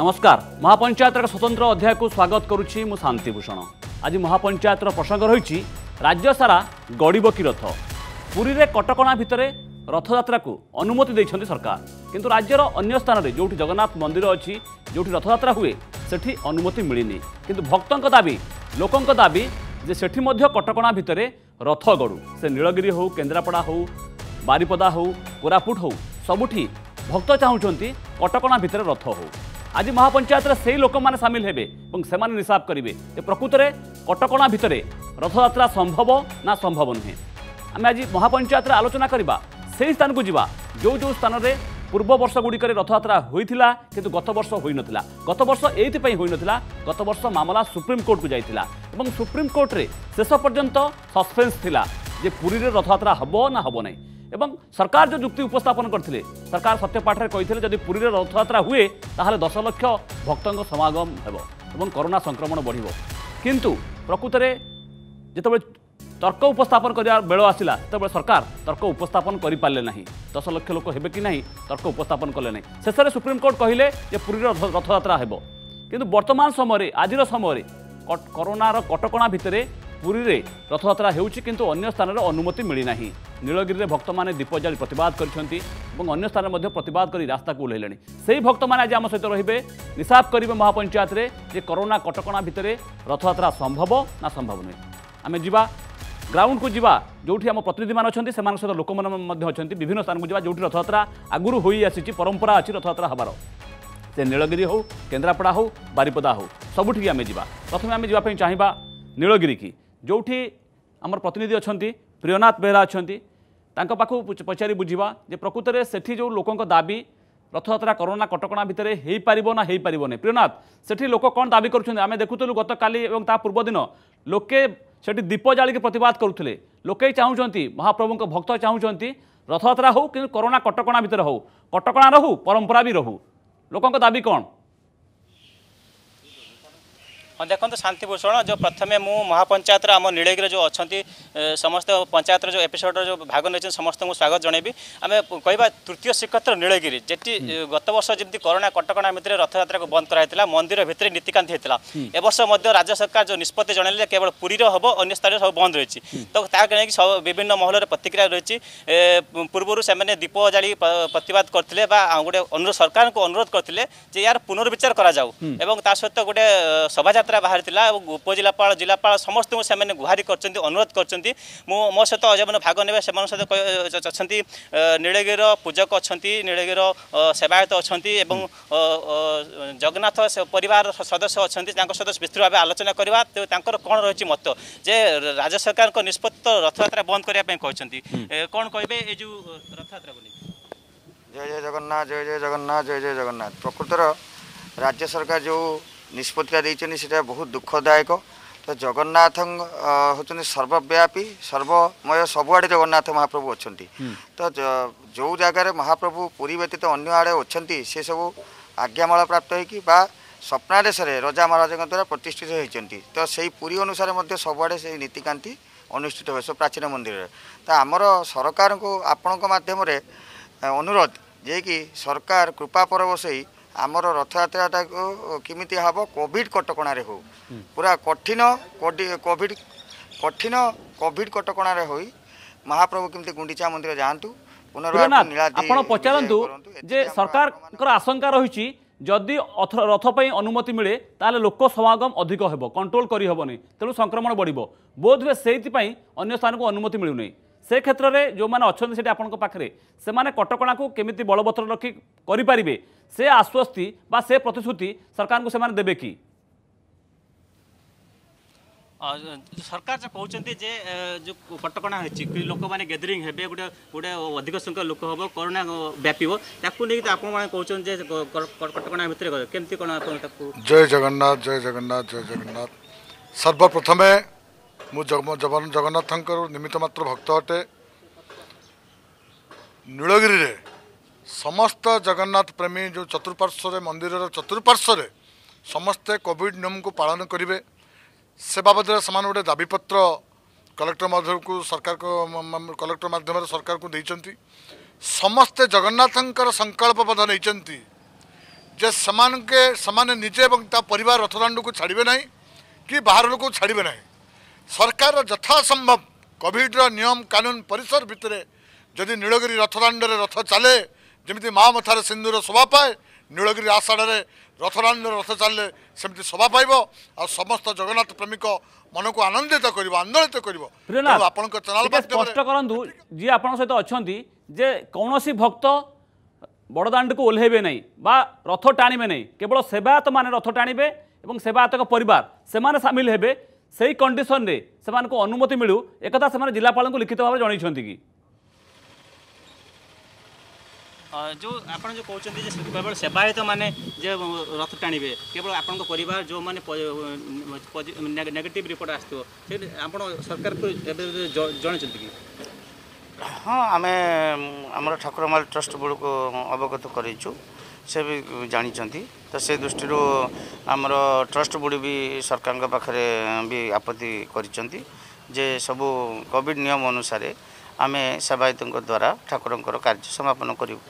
ନମସ୍କାର ମହାପଞ୍ଚାୟତର ଏକ ସ୍ୱତନ୍ତ୍ର ଅଧ୍ୟାୟକୁ ସ୍ୱାଗତ କରୁଛି ମୁଁ ଶାନ୍ତିଭୂଷଣ ଆଜି ମହାପଞ୍ଚାୟତର ପ୍ରସଙ୍ଗ ରହିଛି ରାଜ୍ୟସାରା ଗଡ଼ିବ କି ରଥ ପୁରୀରେ କଟକଣା ଭିତରେ ରଥଯାତ୍ରାକୁ ଅନୁମତି ଦେଇଛନ୍ତି ସରକାର କିନ୍ତୁ ରାଜ୍ୟର ଅନ୍ୟ ସ୍ଥାନରେ ଯେଉଁଠି ଜଗନ୍ନାଥ ମନ୍ଦିର ଅଛି ଯେଉଁଠି ରଥଯାତ୍ରା ହୁଏ ସେଠି ଅନୁମତି ମିଳିନି କିନ୍ତୁ ଭକ୍ତଙ୍କ ଦାବି ଲୋକଙ୍କ ଦାବି ଯେ ସେଠି ମଧ୍ୟ କଟକଣା ଭିତରେ ରଥ ଗଡ଼ୁ ସେ ନୀଳଗିରି ହେଉ କେନ୍ଦ୍ରାପଡ଼ା ହେଉ ବାରିପଦା ହେଉ କୋରାପୁଟ ହେଉ ସବୁଠି ଭକ୍ତ ଚାହୁଁଛନ୍ତି କଟକଣା ଭିତରେ ରଥ ହେଉ ଆଜି ମହାପଞ୍ଚାୟତରେ ସେହି ଲୋକମାନେ ସାମିଲ ହେବେ ଏବଂ ସେମାନେ ନିଶାବ କରିବେ ଏ ପ୍ରକୃତରେ କଟକଣା ଭିତରେ ରଥଯାତ୍ରା ସମ୍ଭବ ନା ସମ୍ଭବ ନୁହେଁ ଆମେ ଆଜି ମହାପଞ୍ଚାୟତରେ ଆଲୋଚନା କରିବା ସେହି ସ୍ଥାନକୁ ଯିବା ଯେଉଁ ଯେଉଁ ସ୍ଥାନରେ ପୂର୍ବ ବର୍ଷଗୁଡ଼ିକରେ ରଥଯାତ୍ରା ହୋଇଥିଲା କିନ୍ତୁ ଗତବର୍ଷ ହୋଇନଥିଲା ଗତବର୍ଷ ଏଇଥିପାଇଁ ହୋଇନଥିଲା ଗତବର୍ଷ ମାମଲା ସୁପ୍ରିମକୋର୍ଟକୁ ଯାଇଥିଲା ଏବଂ ସୁପ୍ରିମକୋର୍ଟରେ ଶେଷ ପର୍ଯ୍ୟନ୍ତ ସସ୍ପେନ୍ସ ଥିଲା ଯେ ପୁରୀରେ ରଥଯାତ୍ରା ହେବ ନା ହେବ ନାହିଁ ଏବଂ ସରକାର ଯେଉଁ ଯୁକ୍ତି ଉପସ୍ଥାପନ କରିଥିଲେ ସରକାର ସତ୍ୟପାଠରେ କହିଥିଲେ ଯଦି ପୁରୀରେ ରଥଯାତ୍ରା ହୁଏ ତାହେଲେ ଦଶ ଲକ୍ଷ ଭକ୍ତଙ୍କ ସମାଗମ ହେବ ଏବଂ କରୋନା ସଂକ୍ରମଣ ବଢ଼ିବ କିନ୍ତୁ ପ୍ରକୃତରେ ଯେତେବେଳେ ତର୍କ ଉପସ୍ଥାପନ କରିବା ବେଳ ଆସିଲା ସେତେବେଳେ ସରକାର ତର୍କ ଉପସ୍ଥାପନ କରିପାରିଲେ ନାହିଁ ଦଶ ଲକ୍ଷ ଲୋକ ହେବେ କି ନାହିଁ ତର୍କ ଉପସ୍ଥାପନ କଲେ ନାହିଁ ଶେଷରେ ସୁପ୍ରିମକୋର୍ଟ କହିଲେ ଯେ ପୁରୀର ରଥଯାତ୍ରା ହେବ କିନ୍ତୁ ବର୍ତ୍ତମାନ ସମୟରେ ଆଜିର ସମୟରେ କରୋନାର କଟକଣା ଭିତରେ पुरी में रथजात्रा किंतु अन्य स्थान अनुमति मिलना नीलगिरी भक्त मैंने दीपजाली प्रतवाद करतीवाद कर रास्ता को ओह्लैले से ही भक्त मैंने आज आम सहित रे निसाब करेंगे महापंचायत में करोना कटक भितर रथजात्रा संभव ना संभव नुहे आम जा ग्राउंड को जी जो आम प्रतिनिधि मानते सहित लोक अच्छा विभिन्न स्थान को जी जो रथजात्रा आगू हो परंपरा अच्छी रथयात्रा हबार से नीलगिरी हो केन्द्रापड़ा हो बारिपदा हो सबुठ आम जा प्रथम आम जाए चाहे नीलगिरी की जो भी आम प्रतिनिधि अच्छा प्रियनाथ बेहरा अच्छा पाख पचारि बुझा प्रकृत में से जो लोक दाबी रथयात्रा करोना कटक भितर हो पार नहीं प्रियनाथ से लोक कौन दाबी करें देखुलू गत पूर्व पूर्वदिन लोके दीप जाड़ी प्रतिवाद करुले लोके चाहूँ महाप्रभु भक्त चाहूँ रथयात्रा हो कि करोना कटक भितर हो कटक रहू परंपरा भी रू लोक दाबी कौन जो प्रथमे महापञ्चायत महापंचायत आम नीलगिरी जो अहिले समस्त पंचायत जो एपिसोड जो भाग समस्त समस्तु स्वागत जन आमे तृतीय श्रीक्षेत्र नीलगिरी जे गत वर्ष जिम्मी करोना कटकणाभित्र रथजात्राको बन्द गराइला मन्दिर भित्र नीतिका राज्य सरकार जो निष्पत्ति जनैले केवल पुरी र अन्य स्थान बन्द सब विभिन्न महलर प्रतिक्रिया रह पूर्वहरू दीप जाडि प्रतीवाद गरिद गरिनर्विचारौँ त सहित गएर ଯାତ୍ରା ବାହାରିଥିଲା ଏବଂ ଉପଜିଲ୍ଲାପାଳ ଜିଲ୍ଲାପାଳ ସମସ୍ତଙ୍କୁ ସେମାନେ ଗୁହାରି କରିଛନ୍ତି ଅନୁରୋଧ କରିଛନ୍ତି ମୁଁ ମୋ ସହିତ ଅଜୟମାନେ ଭାଗ ନେବେ ସେମାନଙ୍କ ସହିତ ଅଛନ୍ତି ନୀଳଗିରିର ପୂଜକ ଅଛନ୍ତି ନୀଳଗିରିର ସେବାୟତ ଅଛନ୍ତି ଏବଂ ଜଗନ୍ନାଥ ପରିବାର ସଦସ୍ୟ ଅଛନ୍ତି ତାଙ୍କ ସହିତ ବିସ୍ତୃତ ଭାବେ ଆଲୋଚନା କରିବା ତେଣୁ ତାଙ୍କର କ'ଣ ରହିଛି ମତ ଯେ ରାଜ୍ୟ ସରକାରଙ୍କ ନିଷ୍ପତ୍ତି ରଥଯାତ୍ରା ବନ୍ଦ କରିବା ପାଇଁ କହିଛନ୍ତି କ'ଣ କହିବେ ଏ ଯେଉଁ ରଥଯାତ୍ରା ବୋଲି ଜୟ ଜୟ ଜଗନ୍ନାଥ ଜୟ ଜୟ ଜଗନ୍ନାଥ ଜୟ ଜୟ ଜଗନ୍ନାଥ ପ୍ରକୃତର ରାଜ୍ୟ ସରକାର ଯେଉଁ ନିଷ୍ପତ୍ତିଟା ଦେଇଛନ୍ତି ସେଟା ବହୁତ ଦୁଃଖଦାୟକ ତ ଜଗନ୍ନାଥ ହେଉଛନ୍ତି ସର୍ବବ୍ୟାପୀ ସର୍ବମୟ ସବୁଆଡ଼େ ଜଗନ୍ନାଥ ମହାପ୍ରଭୁ ଅଛନ୍ତି ତ ଯେଉଁ ଜାଗାରେ ମହାପ୍ରଭୁ ପୁରୀ ବ୍ୟତୀତ ଅନ୍ୟ ଆଡ଼େ ଅଛନ୍ତି ସେ ସବୁ ଆଜ୍ଞାମାଳ ପ୍ରାପ୍ତ ହୋଇକି ବା ସ୍ୱପ୍ନାଦେଶରେ ରଜା ମହାରାଜଙ୍କ ଦ୍ୱାରା ପ୍ରତିଷ୍ଠିତ ହୋଇଛନ୍ତି ତ ସେଇ ପୁରୀ ଅନୁସାରେ ମଧ୍ୟ ସବୁଆଡ଼େ ସେଇ ନୀତିକାନ୍ତି ଅନୁଷ୍ଠିତ ହୁଏ ସବୁ ପ୍ରାଚୀନ ମନ୍ଦିରରେ ତ ଆମର ସରକାରଙ୍କୁ ଆପଣଙ୍କ ମାଧ୍ୟମରେ ଅନୁରୋଧ ଯିଏକି ସରକାର କୃପା ପର ବସେଇ ଆମର ରଥଯାତ୍ରାଟାକୁ କେମିତି ହେବ କୋଭିଡ଼୍ କଟକଣାରେ ହଉ ପୁରା କଠିନ କୋଭିଡ଼ କଠିନ କୋଭିଡ଼ କଟକଣାରେ ହୋଇ ମହାପ୍ରଭୁ କେମିତି ଗୁଣ୍ଡିଚା ମନ୍ଦିର ଯାଆନ୍ତୁ ଆପଣ ପଚାରନ୍ତୁ ଯେ ସରକାରଙ୍କର ଆଶଙ୍କା ରହିଛି ଯଦି ରଥ ପାଇଁ ଅନୁମତି ମିଳେ ତାହେଲେ ଲୋକ ସମାଗମ ଅଧିକ ହେବ କଣ୍ଟ୍ରୋଲ କରିହେବନି ତେଣୁ ସଂକ୍ରମଣ ବଢ଼ିବ ବୋଧ ହୁଏ ସେଇଥିପାଇଁ ଅନ୍ୟ ସ୍ଥାନକୁ ଅନୁମତି ମିଳୁନାହିଁ से क्षेत्र में जो मैंने अच्छा से आखिर से कटका को केमी बलबत्तर रखी करें से आश्वस्ति से प्रतिश्रुति सरकार को से देवे कि सरकार जो कहते जे जो कटक लोक मैंने गैदरी हे गोटे गोटे अधिक संख्या लोक हम करोना व्यापी आप कहते कटक भितर कमी कौन जय जगन्नाथ जय जगन्नाथ जय जगन्नाथ सर्वप्रथमें ମୁଁ ଜଗନ୍ନାଥଙ୍କର ନିମିତ୍ତ ମାତ୍ର ଭକ୍ତ ଅଟେ ନୀଳଗିରିରେ ସମସ୍ତ ଜଗନ୍ନାଥ ପ୍ରେମୀ ଯେଉଁ ଚତୁଃପାର୍ଶ୍ୱରେ ମନ୍ଦିରର ଚତୁଃପାର୍ଶ୍ୱରେ ସମସ୍ତେ କୋଭିଡ଼ ନିୟମକୁ ପାଳନ କରିବେ ସେ ବାବଦରେ ସେମାନେ ଗୋଟେ ଦାବିପତ୍ର କଲେକ୍ଟର ମାଧ୍ୟମକୁ ସରକାର କଲେକ୍ଟର ମାଧ୍ୟମରେ ସରକାରଙ୍କୁ ଦେଇଛନ୍ତି ସମସ୍ତେ ଜଗନ୍ନାଥଙ୍କର ସଂକଳ୍ପବଦ୍ଧ ନେଇଛନ୍ତି ଯେ ସେମାନଙ୍କୁ ସେମାନେ ନିଜେ ଏବଂ ତା ପରିବାର ରଥଦାଣ୍ଡକୁ ଛାଡ଼ିବେ ନାହିଁ କି ବାହାର ଲୋକକୁ ଛାଡ଼ିବେ ନାହିଁ সরকার যথাসম্ভব কোভিডর নিয়ম কানুন পরিসর ভিতরে যদি নীলগিরি রথদাণ্ডরে রথ চালে যেমি মা মথার সিন্দুর শোভা পায় ନୀଳଗିରି ଆଷାଢ଼ରେ ରଥରାଣୀର ରଥ ଚାଲିଲେ ସେମିତି ଶୋଭା ପାଇବ ଆଉ ସମସ୍ତ ଜଗନ୍ନାଥ ପ୍ରେମୀଙ୍କ ମନକୁ ଆନନ୍ଦିତ କରିବ ଆନ୍ଦୋଳିତ କରିବ ଆପଣଙ୍କ ଚ୍ୟାନେଲ ସ୍ପଷ୍ଟ କରନ୍ତୁ ଯିଏ ଆପଣଙ୍କ ସହିତ ଅଛନ୍ତି ଯେ କୌଣସି ଭକ୍ତ ବଡ଼ଦାଣ୍ଡକୁ ଓହ୍ଲାଇବେ ନାହିଁ ବା ରଥ ଟାଣିବେ ନାହିଁ କେବଳ ସେବାୟତମାନେ ରଥ ଟାଣିବେ ଏବଂ ସେବାୟତଙ୍କ ପରିବାର ସେମାନେ ସାମିଲ ହେବେ সেই কন্ডিশনরে সে অনুমতি মিলু একথা সে জেলাপাল লিখিত ভাবে জনাইছেন কি जो आप जो कहते हैं केवल सेवायत मैंने जे रथ टाणवे केवल आपण पर जो मैंने नेगेटिव रिपोर्ट आसो आप सरकार को जन कि हाँ आम आम ठाकुरमाल ट्रस्ट बोर्ड को अवगत करूँ ସେ ବି ଜାଣିଛନ୍ତି ତ ସେ ଦୃଷ୍ଟିରୁ ଆମର ଟ୍ରଷ୍ଟ ବୋର୍ଡ଼ ବି ସରକାରଙ୍କ ପାଖରେ ବି ଆପତ୍ତି କରିଛନ୍ତି ଯେ ସବୁ କୋଭିଡ଼ ନିୟମ ଅନୁସାରେ ଆମେ ସେବାୟତଙ୍କ ଦ୍ୱାରା ଠାକୁରଙ୍କର କାର୍ଯ୍ୟ ସମାପନ କରିବୁ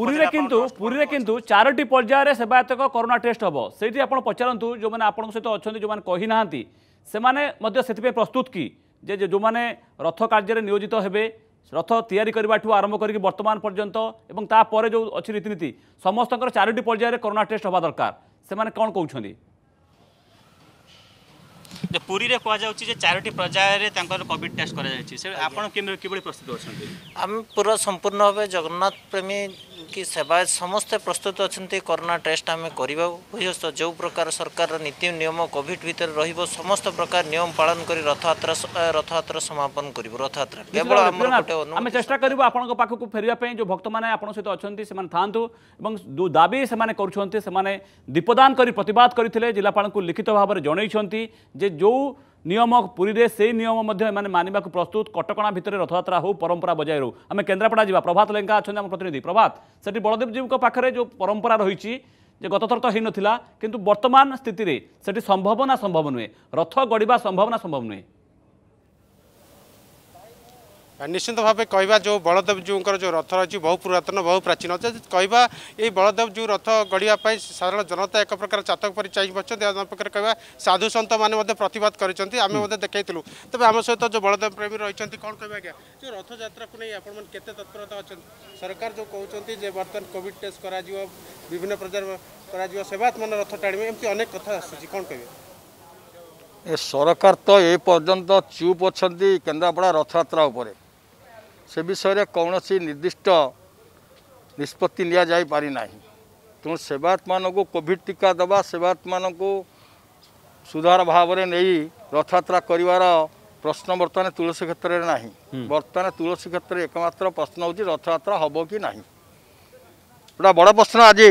পুরীরে কিন্তু পুরীরে কিন্তু চারোটি পর্যায়ে সেবায়তক করোনা টেস্ট হব সেইটি আপনার পচারতু যে আপনার সহ অনেক যে কী না সে প্রস্তুত কি যে যে রথ কার্যের নিয়োজিত হবে রথ তৈরি করা আরম্ভ করি বর্তমান পর্যন্ত এবং তাপরে যে অছি রীতিনীতি সমস্ত চারোটি পর্যায়ে করোনা টেস্ট হওয়া দরকার সে কম কৌন পুরীরে কুযাচ্ছে যে চারোটি পর্যায়ে তাঁর কোভিড টেস্ট করা যাচ্ছে আপনার কিভাবে প্রস্তুত অনেক আমি পুরো সম্পূর্ণভাবে জগন্নাথ প্রেমী କି ସେବା ସମସ୍ତେ ପ୍ରସ୍ତୁତ ଅଛନ୍ତି କରୋନା ଟେଷ୍ଟ ଆମେ କରିବା ବୁଝିଅସ୍ତ ଯେଉଁ ପ୍ରକାର ସରକାରର ନୀତି ନିୟମ କୋଭିଡ଼ ଭିତରେ ରହିବ ସମସ୍ତ ପ୍ରକାର ନିୟମ ପାଳନ କରି ରଥଯାତ୍ରା ରଥଯାତ୍ରା ସମାପନ କରିବୁ ରଥଯାତ୍ରା କେବଳ ଆମର ଗୋଟେ ଆମେ ଚେଷ୍ଟା କରିବୁ ଆପଣଙ୍କ ପାଖକୁ ଫେରିବା ପାଇଁ ଯେଉଁ ଭକ୍ତମାନେ ଆପଣଙ୍କ ସହିତ ଅଛନ୍ତି ସେମାନେ ଥାଆନ୍ତୁ ଏବଂ ଯେଉଁ ଦାବି ସେମାନେ କରୁଛନ୍ତି ସେମାନେ ଦୀପଦାନ କରି ପ୍ରତିବାଦ କରିଥିଲେ ଜିଲ୍ଲାପାଳଙ୍କୁ ଲିଖିତ ଭାବରେ ଜଣାଇଛନ୍ତି ଯେ ଯେଉଁ ନିୟମ ପୁରୀରେ ସେହି ନିୟମ ମଧ୍ୟ ଏମାନେ ମାନିବାକୁ ପ୍ରସ୍ତୁତ କଟକଣା ଭିତରେ ରଥଯାତ୍ରା ହେଉ ପରମ୍ପରା ବଜାୟ ରହୁ ଆମେ କେନ୍ଦ୍ରାପଡ଼ା ଯିବା ପ୍ରଭାତ ଲେଙ୍କା ଅଛନ୍ତି ଆମ ପ୍ରତିନିଧି ପ୍ରଭାତ ସେଠି ବଳଦେବଜୀଙ୍କ ପାଖରେ ଯେଉଁ ପରମ୍ପରା ରହିଛି ଯେ ଗତଥର ତ ହୋଇନଥିଲା କିନ୍ତୁ ବର୍ତ୍ତମାନ ସ୍ଥିତିରେ ସେଠି ସମ୍ଭବ ନା ସମ୍ଭବ ନୁହେଁ ରଥ ଗଢ଼ିବା ସମ୍ଭବ ନା ସମ୍ଭବ ନୁହେଁ ନିଶ୍ଚିତ ଭାବେ କହିବା ଯେଉଁ ବଳଦେବଜୀଉଙ୍କର ଯେଉଁ ରଥ ରହିଛି ବହୁ ପୁରାତନ ବହୁ ପ୍ରାଚୀନ ଅଛି କହିବା ଏଇ ବଳଦେବଜୀଉ ରଥ ଗଢ଼ିବା ପାଇଁ ସାଧାରଣ ଜନତା ଏକ ପ୍ରକାର ଚାତକ ପରି ଚାହିଁ ବସିଛନ୍ତି ଆଉ ପ୍ରକାର କହିବା ସାଧୁ ସନ୍ଥମାନେ ମଧ୍ୟ ପ୍ରତିବାଦ କରିଛନ୍ତି ଆମେ ମଧ୍ୟ ଦେଖାଇଥିଲୁ ତେବେ ଆମ ସହିତ ଯେଉଁ ବଳଦେବ ପ୍ରେମୀ ରହିଛନ୍ତି କ'ଣ କହିବା ଆଜ୍ଞା ଯେଉଁ ରଥଯାତ୍ରାକୁ ନେଇ ଆପଣମାନେ କେତେ ତତ୍ପରତା ଅଛନ୍ତି ସରକାର ଯେଉଁ କହୁଛନ୍ତି ଯେ ବର୍ତ୍ତମାନ କୋଭିଡ଼ ଟେଷ୍ଟ କରାଯିବ ବିଭିନ୍ନ ପ୍ରକାର କରାଯିବ ସେବାତ୍ମାନ ରଥ ଟାଣିବେ ଏମିତି ଅନେକ କଥା ଆସୁଛି କ'ଣ କହିବେ ଏ ସରକାର ତ ଏ ପର୍ଯ୍ୟନ୍ତ ଚୁପ୍ ଅଛନ୍ତି କେନ୍ଦ୍ରାପଡ଼ା ରଥଯାତ୍ରା ଉପରେ ସେ ବିଷୟରେ କୌଣସି ନିର୍ଦ୍ଦିଷ୍ଟ ନିଷ୍ପତ୍ତି ନିଆଯାଇପାରି ନାହିଁ ତେଣୁ ସେବାୟତମାନଙ୍କୁ କୋଭିଡ଼ ଟିକା ଦେବା ସେବାୟତମାନଙ୍କୁ ସୁଧାର ଭାବରେ ନେଇ ରଥଯାତ୍ରା କରିବାର ପ୍ରଶ୍ନ ବର୍ତ୍ତମାନ ତୁଳସୀ କ୍ଷେତ୍ରରେ ନାହିଁ ବର୍ତ୍ତମାନ ତୁଳସୀ କ୍ଷେତ୍ରରେ ଏକମାତ୍ର ପ୍ରଶ୍ନ ହେଉଛି ରଥଯାତ୍ରା ହେବ କି ନାହିଁ ଗୋଟା ବଡ଼ ପ୍ରଶ୍ନ ଆଜି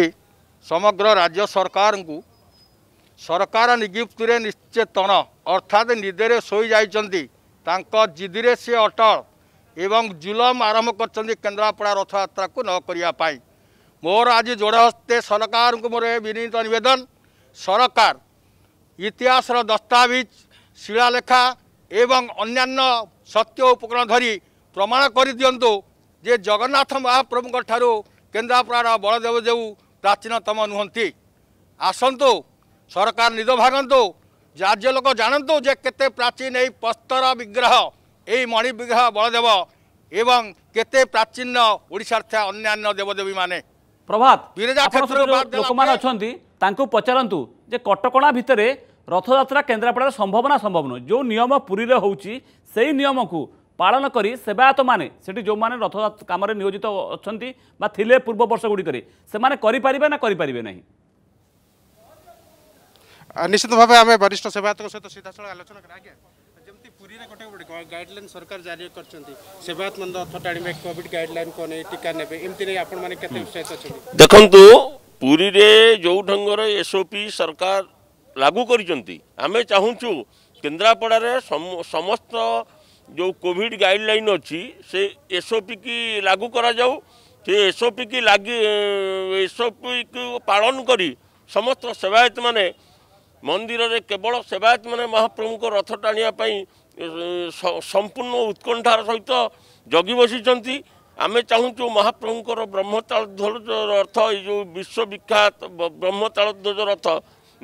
ସମଗ୍ର ରାଜ୍ୟ ସରକାରଙ୍କୁ ସରକାର ନିଯୁକ୍ତିରେ ନିଶ୍ଚେତନ ଅର୍ଥାତ୍ ନିଦେରେ ଶୋଇଯାଇଛନ୍ତି ତାଙ୍କ ଜିଦିରେ ସିଏ ଅଟଳ ଏବଂ ଜୁଲମ ଆରମ୍ଭ କରିଛନ୍ତି କେନ୍ଦ୍ରାପଡ଼ା ରଥଯାତ୍ରାକୁ ନ କରିବା ପାଇଁ ମୋର ଆଜି ଯୋଡ଼ ହସ୍ତେ ସରକାରଙ୍କୁ ମୋର ଏ ବିନୀତ ନିବେଦନ ସରକାର ଇତିହାସର ଦସ୍ତାବିଜ ଶିଳାଲେଖା ଏବଂ ଅନ୍ୟାନ୍ୟ ସତ୍ୟ ଉପକରଣ ଧରି ପ୍ରମାଣ କରିଦିଅନ୍ତୁ ଯେ ଜଗନ୍ନାଥ ମହାପ୍ରଭୁଙ୍କ ଠାରୁ କେନ୍ଦ୍ରାପଡ଼ାର ବଳଦେବ ଯେଉଁ ପ୍ରାଚୀନତମ ନୁହନ୍ତି ଆସନ୍ତୁ ସରକାର ନିଦ ଭାଗନ୍ତୁ ରାଜ୍ୟ ଲୋକ ଜାଣନ୍ତୁ ଯେ କେତେ ପ୍ରାଚୀନ ଏଇ ପସ୍ତର ବିଗ୍ରହ এই মণিবিগ্রহ বলদেব এবং কেতে প্রাচীন ওড়িশার থা অন্যান্য দেবদেবী মানে প্রভাত লোকমানে অনেক তাঁকু পচারতু যে কটকা ভিতরে রথযাত্রা কেন্দ্রাপড়ার সম্ভাবনা সম্ভব নয় যে নিয়ম পুরীর হচ্ছে সেই নিয়মকু পালন করে সেবায়ত মানে সেটি যে রথযাত্রা কামরে নিয়োজিত অনেক বা লে পূর্ব বর্ষগুড়ি সে করে না করে না নিশ্চিত ভাবে আমি বরিষ্ঠ সেবায়ত সহ সিধাসল আলোচনা করা আজ্ঞা ପୁରୀରେ ଗୋଟେ ଗୋଟେ ଗାଇଡ଼ଲାଇନ୍ ସରକାର ଜାରି କରିଛନ୍ତି ସେବାୟତ ମନ୍ଦ ଅର୍ଥ ଆଣିବେ କୋଭିଡ୍ ଗାଇଡ଼ଲାଇନ୍କୁ ନେଇ ଟୀକା ନେବେ ଏମିତି ନେଇ ଆପଣମାନେ କେତେ ଉତ୍ସାହିତ ଅଛନ୍ତି ଦେଖନ୍ତୁ ପୁରୀରେ ଯେଉଁ ଢଙ୍ଗର ଏସ୍ଓପି ସରକାର ଲାଗୁ କରିଛନ୍ତି ଆମେ ଚାହୁଁଛୁ କେନ୍ଦ୍ରାପଡ଼ାରେ ସମସ୍ତ ଯେଉଁ କୋଭିଡ଼ ଗାଇଡ଼ଲାଇନ୍ ଅଛି ସେ ଏସ୍ଓପିକି ଲାଗୁ କରାଯାଉ ସେ ଏସ୍ଓପିକି ଲାଗି ଏସ୍ଓପିକୁ ପାଳନ କରି ସମସ୍ତ ସେବାୟତମାନେ ମନ୍ଦିରରେ କେବଳ ସେବାୟତମାନେ ମହାପ୍ରଭୁଙ୍କ ରଥ ଟାଣିବା ପାଇଁ সম্পূর্ণ উৎকণ্ঠার সহিত জগি বসিଛନ୍ତି ଆମେ ଚାହୁଁଛୁ ମହାପ୍ରଭୁଙ୍କର ବ୍ରହ୍ମତାଳ ଧ୍ୱଜ ରଥ ଏଇ ଯେଉଁ ବିଶ୍ୱବିଖ୍ୟାତ ବ୍ରହ୍ମତାଳ ଧ୍ୱଜ ରଥ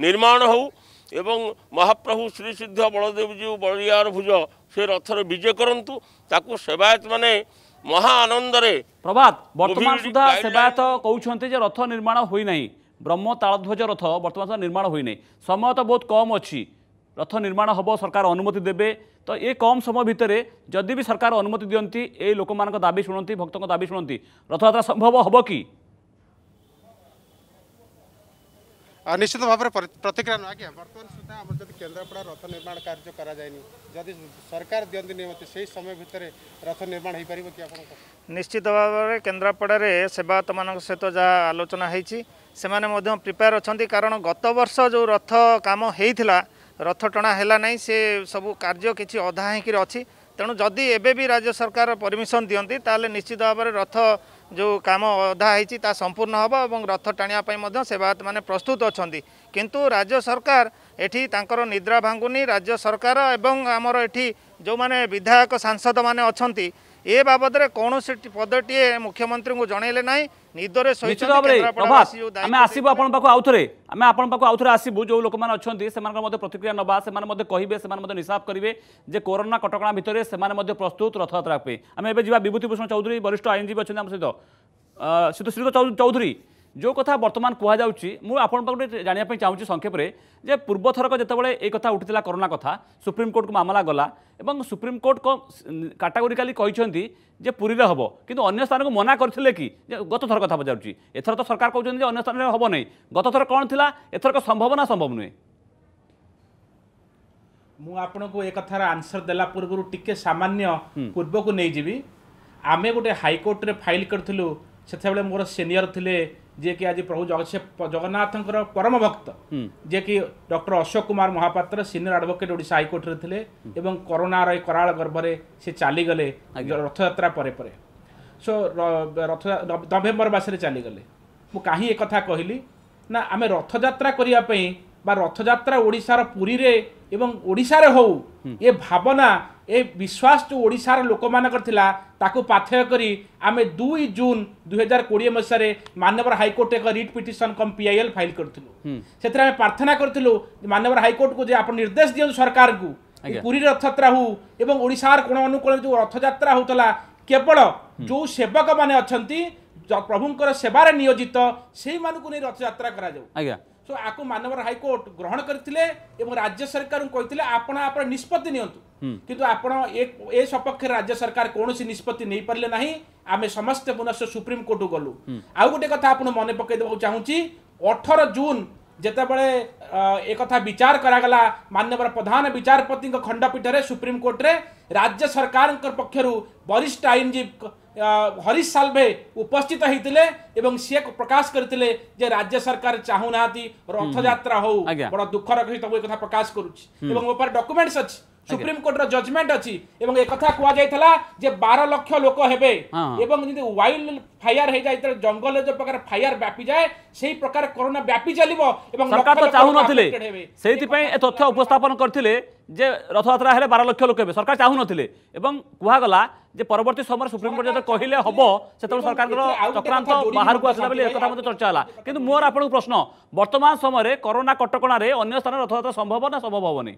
ନିର୍ମାଣ ହେଉ ଏବଂ ମହାପ୍ରଭୁ ଶ୍ରୀ ସିଦ୍ଧ ବଳଦେବଜୀଉ ବଳିଆର ଭୁଜ ସେ ରଥରେ ବିଜେ କରନ୍ତୁ ତାକୁ ସେବାୟତମାନେ ମହା ଆନନ୍ଦରେ ପ୍ରଭାତ ବର୍ତ୍ତମାନ ସୁଦ୍ଧା ସେବାୟତ କହୁଛନ୍ତି ଯେ ରଥ ନିର୍ମାଣ ହୋଇନାହିଁ ବ୍ରହ୍ମ ତାଳଧ୍ୱଜ ରଥ ବର୍ତ୍ତମାନ ସୁଦ୍ଧା ନିର୍ମାଣ ହୋଇନାହିଁ ସମୟ ତ ବହୁତ କମ୍ ଅଛି রথ নির্মাণ হব সরকার অনুমতি দেবে তো এ কম সময় ভিতরে যদি বি সরকার অনুমতি দিকে এই লোক দাবি শুণতি ভক্ত দাবি শুণতি রথযাত্রা সম্ভব হব কি নিশ্চিত ভাবে প্রতিক্রিয়া আজ্ঞা বর্তমান সুদ্ধা আমার যদি কেন্দ্রাপড়া রথ নির্মাণ কার্য করা যায়নি যদি সরকার দিকে নিয়মতি সেই সময় ভিতরে রথ নির্মাণ হয়ে পাব কি আপনার নিশ্চিত ভাবে কেন্দ্রাপড়ার সেবায়ত মান সহ যা আলোচনা হয়েছি সে প্রিপেয়ার অনেক কারণ গত বর্ষ যে রথ কাম হয়েছিল ରଥ ଟଣା ହେଲା ନାହିଁ ସେ ସବୁ କାର୍ଯ୍ୟ କିଛି ଅଧା ହେଇକିରି ଅଛି ତେଣୁ ଯଦି ଏବେ ବି ରାଜ୍ୟ ସରକାର ପରମିଶନ ଦିଅନ୍ତି ତାହେଲେ ନିଶ୍ଚିତ ଭାବରେ ରଥ ଯେଉଁ କାମ ଅଧା ହେଇଛି ତାହା ସମ୍ପୂର୍ଣ୍ଣ ହେବ ଏବଂ ରଥ ଟାଣିବା ପାଇଁ ମଧ୍ୟ ସେବାୟତମାନେ ପ୍ରସ୍ତୁତ ଅଛନ୍ତି କିନ୍ତୁ ରାଜ୍ୟ ସରକାର ଏଠି ତାଙ୍କର ନିଦ୍ରା ଭାଙ୍ଗୁନି ରାଜ୍ୟ ସରକାର ଏବଂ ଆମର ଏଠି ଯେଉଁମାନେ ବିଧାୟକ ସାଂସଦମାନେ ଅଛନ୍ତି ଏ ବାବଦରେ କୌଣସି ପଦଟିଏ ମୁଖ୍ୟମନ୍ତ୍ରୀଙ୍କୁ ଜଣାଇଲେ ନାହିଁ নিদরে নিশ্চিত ভাবে প্রভাত আমি আসবু আপনার পাখ আউথরে আমি আপনার পাখ আউথরে আসবু যে লোক অনেক সে প্রতিক্রিয়া নেওয়া সে কহবে সে নিষাব করবে যে করোনা কটকা ভিতরে সে প্রস্তুত রথযাত্রা আমি এবার যা বিভূতিভূষণ চৌধুরী বরিষ্ঠ আইনজীবী অনেক আমার সহ শ্রীযুক্ত চৌধুরী ଯେଉଁ କଥା ବର୍ତ୍ତମାନ କୁହାଯାଉଛି ମୁଁ ଆପଣଙ୍କ ପାଖକୁ ଟିକେ ଜାଣିବା ପାଇଁ ଚାହୁଁଛି ସଂକ୍ଷେପରେ ଯେ ପୂର୍ବଥରକ ଯେତେବେଳେ ଏଇ କଥା ଉଠିଥିଲା କରୋନା କଥା ସୁପ୍ରିମକୋର୍ଟକୁ ମାମଲା ଗଲା ଏବଂ ସୁପ୍ରିମକୋର୍ଟ କାଟାଗୋରିକାଲି କହିଛନ୍ତି ଯେ ପୁରୀରେ ହେବ କିନ୍ତୁ ଅନ୍ୟ ସ୍ଥାନକୁ ମନା କରିଥିଲେ କି ଯେ ଗତଥର କଥା ପଚାରୁଛି ଏଥର ତ ସରକାର କହୁଛନ୍ତି ଯେ ଅନ୍ୟ ସ୍ଥାନରେ ହେବ ନାହିଁ ଗତଥର କ'ଣ ଥିଲା ଏଥରକ ସମ୍ଭବ ନା ସମ୍ଭବ ନୁହେଁ ମୁଁ ଆପଣଙ୍କୁ ଏ କଥାର ଆନ୍ସର ଦେଲା ପୂର୍ବରୁ ଟିକେ ସାମାନ୍ୟ ପୂର୍ବକୁ ନେଇଯିବି ଆମେ ଗୋଟେ ହାଇକୋର୍ଟରେ ଫାଇଲ୍ କରିଥିଲୁ ସେତେବେଳେ ମୋର ସିନିୟର ଥିଲେ ଯିଏକି ଆଜି ପ୍ରଭୁ ଜଗନ୍ନାଥଙ୍କର ପରମ ଭକ୍ତ ଯିଏକି doctor Ashok Kumar Mahapatra senior advocate Odisha ହାଇକୋର୍ଟରେ ଥିଲେ ଏବଂ କରୋନାର ଏ କରାଳ ଗର୍ଭରେ ସେ ଚାଲିଗଲେ ରଥଯାତ୍ରା ପରେ ପରେ ସୋ ରଥ ନଭେମ୍ବର ମାସରେ ଚାଲିଗଲେ ମୁଁ କାହିଁ ଏକଥା କହିଲି ନା ଆମେ ରଥଯାତ୍ରା କରିବା ପାଇଁ বা রথযাত্রা ওড়িশার পুরীরে এবং ওড়িশারে হও এ ভাবনা এ বিশ্বাস যে ওড়িশার লোকমানଙ୍କର ଥିଲା ତାକୁ ପାଥେୟ କରି ଆମେ ଦୁଇ ଜୁନ୍ ଦୁଇହଜାର କୋଡ଼ିଏ ମସିହାରେ ମାନ୍ୟବର ହାଇକୋର୍ଟ ଏକ writ petition cum PIL file କରିଥିଲୁ ସେଥିରେ ଆମେ ପ୍ରାର୍ଥନା କରିଥିଲୁ ମାନ୍ୟବର ହାଇକୋର୍ଟକୁ ଯେ ଆପଣ ନିର୍ଦ୍ଦେଶ ଦିଅନ୍ତୁ ସରକାରଙ୍କୁ ପୁରୀ ରଥଯାତ୍ରା ହଉ ଏବଂ ଓଡ଼ିଶାର କୋଣ ଅନୁକୋଣରେ ଯେଉଁ ରଥଯାତ୍ରା ହେଉଥିଲା କେବଳ ଯେଉଁ ସେବକମାନେ ଅଛନ୍ତି ପ୍ରଭୁଙ୍କର ସେବାରେ ନିୟୋଜିତ ସେଇମାନଙ୍କୁ ନେଇ ରଥଯାତ୍ରା କରାଯାଉ ଆଜ୍ଞା ସୋ ଆକୁ ମାନ୍ୟବର ହାଇକୋର୍ଟ ଗ୍ରହଣ କରିଥିଲେ ଏବଂ ରାଜ୍ୟ ସରକାରଙ୍କୁ କହିଥିଲେ ଆପଣ ଆପଣ ନିଷ୍ପତ୍ତି ନିଅନ୍ତୁ କିନ୍ତୁ ଆପଣ ଏ ସପକ୍ଷରେ ରାଜ୍ୟ ସରକାର କୌଣସି ନିଷ୍ପତ୍ତି ନେଇପାରିଲେ ନାହିଁ ଆମେ ସମସ୍ତେ ପୁନଶ୍ଚ ସୁପ୍ରିମକୋର୍ଟକୁ ଗଲୁ ଆଉ ଗୋଟେ କଥା ଆପଣ ମନେ ପକାଇଦେବାକୁ ଚାହୁଁଛି ଅଠର ଜୁନ ଯେତେବେଳେ ଏକଥା ବିଚାର କରାଗଲା ମାନ୍ୟବର ପ୍ରଧାନ ବିଚାରପତିଙ୍କ ଖଣ୍ଡପୀଠରେ ସୁପ୍ରିମକୋର୍ଟରେ ରାଜ୍ୟ ସରକାରଙ୍କ ପକ୍ଷରୁ ବରିଷ୍ଠ ଆଇନଜୀବୀ हरीश साल्भे उपस्थित होते सी प्रकाश करते राज्य सरकार चाहूना रथजात्रा हो हम्म, हम्म। बड़ा दुखर सहित प्रकाश करुच्च डॉक्यूमेंट्स अच्छी সুপ্রিমকোর্টর জজমেন্ট অছি এবং এ কথা কুয়া যাইতলা যে 12 লক্ষ লোক হেবে এবং যদি ওয়াইল্ড ফায়ার হয়ে যায় যেটা জঙ্গলে যে প্রকার ফায়ার ব্যাপি যায় সেই প্রকার করোনা ব্যাপি চলিব এবং সরকার তো চাহু নথিলে সেইতিপাই এ তথ্য উপস্থাপন করতিলে যে রথযাত্রা হলে বার লক্ষ লোক হবে সরকার চাহু নথিলে এবং কুহাগলা যে পরবর্তী সময় সুপ্রিমকোর্ট যেটা কহিলে হব সেতবে সরকারর চক্রান্ত বাহারকু আসলা বলে একথা মধ্যে চর্চা হলা কিন্তু মোর আপনার প্রশ্ন বর্তমান সময়ে করোনা কটকণার অন্য স্থানে রথযাত্রা সম্ভব না সম্ভব হবনি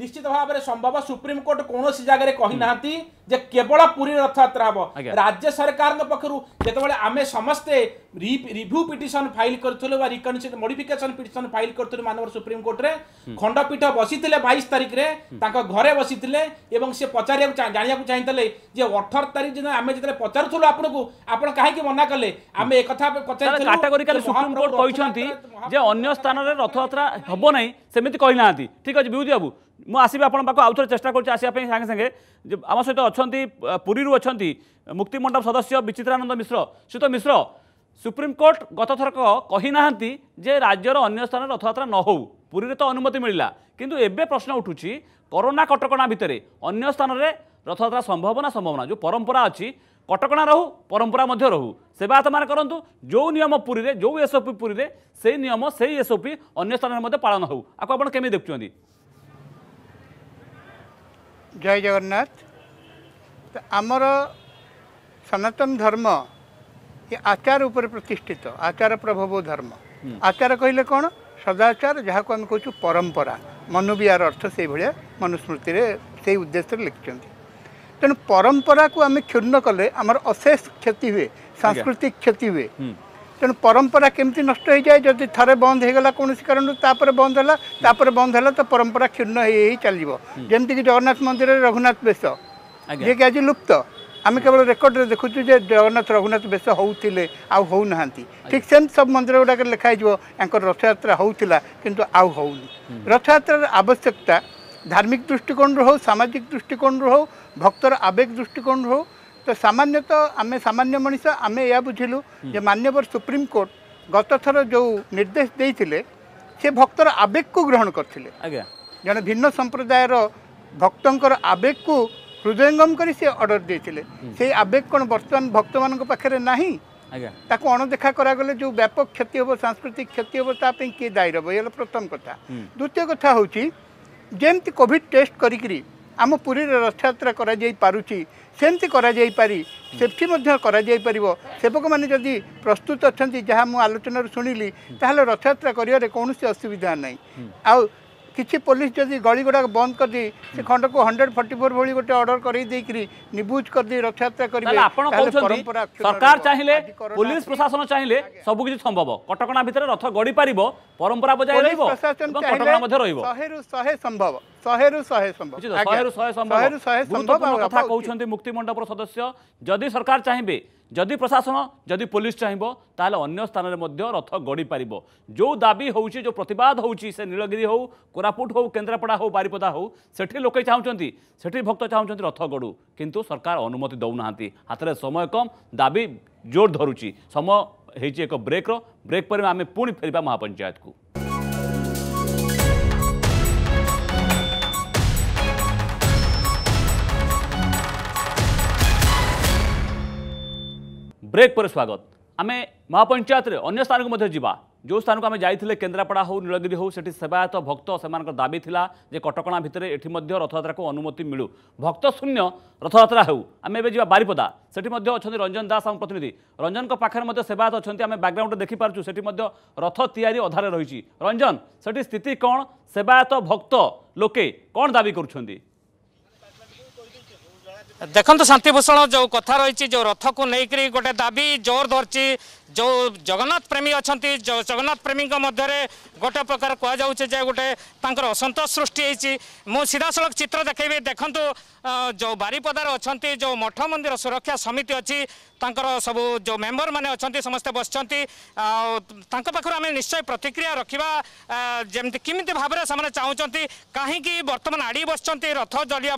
নিশ্চিত ভাবে সম্ভব সুপ্রিমকোর্ট কৌশি জায়গায় কিনা যে কেবল পুরী রথযাত্রা হব রাজ্য সরকার পক্ষর যেতবে আমি সমস্তে রিভ্যু পিটিশন ফাইল করুলে বা রিকনসিল মডিফিকেসন পিটিশন ফাইল করুলে মানব সুপ্রিমকোর্টে খণ্ডপীঠ বসিলে বাইশ তারিখে তাঁর ঘরে বসিলে এবং সে পচারি জাঁয়া চাইলে যে অঠর তারিখ দিন আমি যেতে পচারুলু আপনার আপনার কাহি মনা কলে আমি একথা পচারি সুপ্রিমকোর্ট যে অন্য স্থানের রথযাত্রা হব না সেমিতি কই না ঠিক আছে বিভূতি বাবু ମୁଁ ଆସିବି ଆପଣଙ୍କ ପାଖକୁ ଆଉଥରେ ଚେଷ୍ଟା କରୁଛି ଆସିବା ପାଇଁ ସାଙ୍ଗେ ସାଙ୍ଗେ ଯେ ଆମ ସହିତ ଅଛନ୍ତି ପୁରୀରୁ ଅଛନ୍ତି ମୁକ୍ତି ମଣ୍ଡପ ସଦସ୍ୟ ବିଚିତ୍ରାନନ୍ଦ ମିଶ୍ର ସୁତ ମିଶ୍ର ସୁପ୍ରିମକୋର୍ଟ ଗତଥରକ କହିନାହାନ୍ତି ଯେ ରାଜ୍ୟର ଅନ୍ୟ ସ୍ଥାନରେ ରଥଯାତ୍ରା ନ ହଉ ପୁରୀରେ ତ ଅନୁମତି ମିଳିଲା କିନ୍ତୁ ଏବେ ପ୍ରଶ୍ନ ଉଠୁଛି କରୋନା କଟକଣା ଭିତରେ ଅନ୍ୟ ସ୍ଥାନରେ ରଥଯାତ୍ରା ସମ୍ଭବ ନା ସମ୍ଭବ ନା ଯେଉଁ ପରମ୍ପରା ଅଛି କଟକଣା ରହୁ ପରମ୍ପରା ମଧ୍ୟ ରହୁ ସେବାୟତମାନେ କରନ୍ତୁ ଯେଉଁ ନିୟମ ପୁରୀରେ ଯେଉଁ ଏସ୍ଓପି ପୁରୀରେ ସେଇ ନିୟମ ସେଇ ଏସ୍ଓପି ଅନ୍ୟ ସ୍ଥାନରେ ମଧ୍ୟ ପାଳନ ହେଉ ଆକୁ ଆପଣ କେମିତି ଦେଖୁଛନ୍ତି জয় জগন্নাথ তো আমার সনাতন ধর্ম ଏ ଆଚାର ଉପରେ ପ୍ରତିଷ୍ଠିତ ଆଚାର ପ୍ରଭାବ ଧର୍ମ ଆଚାର କହିଲେ କ'ଣ ସଦାଚାର ଯାହାକୁ ଆମେ କହୁଛୁ ପରମ୍ପରା ମନୁ ବି ଏହାର ଅର୍ଥ ସେଇଭଳିଆ ମନୁସ୍ମୃତିରେ ସେଇ ଉଦ୍ଦେଶ୍ୟରେ ଲେଖିଛନ୍ତି ତେଣୁ ପରମ୍ପରାକୁ ଆମେ କ୍ଷୁର୍ଣ୍ଣ କଲେ ଆମର ଅଶେଷ କ୍ଷତି ହୁଏ ସାଂସ୍କୃତିକ କ୍ଷତି ହୁଏ ତେଣୁ ପରମ୍ପରା କେମିତି ନଷ୍ଟ ହୋଇଯାଏ ଯଦି ଥରେ ବନ୍ଦ ହୋଇଗଲା କୌଣସି କାରଣରୁ ତାପରେ ବନ୍ଦ ହେଲା ତାପରେ ବନ୍ଦ ହେଲା ତ ପରମ୍ପରା କ୍ଷୁର୍ଣ୍ଣ ହେଇ ହେଇ ଚାଲିଯିବ ଯେମିତିକି ଜଗନ୍ନାଥ ମନ୍ଦିରରେ ରଘୁନାଥ ବେଶ ଯିଏକି ଆଜି ଲୁପ୍ତ ଆମେ କେବଳ ରେକର୍ଡ଼ରେ ଦେଖୁଛୁ ଯେ ଜଗନ୍ନାଥ ରଘୁନାଥ ବେଶ ହେଉଥିଲେ ଆଉ ହେଉନାହାନ୍ତି ଠିକ୍ ସେମିତି ସବୁ ମନ୍ଦିର ଗୁଡ଼ାକରେ ଲେଖା ହେଇଯିବ ୟାଙ୍କର ରଥଯାତ୍ରା ହେଉଥିଲା କିନ୍ତୁ ଆଉ ହେଉନି ରଥଯାତ୍ରାର ଆବଶ୍ୟକତା ଧାର୍ମିକ ଦୃଷ୍ଟିକୋଣରୁ ହେଉ ସାମାଜିକ ଦୃଷ୍ଟିକୋଣରୁ ହେଉ ଭକ୍ତର ଆବେଗ ଦୃଷ୍ଟିକୋଣରୁ ହେଉ ତ ସାମାନ୍ୟତଃ ଆମେ ସାମାନ୍ୟ ମଣିଷ ଆମେ ଏହା ବୁଝିଲୁ ଯେ ମାନ୍ୟବର ସୁପ୍ରିମକୋର୍ଟ ଗତଥର ଯେଉଁ ନିର୍ଦ୍ଦେଶ ଦେଇଥିଲେ ସେ ଭକ୍ତର ଆବେଗକୁ ଗ୍ରହଣ କରିଥିଲେ ଆଜ୍ଞା ଜଣେ ଭିନ୍ନ ସମ୍ପ୍ରଦାୟର ଭକ୍ତଙ୍କର ଆବେଗକୁ ହୃଦୟଙ୍ଗମ କରି ସେ ଅର୍ଡ଼ର ଦେଇଥିଲେ ସେଇ ଆବେଗ କ'ଣ ବର୍ତ୍ତମାନ ଭକ୍ତମାନଙ୍କ ପାଖରେ ନାହିଁ ଆଜ୍ଞା ତାକୁ ଅଣଦେଖା କରାଗଲେ ଯେଉଁ ବ୍ୟାପକ କ୍ଷତି ହେବ ସାଂସ୍କୃତିକ କ୍ଷତି ହେବ ତା ପାଇଁ କିଏ ଦାୟୀ ରହିବ ଏ ହେଲା ପ୍ରଥମ କଥା ଦ୍ୱିତୀୟ କଥା ହେଉଛି ଯେମିତି କୋଭିଡ଼ ଟେଷ୍ଟ କରିକିରି ଆମ ପୁରୀରେ ରଥଯାତ୍ରା କରାଯାଇପାରୁଛି ସେମିତି କରାଯାଇପାରି ସେଠି ମଧ୍ୟ କରାଯାଇପାରିବ ସେବକମାନେ ଯଦି ପ୍ରସ୍ତୁତ ଅଛନ୍ତି ଯାହା ମୁଁ ଆଲୋଚନାରୁ ଶୁଣିଲି ତାହେଲେ ରଥଯାତ୍ରା କରିବାରେ କୌଣସି ଅସୁବିଧା ନାହିଁ ଆଉ କିଛି ପୋଲିସ ଯଦି ଗଳିଗୁଡ଼ାକ ବନ୍ଦ କରିଦେଇ ସେ ଖଣ୍ଡକୁ ହଣ୍ଡ୍ରେଡ୍ ଫର୍ଟି ଫୋର୍ ଭଳି ଗୋଟେ ଅର୍ଡର କରେଇ ଦେଇକିରି ନିବୁଜ କରିଦେଇ ରଥଯାତ୍ରା କରିବେ ଆପଣ କହୁଛନ୍ତି ସରକାର ଚାହିଁଲେ ପୋଲିସ ପ୍ରଶାସନ ଚାହିଁଲେ ସବୁ କିଛି ସମ୍ଭବ କଟକଣା ଭିତରେ ରଥ ଗଢି ପାରିବ ପରମ୍ପରା ବଜାୟ ରହିବ କଟକଣା ମଧ୍ୟ ରହିବ ଶହେରୁ ଶହେ ସମ୍ଭବ ଶହେରୁ ଶହେ ସମ୍ଭବ ଶହେରୁ ଶହେ ସମ୍ଭବ କଥା କହୁଛନ୍ତି ମୁକ୍ତି ମଣ୍ଡପର ସଦସ୍ୟ ଯଦି ସରକାର ଚାହିଁବେ ଯଦି ପ୍ରଶାସନ ଯଦି ପୋଲିସ ଚାହିଁବ ତାହେଲେ ଅନ୍ୟ ସ୍ଥାନରେ ମଧ୍ୟ ରଥ ଗଢ଼ିପାରିବ ଯେଉଁ ଦାବି ହେଉଛି ଯେଉଁ ପ୍ରତିବାଦ ହେଉଛି ସେ ନୀଳଗିରି ହେଉ କୋରାପୁଟ ହେଉ କେନ୍ଦ୍ରାପଡ଼ା ହେଉ ବାରିପଦା ହେଉ ସେଠି ଲୋକେ ଚାହୁଁଛନ୍ତି ସେଠି ଭକ୍ତ ଚାହୁଁଛନ୍ତି ରଥ ଗଢ଼ୁ କିନ୍ତୁ ସରକାର ଅନୁମତି ଦେଉନାହାନ୍ତି ହାତରେ ସମୟ କମ୍ ଦାବି ଜୋର ଧରୁଛି ସମୟ ହେଇଛି ଏକ ବ୍ରେକ୍ର ବ୍ରେକ୍ ପରେ ଆମେ ପୁଣି ଫେରିବା ମହାପଞ୍ଚାୟତକୁ ବ୍ରେକ୍ ପରେ ସ୍ୱାଗତ ଆମେ ମହାପଞ୍ଚାୟତରେ ଅନ୍ୟ ସ୍ଥାନକୁ ମଧ୍ୟ ଯିବା ଯେଉଁ ସ୍ଥାନକୁ ଆମେ ଯାଇଥିଲେ କେନ୍ଦ୍ରାପଡ଼ା ହେଉ ନୀଳଗିରି ହେଉ ସେଠି ସେବାୟତ ଭକ୍ତ ସେମାନଙ୍କର ଦାବି ଥିଲା ଯେ କଟକଣା ଭିତରେ ଏଠି ମଧ୍ୟ ରଥଯାତ୍ରାକୁ ଅନୁମତି ମିଳୁ ଭକ୍ତ ଶୂନ୍ୟ ରଥଯାତ୍ରା ହେଉ ଆମେ ଏବେ ଯିବା ବାରିପଦା ସେଠି ମଧ୍ୟ ଅଛନ୍ତି ରଞ୍ଜନ ଦାସ ଆମ ପ୍ରତିନିଧି ରଞ୍ଜନଙ୍କ ପାଖରେ ମଧ୍ୟ ସେବାୟତ ଅଛନ୍ତି ଆମେ ବ୍ୟାକ୍ଗ୍ରାଉଣ୍ଡରେ ଦେଖିପାରୁଛୁ ସେଠି ମଧ୍ୟ ରଥ ତିଆରି ଅଧାରେ ରହିଛି ରଞ୍ଜନ ସେଠି ସ୍ଥିତି କ'ଣ ସେବାୟତ ଭକ୍ତ ଲୋକେ କ'ଣ ଦାବି କରୁଛନ୍ତି ଦେଖନ୍ତୁ ଶାନ୍ତିଭୂଷଣ ଯେଉଁ କଥା ରହିଛି ଯେଉଁ ରଥକୁ ନେଇକରି ଗୋଟେ ଦାବି ଜୋର ଧରିଛି जो जगन्नाथ प्रेमी अहिले जगन्नाथ प्रेमी मध्ये प्रकार गोटे असन्तोष सृष्टि है सीधा सिधासँग चित्र देखै देखु जो बारीपदार अनि जो मठ मंदिर सुरक्षा समिति अनि तर सबै जो मेम्बर म तांकर समस्ते बसि निश्चय प्रतिक्रिया रकि के भन्ने चाहन्छ कहीँक बर्तन आडि बसिन्छ रथ जल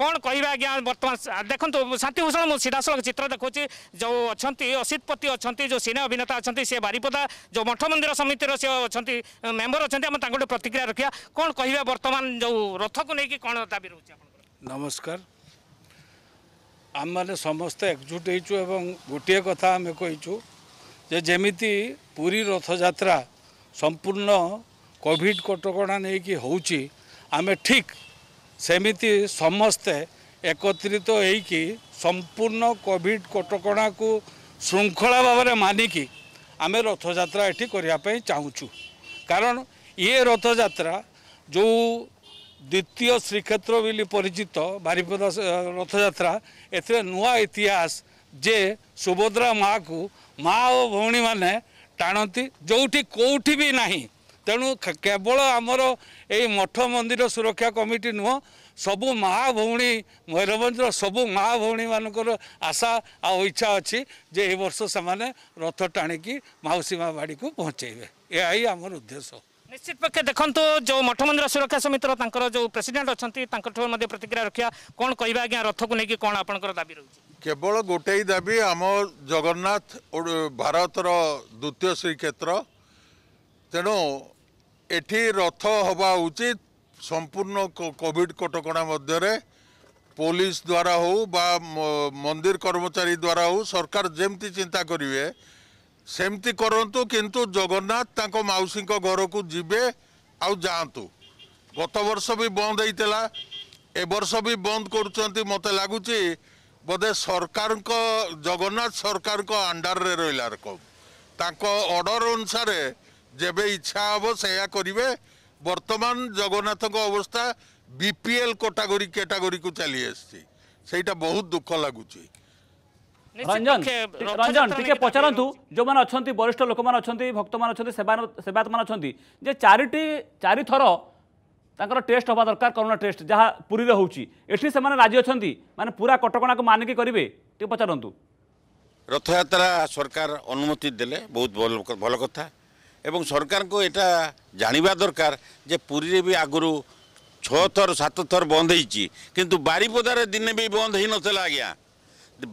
कि आज बर्तीभूषण म सिधासँग चित्त देखाउँछु जो अहिले असितपति अनि ଯେଉଁ ସିନେ ଅଭିନେତା ଅଛନ୍ତି ସେ ବାରିପଦା ଯେଉଁ ମଠ ମନ୍ଦିର ସମିତିର ସେ ଅଛନ୍ତି ମେମ୍ବର ଅଛନ୍ତି ଆମେ ତାଙ୍କଠୁ ପ୍ରତିକ୍ରିୟା ରଖିବା କ'ଣ କହିବା ବର୍ତ୍ତମାନ ଯେଉଁ ରଥକୁ ନେଇକି କ'ଣ ଦାବି ରହୁଛି ନମସ୍କାର ଆମମାନେ ସମସ୍ତେ ଏକଜୁଟ ହେଇଛୁ ଏବଂ ଗୋଟିଏ କଥା ଆମେ କହିଛୁ ଯେ ଯେମିତି ପୁରୀ ରଥଯାତ୍ରା ସମ୍ପୂର୍ଣ୍ଣ କୋଭିଡ଼ କଟକଣା ନେଇକି ହେଉଛି ଆମେ ଠିକ୍ ସେମିତି ସମସ୍ତେ ଏକତ୍ରିତ ହେଇକି ସମ୍ପୂର୍ଣ୍ଣ କୋଭିଡ଼ କଟକଣାକୁ ଶୃଙ୍ଖଳା ଭାବରେ ମାନିକି ଆମେ ରଥଯାତ୍ରା ଏଠି କରିବା ପାଇଁ ଚାହୁଁଛୁ କାରଣ ଇଏ ରଥଯାତ୍ରା ଯେଉଁ ଦ୍ୱିତୀୟ ଶ୍ରୀକ୍ଷେତ୍ର ବୋଲି ପରିଚିତ ବାରିପଦା ରଥଯାତ୍ରା ଏଥିରେ ନୂଆ ଇତିହାସ ଯେ ସୁଭଦ୍ରା ମାଆକୁ ମା ଓ ଭଉଣୀମାନେ ଟାଣନ୍ତି ଯେଉଁଠି କେଉଁଠି ବି ନାହିଁ ତେଣୁ କେବଳ ଆମର ଏଇ ମଠ ମନ୍ଦିର ସୁରକ୍ଷା କମିଟି ନୁହଁ ସବୁ ମା ଭଉଣୀ ମୟୂରଭଞ୍ଜର ସବୁ ମା ଭଉଣୀ ମାନଙ୍କର ଆଶା ଆଉ ଇଚ୍ଛା ଅଛି ଯେ ଏ ବର୍ଷ ସେମାନେ ରଥ ଟାଣିକି ମାଉସୀ ମା ବାଡ଼ିକୁ ପହଞ୍ଚେଇବେ ଏହା ହିଁ ଆମର ଉଦ୍ଦେଶ୍ୟ ନିଶ୍ଚିତ ପକ୍ଷେ ଦେଖନ୍ତୁ ଯେଉଁ ମଠ ମନ୍ଦିର ସୁରକ୍ଷା ସମିତିର ତାଙ୍କର ଯେଉଁ ପ୍ରେସିଡେଣ୍ଟ ଅଛନ୍ତି ତାଙ୍କଠୁ ମଧ୍ୟ ପ୍ରତିକ୍ରିୟା ରଖିବା କ'ଣ କହିବା ଆଜ୍ଞା ରଥକୁ ନେଇକି କ'ଣ ଆପଣଙ୍କର ଦାବି ରହୁଛି କେବଳ ଗୋଟେ ଦାବି ଆମ ଜଗନ୍ନାଥ ଭାରତର ଦ୍ୱିତୀୟ ଶ୍ରୀକ୍ଷେତ୍ର ତେଣୁ ଏଠି ରଥ ହେବା ଉଚିତ সম্পূর্ণ কোভিড কটকণা মধ্যে পুলিশ দ্বারা হো বা মন্দির কর্মচারী দ্বারা হো সরকার যেমতি চিন্তা করবে সেমতি করতু কিন্তু জগন্নাথ তাঁক মাউসী ঘরকু যাবে আউ গত বর্ষ বি বন্ধ হয়ে এবর্ষ বি বন্ধ করছেন মতো লাগুচি বোধে সরকার জগন্নাথ সরকার আন্ডারে ରହିଲା ରକମ তাঁক অর্ডর অনুসারে ଯେବେ ইচ্ছা হব ସେଇଆ করবে বর্তমান জগন্নাথଙ୍କ অবস্থা বিপিএল ক্যাটাগরি ক্যাটাগরিକୁ ଚାଲି ଆସିଛି ସେଇଟା ବହୁତ ଦୁଃଖ ଲାଗୁଛି ରଞ୍ଜନ ରଞ୍ଜନ ଟିକେ ପଚାରନ୍ତୁ ଯେଉଁମାନେ ଅଛନ୍ତି ବରିଷ୍ଠ ଲୋକମାନେ ଅଛନ୍ତି ଭକ୍ତମାନେ ଅଛନ୍ତି ସେବାୟତମାନେ ଅଛନ୍ତି ଯେ ଚାରିଟି ଚାରିଥର ତାଙ୍କର ଟେଷ୍ଟ ହେବା ଦରକାର କରୋନା ଟେଷ୍ଟ ଯାହା ପୁରୀରେ ହେଉଛି ଏଠି ସେମାନେ ରାଜି ଅଛନ୍ତି ମାନେ ପୁରା କଟକଣାକୁ ମାନିକି କରିବେ ଟିକେ ପଚାରନ୍ତୁ ରଥଯାତ୍ରା ସରକାର ଅନୁମତି ଦେଲେ ବହୁତ ଭଲ ଭଲ କଥା এবং সরকারকে এটা জাঁয়া দরকার যে পুরীরে বি আগর ছথর সাতথর বন্ধ হয়েছি কিন্তু বারিপদার দিনে বি বন্ধ হয়ে নথিলা আজ্ঞা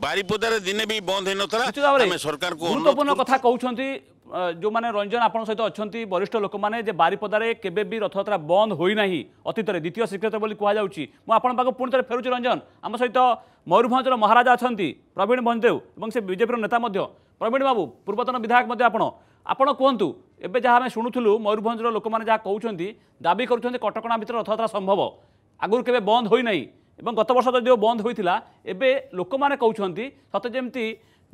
বারিপদার দিনে বি বন্ধ হয়ে নথিলা আমি সরকারকে গুরুত্বপূর্ণ কথা কৌছন্তি ଯେଉଁମାନେ ରଞ୍ଜନ ଆପଣଙ୍କ ସହିତ ଅଛନ୍ତି ବରିଷ୍ଠ ଲୋକମାନେ ଯେ ବାରିପଦାରେ କେବେ ବି ରଥଯାତ୍ରା ବନ୍ଦ ହୋଇନାହିଁ ଅତୀତରେ ଦ୍ୱିତୀୟ ଶ୍ରୀକ୍ଷେତ୍ର ବୋଲି କୁହାଯାଉଛି ମୁଁ ଆପଣଙ୍କ ପାଖକୁ ପୁଣି ଥରେ ଫେରୁଛି ରଞ୍ଜନ ଆମ ସହିତ ମୟୂରଭଞ୍ଜର ମହାରାଜା ଅଛନ୍ତି ପ୍ରବୀଣ ବନ୍ଦେଉ ଏବଂ ସେ ବିଜେପିର ନେତା ମଧ୍ୟ ପ୍ରବୀଣ ବାବୁ ପୂର୍ବତନ ବିଧାୟକ ମଧ୍ୟ ଆପଣ ଆପଣ କୁହନ୍ତୁ ଏବେ ଯାହା ଆମେ ଶୁଣୁଥିଲୁ ମୟୂରଭଞ୍ଜର ଲୋକମାନେ ଯାହା କହୁଛନ୍ତି ଦାବି କରୁଛନ୍ତି କଟକଣା ଭିତରେ ରଥଯାତ୍ରା ସମ୍ଭବ ଆଗରୁ କେବେ ବନ୍ଦ ହୋଇନାହିଁ ଏବଂ ଗତ ବର୍ଷ ଯଦିଓ ବନ୍ଦ ହୋଇଥିଲା ଏବେ ଲୋକମାନେ କହୁଛନ୍ତି ସତେ ଯେମିତି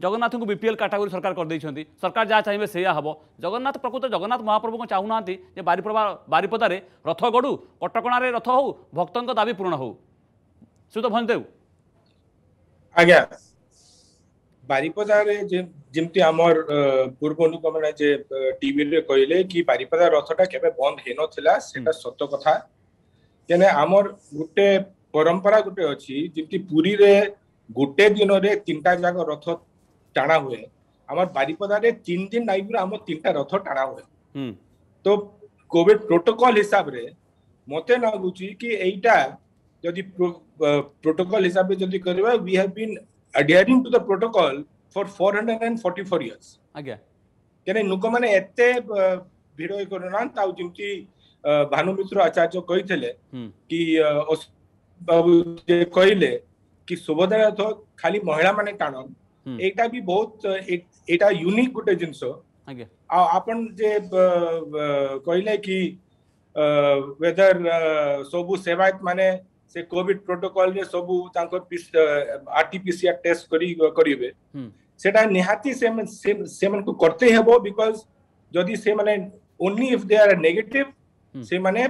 ଜଗନ୍ନାଥଙ୍କୁ ବିପିଏଲ୍ କାଟାଗୋରୀ ସରକାର କରିଦେଇଛନ୍ତି ସରକାର ଯାହା ଚାହିଁବେ ସେଇଆ ହେବ ଜଗନ୍ନାଥ ପ୍ରକୃତ ଜଗନ୍ନାଥ ମହାପ୍ରଭୁଙ୍କୁ ଚାହୁଁନାହାନ୍ତି ଯେ ବାରିପଦା ବାରିପଦାରେ ରଥ ଗଡ଼ୁ କଟକଣାରେ ରଥ ହେଉ ଭକ୍ତଙ୍କ ଦାବି ପୂରଣ ହେଉ ଶ୍ରୀତ ଭଞ୍ଜଦେବ ଆଜ୍ଞା ବାରିପଦାରେ ଯେମିତି ଆମର ପୂର୍ବ ଅନୁଗମନ ଯେ ଟିଭିରେ କହିଲେ କି ବାରିପଦା ରଥଟା କେବେ ବନ୍ଦ ହେଇନଥିଲା ସେଟା ସତ କଥା ଯେନେ ଆମର ଗୋଟେ ପରମ୍ପରା ଗୋଟେ ଅଛି ଯେମିତି ପୁରୀରେ ଗୋଟେ ଦିନରେ ତିନିଟା ଯାକ ରଥ ଟାଣା ହୁଏ আমার বারিপদারে তিন দিন নাইবরে আমার তিনটা রথ টানা হয় তো কোভিড প্রোটোকল হিসাবরে মতে ଲାଗୁଛି କି ଏଇଟା ଯଦି প্রোটোকল ହିସାବରେ ଯଦି କରିବା we have been adhering to the protocol for 444 years. ଆଜ୍ଞା ତେଣୁ ଲୋକମାନେ ଏତେ ଭିଡ଼ କରୁନାହାନ୍ତି ଆଉ ଯେମିତି ଭାନୁମିତ୍ର ଆଚାର୍ଯ୍ୟ କହିଥିଲେ କି ବାବୁ ଯେ କହିଲେ କି ସୁଭଦ୍ରା ରଥ ଖାଲି ମହିଳାମାନେ ଟାଣ ଏଇଟା ବି ବହୁତ ଏଇଟା ୟୁନିକ୍ ଗୋଟେ ଜିନିଷ ଆଉ ଆପଣ ଯେ କହିଲେ କି ୱେଦର ସବୁ ସେବାୟତ ମାନେ से कोविड प्रोटोकॉल ने सब आरटीपीसीआर टेस्ट करेंगे सेटा निहाती से से मन को करते हैं बिकॉज जदि से माने only if they are negative से माने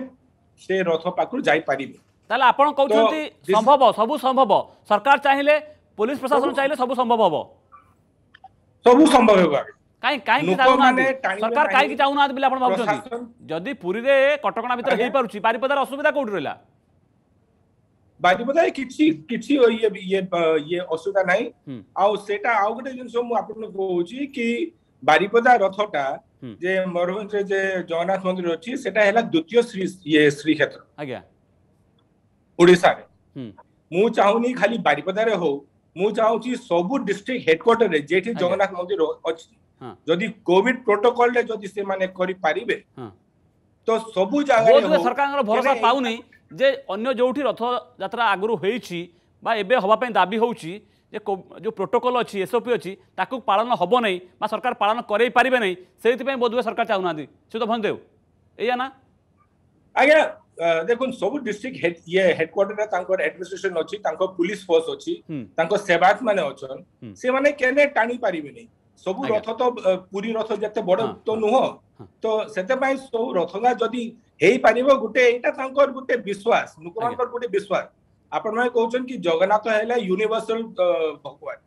से रथ पाकुर जाई पारिबे ताले आपण कहउछंती संभव सब संभव सरकार चाहिले पुलिस प्रशासन चाहिले सब संभव हबो सब संभव हबो काई काई की चाहू ना सरकार काई की चाहू ना बिल आपण भाबछंती जदि पुरी रे कटकणा भीतर हे पारुची पारिपदर असुविधा कोठ रहला ବାରି ବଜା କିଛି କିଛି ଇଏ ଇଏ ଇଏ ଅସୁବିଧା ନାହିଁ ଆଉ ସେଟା ଆଉ ଗୋଟେ ଜିନିଷ ମୁଁ ଆପଣଙ୍କୁ କହୁଛି କି ବାରିପଦା ରଥଟା ଯେ ମୟୂରଭଞ୍ଜରେ ଯେ ଜଗନ୍ନାଥ ମନ୍ଦିର ଅଛି ସେଟା ହେଲା ଦ୍ୱିତୀୟ ଶ୍ରୀ ଇଏ ଶ୍ରୀକ୍ଷେତ୍ର ଆଜ୍ଞା ଓଡ଼ିଶାରେ ମୁଁ ଚାହୁଁନି ଖାଲି ବାରିପଦାରେ ହଉ ମୁଁ ଚାହୁଁଛି ସବୁ ଡିଷ୍ଟ୍ରିକ୍ଟ ହେଡକ୍ୱାର୍ଟରରେ ଯେଠି ଜଗନ୍ନାଥ ମନ୍ଦିର ଅଛି ଯଦି କୋଭିଡ ପ୍ରୋଟୋକଲରେ ଯଦି ସେମାନେ କରିପାରିବେ ତ ସବୁ ଜାଗାରେ ସରକାରଙ୍କର ଭରସା ପାଉନି যে অন্য যেটি রথযাত্রা আগর হয়েছি বা এবে হওয়া দাবি হচ্ছে যে যে প্রোটোকল অছি এসওপি অছি তাকে পালন হব নাই বা সরকার পালন করাই পারিবে নাই সেইপাই বোধহয় সরকার চাহু না সুত ভঞ্জদেব এইয়া না আজ্ঞা দেখুন সব ডিস্ট্রিক্ট হেড ইয়ে হেডকোয়ার্টার তাঙ্কর অ্যাডমিনিস্ট্রেশন অছি তাঙ্কর পুলিশ ফোর্স অছি তাঙ্কর সেবাত মানে অছন সেমানে কেনে টানি পারিবে নাই সব রথ তো পুরী রথ যেতে বড় তো নুহ তো সেতে পাই সবু রথগা যদি पार गोटे विश्वास विश्वास कि जगन्नाथ है भगवान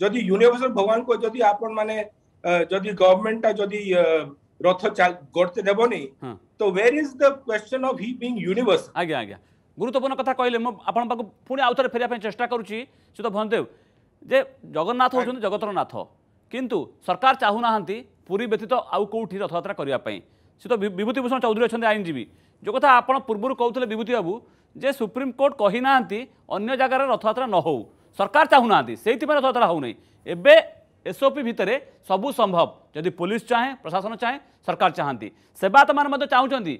जदि भगवान को जदि गवर्नमेंट रथ गढ़ते देवनी तो वेर जगन्नाथ होछन जगतर नाथ किंतु सरकार चाहू नाहंती पुरी व्यतीत आउ कोठी रथयात्रा करिया सी तो विभूति भूषण चौधरी अच्छे आईनजीवी जो कथा आप पूर्व कहते विभूति बाबू जे सुप्रीमकोर्ट कही ना अगर जगार रथयात्रा न हो सरकार चाहूना से रथयात्रा होना एवं एसओपी भितर सबू संभव जदि पुलिस चाहे प्रशासन चाहे सरकार चाहती सेवायत मान चाहते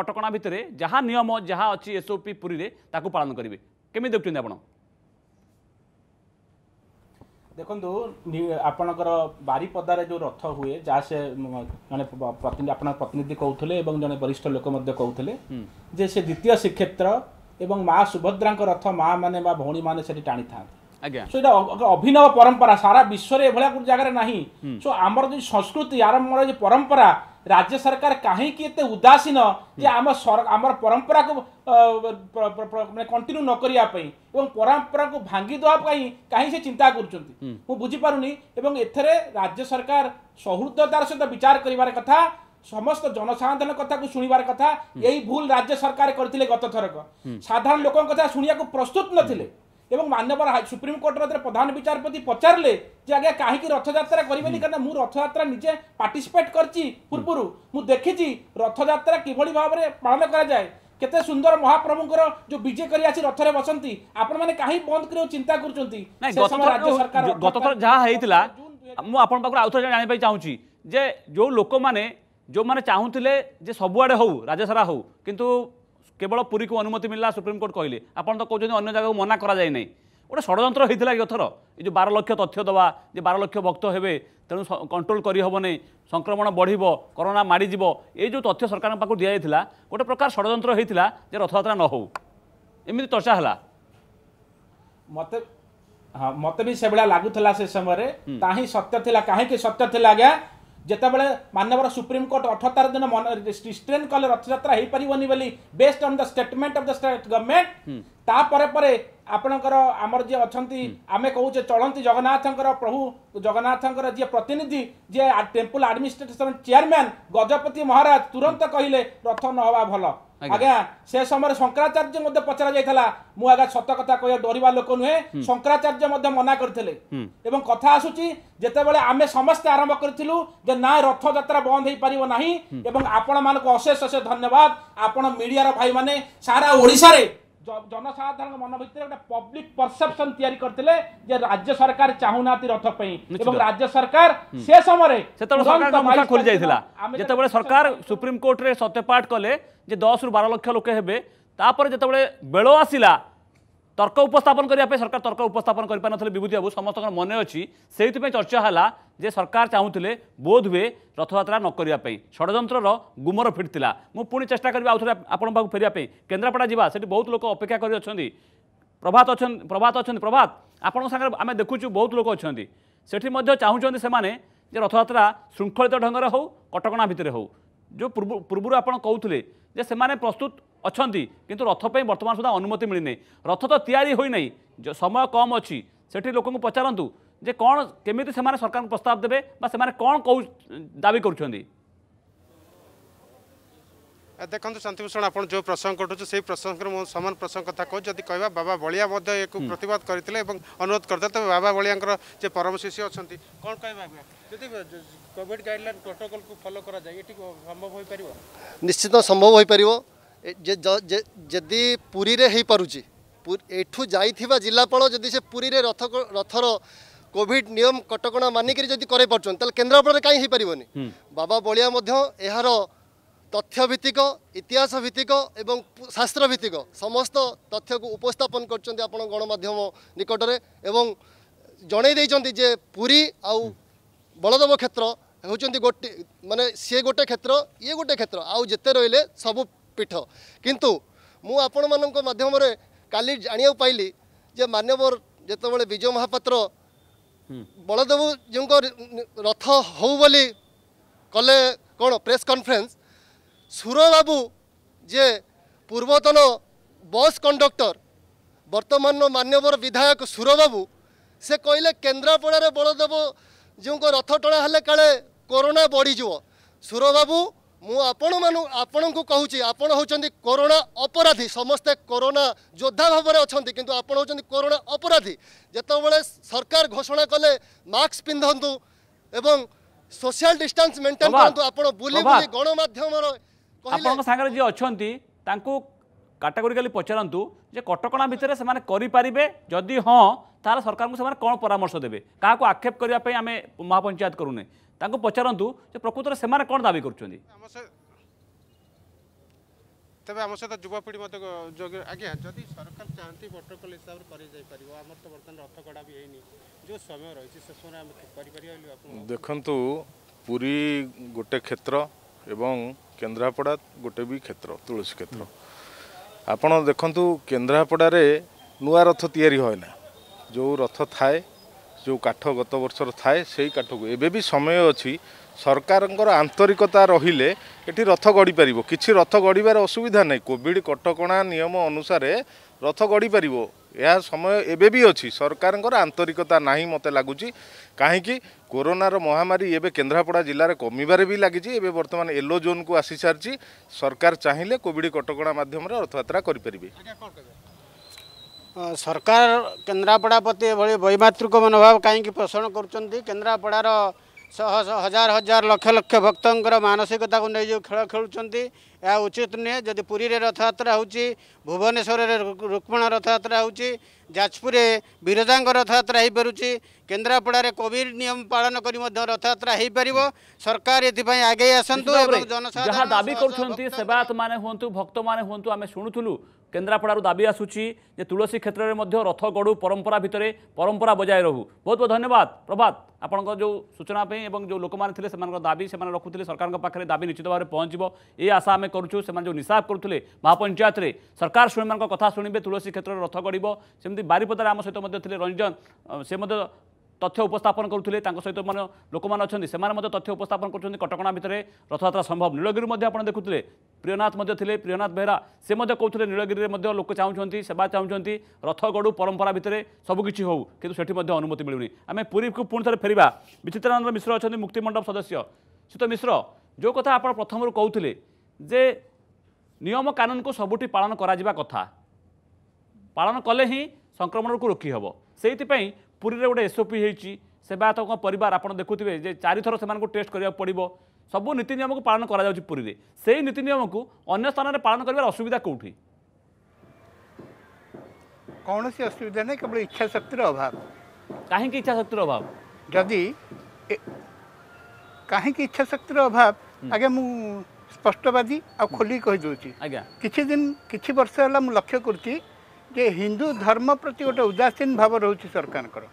कटक भितर जहाँ नियम जहाँ अच्छी एसओपी पूरी पालन करेंगे केमी देखते आपड़ा ଦେଖନ୍ତୁ ଆପଣଙ୍କର ବାରିପଦାରେ ଯେଉଁ ରଥ ହୁଏ ଯାହା ସେ ଜଣେ ଆପଣ ପ୍ରତିନିଧି କହୁଥିଲେ ଏବଂ ଜଣେ ବରିଷ୍ଠ ଲୋକ ମଧ୍ୟ କହୁଥିଲେ ଯେ ସେ ଦ୍ୱିତୀୟ ଶ୍ରୀକ୍ଷେତ୍ର ଏବଂ ମା ସୁଭଦ୍ରାଙ୍କ ରଥ ମା ମାନେ ବା ଭଉଣୀମାନେ ସେଠି ଟାଣିଥାନ୍ତି ଆଜ୍ଞା ସେଇଟା ଅଭିନବ ପରମ୍ପରା ସାରା ବିଶ୍ୱରେ ଏଭଳିଆ ଗୋଟେ ଜାଗାରେ ନାହିଁ ସୋ ଆମର ଯେଉଁ ସଂସ୍କୃତି ଆରମ୍ଭର ଯେଉଁ ପରମ୍ପରା राज्य सरकार काहीँक एते उदासीन जे आम आम परम्पराको कन्टिन्यू नकरिया ଏବଂ ପରମ୍ପରାକୁ ଭାଙ୍ଗି ଦେବା ପାଇଁ କାହିଁ ସେ ଚିନ୍ତା କରୁଛନ୍ତି ମୁଁ ବୁଝିପାରୁନି ଏବଂ ଏଥିରେ ରାଜ୍ୟ ସରକାର ସୌହୃଦତାର ସହିତ ବିଚାର କରିବାର କଥା ସମସ୍ତ ଜନସାଧାରଣ କଥାକୁ ଶୁଣିବାର କଥା ଏଇ ଭୁଲ ରାଜ୍ୟ ସରକାର କରିଥିଲେ ଗତ ଥରକ ସାଧାରଣ ଲୋକଙ୍କ କଥା ଶୁଣିବାକୁ ପ୍ରସ୍ତୁତ ନଥିଲେ এবং মান্যবর সুপ্রিমকোর্টর যে প্রধান বিচারপতি পচারলে যে আজ্ঞা কাহিকি রথযাত্রা করবেনি কেন মু রথযাত্রা নিজে পার্টিসিপেট করছি পূর্বর মু দেখিছি রথযাত্রা কিভাবে ভাবে পালন করা যায় কেতে সুন্দর মহাপ্রভুঙ্কর যে বিজে করি আসি রথরে বসন্তি আপন মানে কাহি বন্ধ করে চিন্তা করছন্তি গতথর যাহা হেইতিলা মু আপন পাখর আউথরে জানি পাই চাহুছি যে যে লোকমানে যে মানে চাহুতিলে যে সবুয়াড়ে হউ রাজ্য সারা হউ কিন্তু কেবল পুরীকে অনুমতি মিলা সুপ্রিমকোর্ট কহিলে আপনার তো কোথাও অন্য জায়গা মনা করা যায় না গোটে ষড়যন্ত্র হয়েছিল এথর এই যে বার লক্ষ তথ্য দেওয়া যে বার লক্ষ ভক্ত হবে তেমন কন্ট্রোল না সংক্রমণ বড়ি করোনা যাব এই যে তথ্য সরকার পাখ দিয়ে যাই গোটে প্রকার ষড়যন্ত্র হয়েছিল যে রথযাত্রা নহো এমনি চর্চা হল মতো হ্যাঁ মতো বি সেভাবে লাগুলা সে সময় তা সত্য লা কাহি সত্য লা আজ্ঞা ଯେତେବେଳେ ମାନ୍ୟବର ସୁପ୍ରିମକୋର୍ଟ ଅଠର ତାରିଖ ଦିନ ରିଷ୍ଟ୍ରେନ୍ କଲେ ରଥଯାତ୍ରା ହେଇପାରିବନି ବୋଲି based on the statement of the state government ତାପରେ ପରେ ଆପଣଙ୍କର ଆମର ଯିଏ ଅଛନ୍ତି ଆମେ କହୁଛେ ଚଳନ୍ତି ଜଗନ୍ନାଥଙ୍କର ପ୍ରଭୁ ଜଗନ୍ନାଥଙ୍କର ଯିଏ ପ୍ରତିନିଧି ଯିଏ temple administration chairman Gajapati Maharaj ତୁରନ୍ତ କହିଲେ ରଥ ନ ହେବା ଭଲ ଆଜ୍ଞା ସେ ସମୟରେ ଶଙ୍କରାଚାର୍ଯ୍ୟ ମଧ୍ୟ ପଚରା ଯାଇଥିଲା ମୁଁ ଆଜ୍ଞା ସତ କଥା କହିବା ଡରିବା ଲୋକ ନୁହେଁ ଶଙ୍କରାଚାର୍ଯ୍ୟ ମଧ୍ୟ ମନା କରିଥିଲେ ଏବଂ କଥା ଆସୁଛି ଯେତେବେଳେ ଆମେ ସମସ୍ତେ ଆରମ୍ଭ କରିଥିଲୁ ଯେ ନା ରଥଯାତ୍ରା ବନ୍ଦ ହେଇପାରିବ ନାହିଁ ଏବଂ ଆପଣମାନଙ୍କୁ ଅଶେଷ ଅଶେଷ ଧନ୍ୟବାଦ ଆପଣ ମିଡ଼ିଆର ଭାଇମାନେ ସାରା ଓଡ଼ିଶାରେ जनसाधारण मन भितर गोटे पब्लिक परसेप्शन तैयारी करते जे राज्य सरकार चाहूना रथ एवं राज्य सरकार से समय सेतबेले खोली जाता जेतबेले सरकार सुप्रीम कोर्ट रे सत्यपाठ कले जे रु 12 लाख लोके हेबे तापर जेतबेले তর্ক উপস্থাপন করা সরকার তর্ক উপস্থাপন করে পারি বিভূতি বাবু সমস্ত মনে অছি সেইপা চর্চা হল যে সরকার চাহুলে বোধ হুয়ে রথযাত্রা নকরা ষড়যন্ত্রর গুমর ফিটি লা পুঁ চেষ্টা করি আউথে আপনার পাখি ফেরা কেন্দ্রাপড়া যা সেটি বহু লোক অপেক্ষা করে অনেক প্রভাত অনেক প্রভাত অনেক প্রভাত আপনার সাথে আমি দেখুছু বহু লোক অনেক সেটি চাহুমান সে যে রথযাত্রা শৃঙ্খলিত ঢঙ্গরে হোক কটকা ভিতরে হোক যে পূর্ব আপনার কৌলে যে সে প্রস্তুত ଅଛନ୍ତି କିନ୍ତୁ ରଥ ପାଇଁ ବର୍ତ୍ତମାନ ସୁଦ୍ଧା ଅନୁମତି ମିଳିନାହିଁ ରଥ ତ ତିଆରି ହୋଇନାହିଁ ସମୟ କମ୍ ଅଛି ସେଠି ଲୋକଙ୍କୁ ପଚାରନ୍ତୁ ଯେ କ'ଣ କେମିତି ସେମାନେ ସରକାରଙ୍କୁ ପ୍ରସ୍ତାବ ଦେବେ ବା ସେମାନେ କ'ଣ କହୁ ଦାବି କରୁଛନ୍ତି ଦେଖନ୍ତୁ ଶାନ୍ତିଭୂଷଣ ଆପଣ ଯେଉଁ ପ୍ରସଙ୍ଗ ଘଟୁଛୁ ସେଇ ପ୍ରସଙ୍ଗରେ ମୁଁ ସମାନ ପ୍ରସଙ୍ଗ କଥା କହୁଛି ଯଦି କହିବା ବାବା ବଳିଆ ମଧ୍ୟ ଏହାକୁ ପ୍ରତିବାଦ କରିଥିଲେ ଏବଂ ଅନୁରୋଧ କରିଦେଲେ ତେବେ ବାବା ବଳିଆଙ୍କର ଯେ ପରମ ଶିଷ୍ୟ ଅଛନ୍ତି କ'ଣ କହିବା ଯଦି କୋଭିଡ଼ ଗାଇଡ଼ଲାଇନ୍ ପ୍ରୋଟୋକଲ୍କୁ ଫଲୋ କରାଯାଏ ଏଠି ସମ୍ଭବ ହୋଇପାରିବ ନିଶ୍ଚିତ ସମ୍ଭବ ହୋଇପାରିବ ଯଦି ପୁରୀରେ ହେଇପାରୁଛି ଏଠୁ ଯାଇଥିବା ଜିଲ୍ଲାପାଳ ଯଦି ସେ ପୁରୀରେ ରଥ ରଥର କୋଭିଡ୍ ନିୟମ କଟକଣା ମାନିକରି ଯଦି କରେଇ ପାରୁଛନ୍ତି ତାହେଲେ କେନ୍ଦ୍ରାପଡ଼ାରେ କାହିଁ ହେଇପାରିବନି ବାବା ବଳିଆ ମଧ୍ୟ ଏହାର ତଥ୍ୟ ଭିତ୍ତିକ ଇତିହାସ ଭିତ୍ତିକ ଏବଂ ଶାସ୍ତ୍ର ଭିତ୍ତିକ ସମସ୍ତ ତଥ୍ୟକୁ ଉପସ୍ଥାପନ କରିଛନ୍ତି ଆପଣ ଗଣମାଧ୍ୟମ ନିକଟରେ ଏବଂ ଜଣେଇ ଦେଇଛନ୍ତି ଯେ ପୁରୀ ଆଉ ବଳଦେବ କ୍ଷେତ୍ର ହେଉଛନ୍ତି ଗୋଟିଏ ମାନେ ସିଏ ଗୋଟେ କ୍ଷେତ୍ର ଇଏ ଗୋଟେ କ୍ଷେତ୍ର ଆଉ ଯେତେ ରହିଲେ ସବୁ ପୀଠ କିନ୍ତୁ ମୁଁ ଆପଣମାନଙ୍କ ମାଧ୍ୟମରେ କାଲି ଜାଣିବାକୁ ପାଇଲି ଯେ ମାନ୍ୟବର ଯେତେବେଳେ ବିଜୟ ମହାପାତ୍ର ବଳଦେବଜୀଙ୍କ ରଥ ହଉ ବୋଲି କଲେ କ'ଣ ପ୍ରେସ୍ କନଫରେନ୍ସ ସୁର ବାବୁ ଯେ ପୂର୍ବତନ ବସ୍ କଣ୍ଡକ୍ଟର ବର୍ତ୍ତମାନର ମାନ୍ୟବର ବିଧାୟକ ସୁର ବାବୁ ସେ କହିଲେ କେନ୍ଦ୍ରାପଡ଼ାରେ ବଳଦେବଜୀଙ୍କ ରଥ ଟଣା ହେଲେ କାଳେ କରୋନା ବଢ଼ିଯିବ ସୁର ବାବୁ ମୁଁ ଆପଣ ମାନ ଆପଣଙ୍କୁ କହୁଛି ଆପଣ ହେଉଛନ୍ତି କରୋନା ଅପରାଧୀ ସମସ୍ତେ କରୋନା ଯୋଦ୍ଧା ଭାବରେ ଅଛନ୍ତି କିନ୍ତୁ ଆପଣ ହେଉଛନ୍ତି କରୋନା ଅପରାଧୀ ଯେତେବେଳେ ସରକାର ଘୋଷଣା କଲେ ମାସ୍କ ପିନ୍ଧନ୍ତୁ ଏବଂ ସୋସିଆଲ ଡିଷ୍ଟାନ୍ସ ମେଣ୍ଟେନ୍ କରନ୍ତୁ ଆପଣ ବୁଲି ବୁଲି ଗଣମାଧ୍ୟମର ଆପଣଙ୍କ ସାଙ୍ଗରେ ଯିଏ ଅଛନ୍ତି ତାଙ୍କୁ କାଟାଗୋରିକାଲି ପଚାରନ୍ତୁ ଯେ କଟକଣା ଭିତରେ ସେମାନେ କରିପାରିବେ ଯଦି ହଁ ତାହେଲେ ସରକାରଙ୍କୁ ସେମାନେ କ'ଣ ପରାମର୍ଶ ଦେବେ କାହାକୁ ଆକ୍ଷେପ କରିବା ପାଇଁ ଆମେ ମହାପଞ୍ଚାୟତ କରୁନେ ତାଙ୍କୁ ପଚାରନ୍ତୁ ଯେ ପ୍ରକୃତରେ ସେମାନେ କ'ଣ ଦାବି କରୁଛନ୍ତି ତେବେ ଆମ ସହିତ ଯୁବପିଢ଼ି ମଧ୍ୟ ଯୋଗ ଆଜ୍ଞା ଯଦି ସରକାର ଚାହାନ୍ତି ଭୋଟର କଲ୍ ହିସାବରେ କରାଯାଇପାରିବ ଆମର ତ ବର୍ତ୍ତମାନ ରଥକଡ଼ା ବି ହେଇନି ଯେଉଁ ସମୟ ରହିଛି ସେ ସମୟରେ ଆମେ କରିପାରିବା ବୋଲି ଆପଣ ଦେଖନ୍ତୁ ପୁରୀ ଗୋଟେ କ୍ଷେତ୍ର ଏବଂ କେନ୍ଦ୍ରାପଡ଼ା ଗୋଟେ ବି କ୍ଷେତ୍ର ତୁଳସୀ କ୍ଷେତ୍ର ଆପଣ ଦେଖନ୍ତୁ କେନ୍ଦ୍ରାପଡ଼ାରେ ନୂଆ ରଥ ତିଆରି ହୁଏ ନା ଯେଉଁ ରଥ ଥାଏ ଯେଉଁ କାଠ ଗତ ବର୍ଷର ଥାଏ ସେଇ କାଠକୁ ଏବେ ବି ସମୟ ଅଛି ସରକାରଙ୍କର ଆନ୍ତରିକତା ରହିଲେ ଏଠି ରଥ ଗଢ଼ିପାରିବ କିଛି ରଥ ଗଢ଼ିବାର ଅସୁବିଧା ନାହିଁ କୋଭିଡ଼ କଟକଣା ନିୟମ ଅନୁସାରେ ରଥ ଗଢ଼ିପାରିବ ଏହା ସମୟ ଏବେ ବି ଅଛି ସରକାରଙ୍କର ଆନ୍ତରିକତା ନାହିଁ ମୋତେ ଲାଗୁଛି କାହିଁକି କୋରୋନାର ମହାମାରୀ ଏବେ କେନ୍ଦ୍ରାପଡ଼ା ଜିଲ୍ଲାରେ କମିବାରେ ବି ଲାଗିଛି ଏବେ ବର୍ତ୍ତମାନ ୟେଲୋ ଜୋନ୍କୁ ଆସିସାରିଛି ସରକାର ଚାହିଁଲେ କୋଭିଡ଼ କଟକଣା ମାଧ୍ୟମରେ ରଥଯାତ୍ରା କରିପାରିବେ ସରକାର କେନ୍ଦ୍ରାପଡ଼ା ପ୍ରତି ଏଭଳି ବୈମାତୃକ ମନୋଭାବ କାହିଁକି ପୋଷଣ କରୁଛନ୍ତି କେନ୍ଦ୍ରାପଡ଼ାର ଶହ ହଜାର ହଜାର ଲକ୍ଷ ଲକ୍ଷ ଭକ୍ତଙ୍କର ମାନସିକତାକୁ ନେଇ ଯେଉଁ ଖେଳ ଖେଳୁଛନ୍ତି ଏହା ଉଚିତ ନୁହେଁ ଯଦି ପୁରୀରେ ରଥଯାତ୍ରା ହେଉଛି ଭୁବନେଶ୍ୱରରେ ରୁକ୍ମଣ ରଥଯାତ୍ରା ହେଉଛି ଯାଜପୁରରେ ବିରଜାଙ୍କ ରଥଯାତ୍ରା ହୋଇପାରୁଛି କେନ୍ଦ୍ରାପଡ଼ାରେ କୋଭିଡ଼ ନିୟମ ପାଳନ କରି ମଧ୍ୟ ରଥଯାତ୍ରା ହୋଇପାରିବ ସରକାର ଏଥିପାଇଁ ଆଗେଇ ଆସନ୍ତୁ ଏବଂ ଜନସାଧାରଣ ଦାବି କରୁଛନ୍ତି ସେବାୟତମାନେ ହୁଅନ୍ତୁ ଭକ୍ତମାନେ ହୁଅନ୍ତୁ ଆମେ ଶୁଣୁଥିଲୁ କେନ୍ଦ୍ରାପଡ଼ାରୁ ଦାବି ଆସୁଛି ଯେ ତୁଳସୀ କ୍ଷେତ୍ରରେ ମଧ୍ୟ ରଥ ଗଡ଼ୁ ପରମ୍ପରା ଭିତରେ ପରମ୍ପରା ବଜାୟ ରହୁ ବହୁତ ବହୁତ ଧନ୍ୟବାଦ ପ୍ରଭାତ ଆପଣଙ୍କ ଯେଉଁ ସୂଚନା ପାଇଁ ଏବଂ ଯେଉଁ ଲୋକମାନେ ଥିଲେ ସେମାନଙ୍କର ଦାବି ସେମାନେ ରଖୁଥିଲେ ସରକାରଙ୍କ ପାଖରେ ଦାବି ନିଶ୍ଚିତ ଭାବରେ ପହଞ୍ଚିବ ଏ ଆଶା ଆମେ महापंचायत निशाफ गर्ुले महापायतले सरकारको कथा शुणि तुलसी क्षेत्रले रथ गढिसम्म बारीपदारा आम सहितले रंजन से तथ्य उपस्पन गर्ुले तहित लोके अनि तथ्य उपस्पन गर् कटकणा भित्र रथयात्रा सम्भव नीलगिरी आउँछ देखुँदै प्रियनाथ ले प्रियनाथ बेहेरा सेवा चाहन्छु रथ गढु परम्परा भित्र सबकि हौ किसिम अनुमति मिल्ने आमे पुरी विचित्रानंद मिश्र विचितनन्दिश्र मुक्ति मुक्तिमण्ड सदस्य शीत मिश्र जो कथा प्रथम कि ଯେ ନିୟମ କାନୁନକୁ ସବୁଠି ପାଳନ କରାଯିବା କଥା ପାଳନ କଲେ ହିଁ ସଂକ୍ରମଣକୁ ରୋକି ହେବ ସେଇଥିପାଇଁ ପୁରୀରେ ଗୋଟେ ଏସ୍ଓପି ହେଇଛି ସେବାୟତଙ୍କ ପରିବାର ଆପଣ ଦେଖୁଥିବେ ଯେ ଚାରିଥର ସେମାନଙ୍କୁ ଟେଷ୍ଟ କରିବାକୁ ପଡ଼ିବ ସବୁ ନୀତି ନିୟମକୁ ପାଳନ କରାଯାଉଛି ପୁରୀରେ ସେଇ ନୀତି ନିୟମକୁ ଅନ୍ୟ ସ୍ଥାନରେ ପାଳନ କରିବାର ଅସୁବିଧା କେଉଁଠି କୌଣସି ଅସୁବିଧା ନାହିଁ କେବଳ ଇଚ୍ଛାଶକ୍ତିର ଅଭାବ କାହିଁକି ଇଚ୍ଛାଶକ୍ତିର ଅଭାବ ଯଦି କାହିଁକି ଇଚ୍ଛାଶକ୍ତିର ଅଭାବ ଆଜ୍ଞା ମୁଁ ସ୍ପଷ୍ଟବାଦୀ ଆଉ ଖୋଲିକି କହିଦେଉଛି ଆଜ୍ଞା କିଛି ଦିନ କିଛି ବର୍ଷ ହେଲା ମୁଁ ଲକ୍ଷ୍ୟ କରୁଛି ଯେ ହିନ୍ଦୁ ଧର୍ମ ପ୍ରତି ଗୋଟେ ଉଦାସୀନ ଭାବ ରହୁଛି ସରକାରଙ୍କର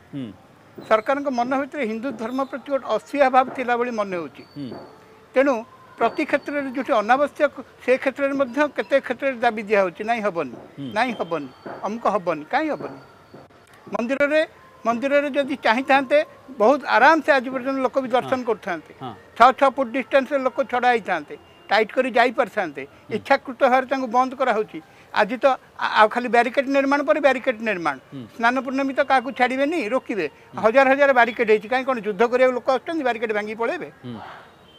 ସରକାରଙ୍କ ମନ ଭିତରେ ହିନ୍ଦୁ ଧର୍ମ ପ୍ରତି ଗୋଟେ ଅସୂୟା ଭାବ ଥିଲା ଭଳି ମନେ ହେଉଛି ତେଣୁ ପ୍ରତି କ୍ଷେତ୍ରରେ ଯେଉଁଠି ଅନାବଶ୍ୟକ ସେ କ୍ଷେତ୍ରରେ ମଧ୍ୟ କେତେ କ୍ଷେତ୍ରରେ ଦାବି ଦିଆହେଉଛି ନାଇଁ ହେବନି ନାଇଁ ହେବନି ଅମୁକ ହେବନି କାହିଁ ହେବନି ମନ୍ଦିରରେ ମନ୍ଦିରରେ ଯଦି ଚାହିଁଥାନ୍ତେ ବହୁତ ଆରାମସେ ଆଜି ପର୍ଯ୍ୟନ୍ତ ଲୋକ ବି ଦର୍ଶନ କରୁଥାନ୍ତେ ଛଅ ଛଅ ଫୁଟ ଡିଷ୍ଟାନ୍ସରେ ଲୋକ ଛଡ଼ା ହେଇଥାନ୍ତେ টাইট করে ଯାଇପାରିଥାନ୍ତେ ଇଚ୍ଛାକୃତ ଭାବରେ ତାଙ୍କୁ ବନ୍ଦ କରାହେଉଛି ଆଜି ତ ଆଉ ଖାଲି ବ୍ୟାରିକେଡ୍ ନିର୍ମାଣ ପରେ ବ୍ୟାରିକେଡ୍ ନିର୍ମାଣ ସ୍ନାନ ପୂର୍ଣ୍ଣମୀ ତ କାହାକୁ ଛାଡ଼ିବେନି ରୋକିବେ ହଜାର ହଜାର ବ୍ୟାରିକେଡ୍ ହେଇଛି କାହିଁ କ'ଣ ଯୁଦ୍ଧ କରିବାକୁ ଲୋକ ଆସୁଛନ୍ତି ବ୍ୟାରିକେଡ୍ ଭାଙ୍ଗି ପଳେଇବେ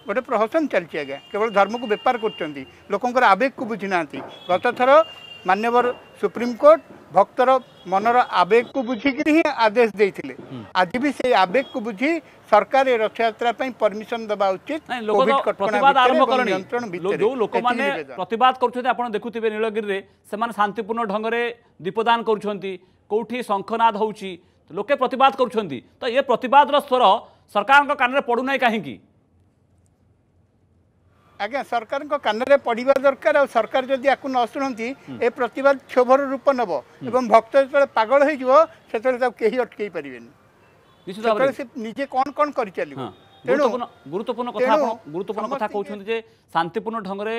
ଗୋଟେ ପ୍ରହସନ ଚାଲିଛି ଆଜ୍ଞା କେବଳ ଧର୍ମକୁ ବେପାର କରୁଛନ୍ତି ଲୋକଙ୍କର ଆବେଗକୁ ବୁଝି ନାହାନ୍ତି ଗତଥର मानवर सुप्रीम कोर्ट भक्तर मनर आवेग को बुझिक आदेश दे आज भी से आवेग को बुझ सरकार रथयात्रा परमिशन देवा उचित जो लोक मैंने प्रतवाद करेंगे नीलगिरी से शांतिपूर्ण ढंग से दीपदान करोटी शंखनाद हो लोके प्रतिवाद करुँच ये प्रतिवादर स्वर सरकार कान में ना कहीं আজ্ঞা সরকারଙ୍କ কাନରେ পড়িବା দরকার আর সরকার যদি আকু ন শুনতি এ প্রতিবাদ ক্ষোভর রূপ নেব এবং ভক্ত যেতবে পাগল হয়ে যাব সেতবে তাকে কেহি অটকাই পারিবেনি নিশ্চিত ভাবে সে নিজে কোন কোন করি চালিব গুরুত্বপূর্ণ কথা গুরুত্বপূর্ণ কথা কৌছেন যে শান্তিপূর্ণ ঢঙ্গরে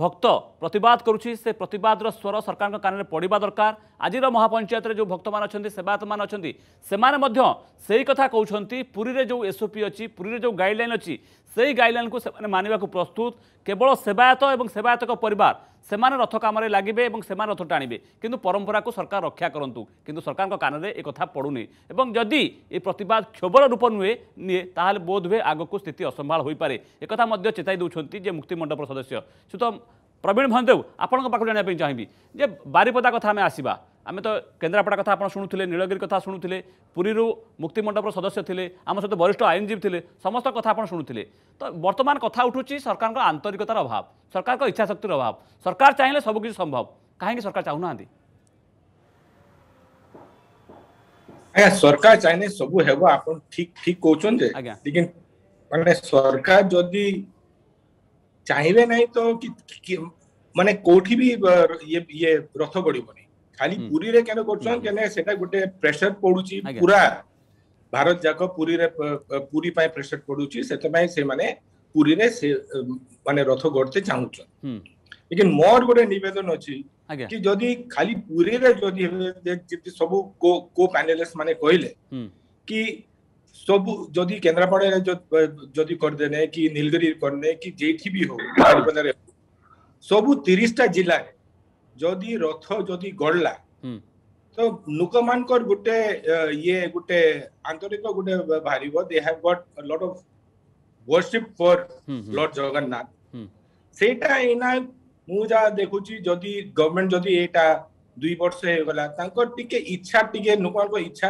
ভক্ত প্রতবাদ করুছি সে প্রতবাদর স্বর সরকার কানে পড়া দরকার আজির মহাপঞ্চায়েত যে ভক্ত মানে অনেক সেবায়ত মানে অনেক সেমানে মধ্য সেই কথা কৌন পুরীরে যে এসওপি অছি পুরীরে যে গাইডলাইন অছি সেই গাইডলাইন কু সে মানবাকে প্রস্তুত কেবল সেবায়ত এবং সেবায়তক পরিবার ସେମାନେ ରଥ କାମରେ ଲାଗିବେ ଏବଂ ସେମାନେ ରଥ ଟାଣିବେ କିନ୍ତୁ ପରମ୍ପରାକୁ ସରକାର ରକ୍ଷା କରନ୍ତୁ କିନ୍ତୁ ସରକାରଙ୍କ କାନରେ ଏ କଥା ପଡ଼ୁନି ଏବଂ ଯଦି ଏ ପ୍ରତିବାଦ କ୍ଷୋଭର ରୂପ ନୁହେଁ ନିଏ ତାହେଲେ ବୋଧହୁଏ ଆଗକୁ ସ୍ଥିତି ଅସମ୍ଭାଳ ହୋଇପାରେ ଏକଥା ମଧ୍ୟ ଚେତାଇ ଦେଉଛନ୍ତି ଯେ ମୁକ୍ତିମଣ୍ଡପର ସଦସ୍ୟ ସୁତ ପ୍ରବୀଣ ମହାନ୍ତେବ ଆପଣଙ୍କ ପାଖକୁ ଜାଣିବା ପାଇଁ ଚାହିଁବି ଯେ ବାରିପଦା କଥା ଆମେ ଆସିବା आम तो केन्द्रापड़ा कथा आप शुणुते नीलगिरी कथा शुणुले पुरी मुक्तिमंडपर सदस्य थे आम सहित वरिष्ठ आईनजीवी थे समस्त कथ आप शुणुले तो बर्तमान कथ उठू सरकार आंतरिकतार अभाव सरकार इच्छाशक्तिर अभाव सरकार चाहिए सबकि संभव कहीं सरकार चाहूना ଆଜ୍ଞା सरकार चाहिए सब ହେବ ଆପଣ ठीक ଠିକ କହୁଛନ୍ତି ଯେ ଲେକିନ ମାନେ ସରକାର ଯଦି ଚାହିଁବେ ନାହିଁ ତ ମାନେ କୋଉଠି ये ଇଏ ଇଏ ରଥ खाली हम्म। पुरी रे केने करछन हम्म। केने सेटा गुटे प्रेशर पडुची पूरा भारत जाक पुरी रे पुरी पाए प्रेशर पडुची सेते पाए से माने पुरी रे से माने रथ गोरते चाहुछ हम्म। लेकिन मोर गुटे निवेदन अछि कि जदी खाली पुरी रे जदी जति सब को को पैनलिस्ट माने कहिले कि सब जदी केंद्रापडा जदी कर देने कि नीलगिरी करने कि जेठी भी हो सब 30टा जिला रे যদি রথ যদি গড়লা ତ ଲୋକମାନଙ୍କର ଗୋଟେ ଇଏ ଗୋଟେ ଆନ୍ତରିକ ଗୋଟେ ବାହାରିବ they have got lot of worship for lord Jagannath ସେଇଟା ଏଇନା ମୁଁ ଯାହା ଦେଖୁଛି ଯଦି ଗଭର୍ଣ୍ଣମେଣ୍ଟ ଯଦି ଏଇଟା ଦୁଇ ବର୍ଷ ହେଇଗଲା ତାଙ୍କର ଟିକେ ଇଚ୍ଛା ଟିକେ ଲୋକମାନଙ୍କ ଇଚ୍ଛା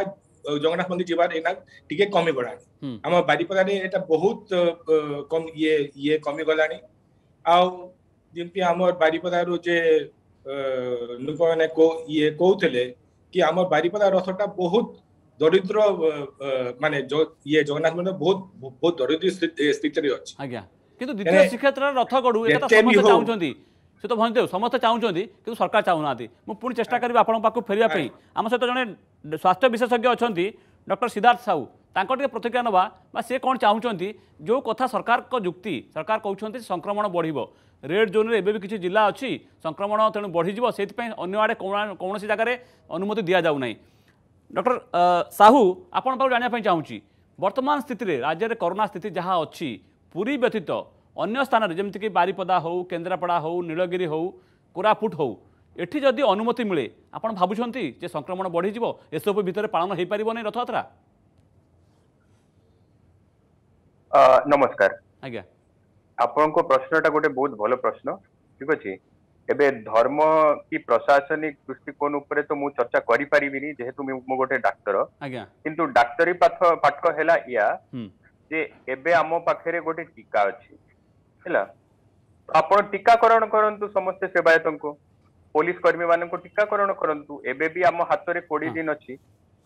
ଜଗନ୍ନାଥ ମନ୍ଦିର ଯିବାର ଏଇନା ଟିକେ କମିଗଲାଣି ଆମ ବାରିପଦାରେ ଏଇଟା ବହୁତ ଇଏ ଇଏ କମିଗଲାଣି ଆଉ ଯେମିତି ଆମର ବାରିପଦାରୁ ଯେ ଲୋକମାନେ ଇଏ କହୁଥିଲେ କି ଆମ ବାରିପଦା ରଥଟା ବହୁତ ଦରିଦ୍ର ମାନେ ଇଏ ଜଗନ୍ନାଥ ମନ୍ଦିର ବହୁତ ବହୁତ ଦରିଦ୍ର ସ୍ଥିତିରେ ଅଛି ଆଜ୍ଞା କିନ୍ତୁ ଦ୍ୱିତୀୟ ଶ୍ରୀକ୍ଷେତ୍ରରେ ରଥ ଗଢୁ ଏଟା ସମସ୍ତେ ଚାହୁଁଛନ୍ତି ସେ ତ ଭଞ୍ଜଦେବ ସମସ୍ତେ ଚାହୁଁଛନ୍ତି କିନ୍ତୁ ସରକାର ଚାହୁଁନାହାନ୍ତି ମୁଁ ପୁଣି ଚେଷ୍ଟା କରିବି ଆପଣଙ୍କ ପାଖକୁ ଫେରିବା ପାଇଁ ଆମ ସହିତ ଜଣେ ସ୍ୱାସ୍ଥ୍ୟ ବିଶେଷଜ୍ଞ ଅଛନ୍ତି ଡକ୍ଟର ସିଦ୍ଧାର୍ଥ ସାହୁ ତାଙ୍କ ଟିକେ ପ୍ରତିକ୍ରିୟା ନେବା ବା ସେ କ'ଣ ଚାହୁଁଛନ୍ତି ଯେଉଁ କଥା ସରକାରଙ୍କ ଯୁକ୍ତି ସରକାର କହୁଛନ୍ତି ସଂକ୍ରମଣ ବଢ଼ିବ ରେଡ୍ ଜୋନ୍ରେ ଏବେ ବି କିଛି ଜିଲ୍ଲା ଅଛି ସଂକ୍ରମଣ ତେଣୁ ବଢ଼ିଯିବ ସେଥିପାଇଁ ଅନ୍ୟ ଆଡ଼େ କୌଣସି ଜାଗାରେ ଅନୁମତି ଦିଆଯାଉ ନାହିଁ ଡକ୍ଟର ସାହୁ ଆପଣଙ୍କ ପାଖରୁ ଜାଣିବା ପାଇଁ ଚାହୁଁଛି ବର୍ତ୍ତମାନ ସ୍ଥିତିରେ ରାଜ୍ୟରେ କରୋନା ସ୍ଥିତି ଯାହା ଅଛି ପୁରୀ ବ୍ୟତୀତ ଅନ୍ୟ ସ୍ଥାନରେ ଯେମିତିକି ବାରିପଦା ହେଉ କେନ୍ଦ୍ରାପଡ଼ା ହେଉ ନୀଳଗିରି ହେଉ କୋରାପୁଟ ହେଉ ଏଠି ଯଦି ଅନୁମତି ମିଳେ ଆପଣ ଭାବୁଛନ୍ତି ଯେ ସଂକ୍ରମଣ ବଢ଼ିଯିବ ଏସବୁ ଭିତରେ ପାଳନ ହେଇପାରିବନି ରଥଯାତ୍ରା ନମସ୍କାର ଆଜ୍ଞା ଆପଣଙ୍କ ପ୍ରଶ୍ନଟା ଗୋଟେ ବହୁତ ଭଲ ପ୍ରଶ୍ନ ଠିକ ଅଛି ଏବେ ଧର୍ମ କି ପ୍ରଶାସନିକ ଦୃଷ୍ଟିକୋଣ ଉପରେ ତ ମୁଁ ଚର୍ଚ୍ଚା କରିପାରିବିନି ଯେହେତୁ ମୁଁ ଗୋଟେ ଡାକ୍ତର କିନ୍ତୁ ଡାକ୍ତରୀ ପାଠ ପାଠ ହେଲା ଏୟା ଯେ ଏବେ ଆମ ପାଖରେ ଗୋଟେ ଟୀକା ଅଛି ହେଲା ଆପଣ ଟୀକାକରଣ କରନ୍ତୁ ସମସ୍ତେ ସେବାୟତଙ୍କୁ ପୋଲିସ କର୍ମୀ ମାନଙ୍କୁ ଟୀକାକରଣ କରନ୍ତୁ ଏବେ ବି ଆମ ହାତରେ କୋଡିଏ ଦିନ ଅଛି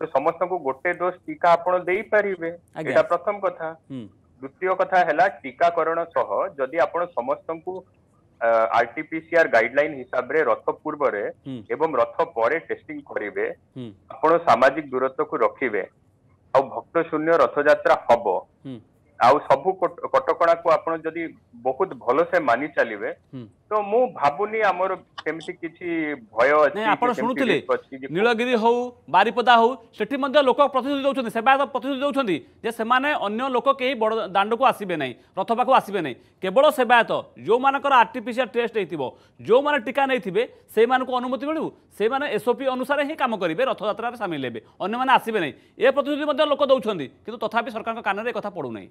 ତ ସମସ୍ତଙ୍କୁ ଗୋଟେ ଡୋଜ ଟୀକା ଆପଣ ଦେଇପାରିବେ ଏଇଟା ପ୍ରଥମ କଥା দ্বিতীয় কথা হেলা টিকাকরণ সহ যদি আপন সমস্তଙ୍କୁ আরটিপিসিআর গাইডলাইন হিসাবরে রথ পূর্বরে এবং রথ পরে টেস্টিং করিবে আপন সামাজিক দূরত্বକୁ ରଖିବେ ଆଉ ଭକ୍ତ ଶୂନ୍ୟ ରଥଯାତ୍ରା ହବ ଆଉ ସବୁ କଟକଣାକୁ ଆପଣ ଯଦି ବହୁତ ଭଲସେ ମାନି ଚାଲିବେ ତ ମୁଁ ଭାବୁନି ଆମର ସେମିତି କିଛି ଭୟ ଅଛି ଆପଣ ଶୁଣୁଥିଲେ ନୀଳଗିରି ହଉ ବାରିପଦା ହଉ ସେଠି ମଧ୍ୟ ଲୋକ ପ୍ରତିଶ୍ରୁତି ଦେଉଛନ୍ତି ସେବାୟତ ପ୍ରତିଶ୍ରୁତି ଦେଉଛନ୍ତି ଯେ ସେମାନେ ଅନ୍ୟ ଲୋକ କେହି ବଡ଼ ଦାଣ୍ଡକୁ ଆସିବେ ନାହିଁ ରଥ ପାଖକୁ ଆସିବେ ନାହିଁ କେବଳ ସେବାୟତ ଯେଉଁମାନଙ୍କର ଆର୍ଟିଫିସିଆଲ୍ ଟେଷ୍ଟ ହେଇଥିବ ଯେଉଁମାନେ ଟୀକା ନେଇଥିବେ ସେମାନଙ୍କୁ ଅନୁମତି ମିଳିବ ସେମାନେ ଏସ୍ଓପି ଅନୁସାରେ ହିଁ କାମ କରିବେ ରଥଯାତ୍ରାରେ ସାମିଲ ହେବେ ଅନ୍ୟମାନେ ଆସିବେ ନାହିଁ ଏ ପ୍ରତିଶ୍ରୁତି ମଧ୍ୟ ଲୋକ ଦେଉଛନ୍ତି କିନ୍ତୁ ତଥାପି ସରକାରଙ୍କ କାନରେ ଏ କଥା ପଡ଼ୁନାହିଁ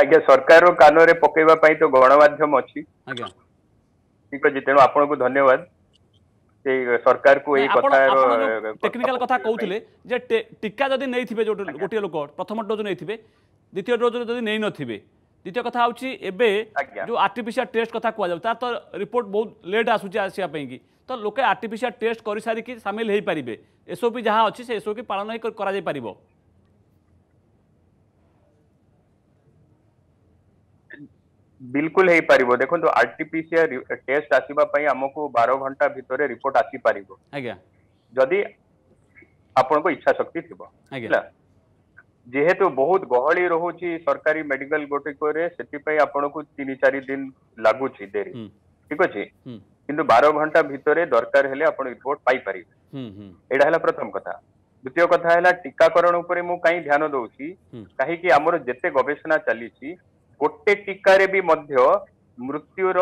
ଆଜ୍ଞା ସରକାରର କାନରେ ପକେଇବା ପାଇଁ ତ ଗଣମାଧ୍ୟମ ଅଛି ଠିକ ଅଛି ତେଣୁ ଆପଣଙ୍କୁ ଧନ୍ୟବାଦ ସରକାରକୁ ଏଇ କଥା ଟେକ୍ନିକାଲ କଥା କହୁଥିଲେ ଯେ ଟୀକା ଯଦି ନେଇଥିବେ ଯୋଉ ଗୋଟିଏ ଲୋକ ପ୍ରଥମ ଡୋଜ୍ ନେଇଥିବେ ଦ୍ୱିତୀୟ ଡୋଜ୍ ଯଦି ନେଇନଥିବେ ଦ୍ୱିତୀୟ କଥା ହେଉଛି ଏବେ ଯେଉଁ ଆର୍ଟିଫିସିଆଲ୍ ଟେଷ୍ଟ କଥା କୁହାଯାଉଛି ତାର ତ ରିପୋର୍ଟ ବହୁତ ଲେଟ୍ ଆସୁଛି ଆସିବା ପାଇଁକି ତ ଲୋକେ ଆର୍ଟିଫିସିଆଲ୍ ଟେଷ୍ଟ କରିସାରିକି ସାମିଲ ହୋଇପାରିବେ ଏସଓପି ଯାହା ଅଛି ସେ ଏସଓପି ପାଳନ କରାଯାଇପାରିବ बिल्कुल हो पार देखो तो आरटीपीसीआर टेस्ट आसपाई को बार घंटा भितर रिपोर्ट आसी पार जदि आपण को इच्छा शक्ति थी जेहेतु बहुत गहली रोच सरकारी मेडिकल गोटिकाई आपण को तीन चार दिन लगुच हम्म। ठीक अच्छे हम्म। कि बार घंटा भितर दरकार रिपोर्ट पाइपर यह हम्म, प्रथम कथा द्वितीय कथा टीकाकरण उपरे मु कहीं ध्यान दौर कहीं जिते गवेषणा चली ଗୋଟେ ଟୀକାରେ ବି ମଧ୍ୟ ମୃତ୍ୟୁର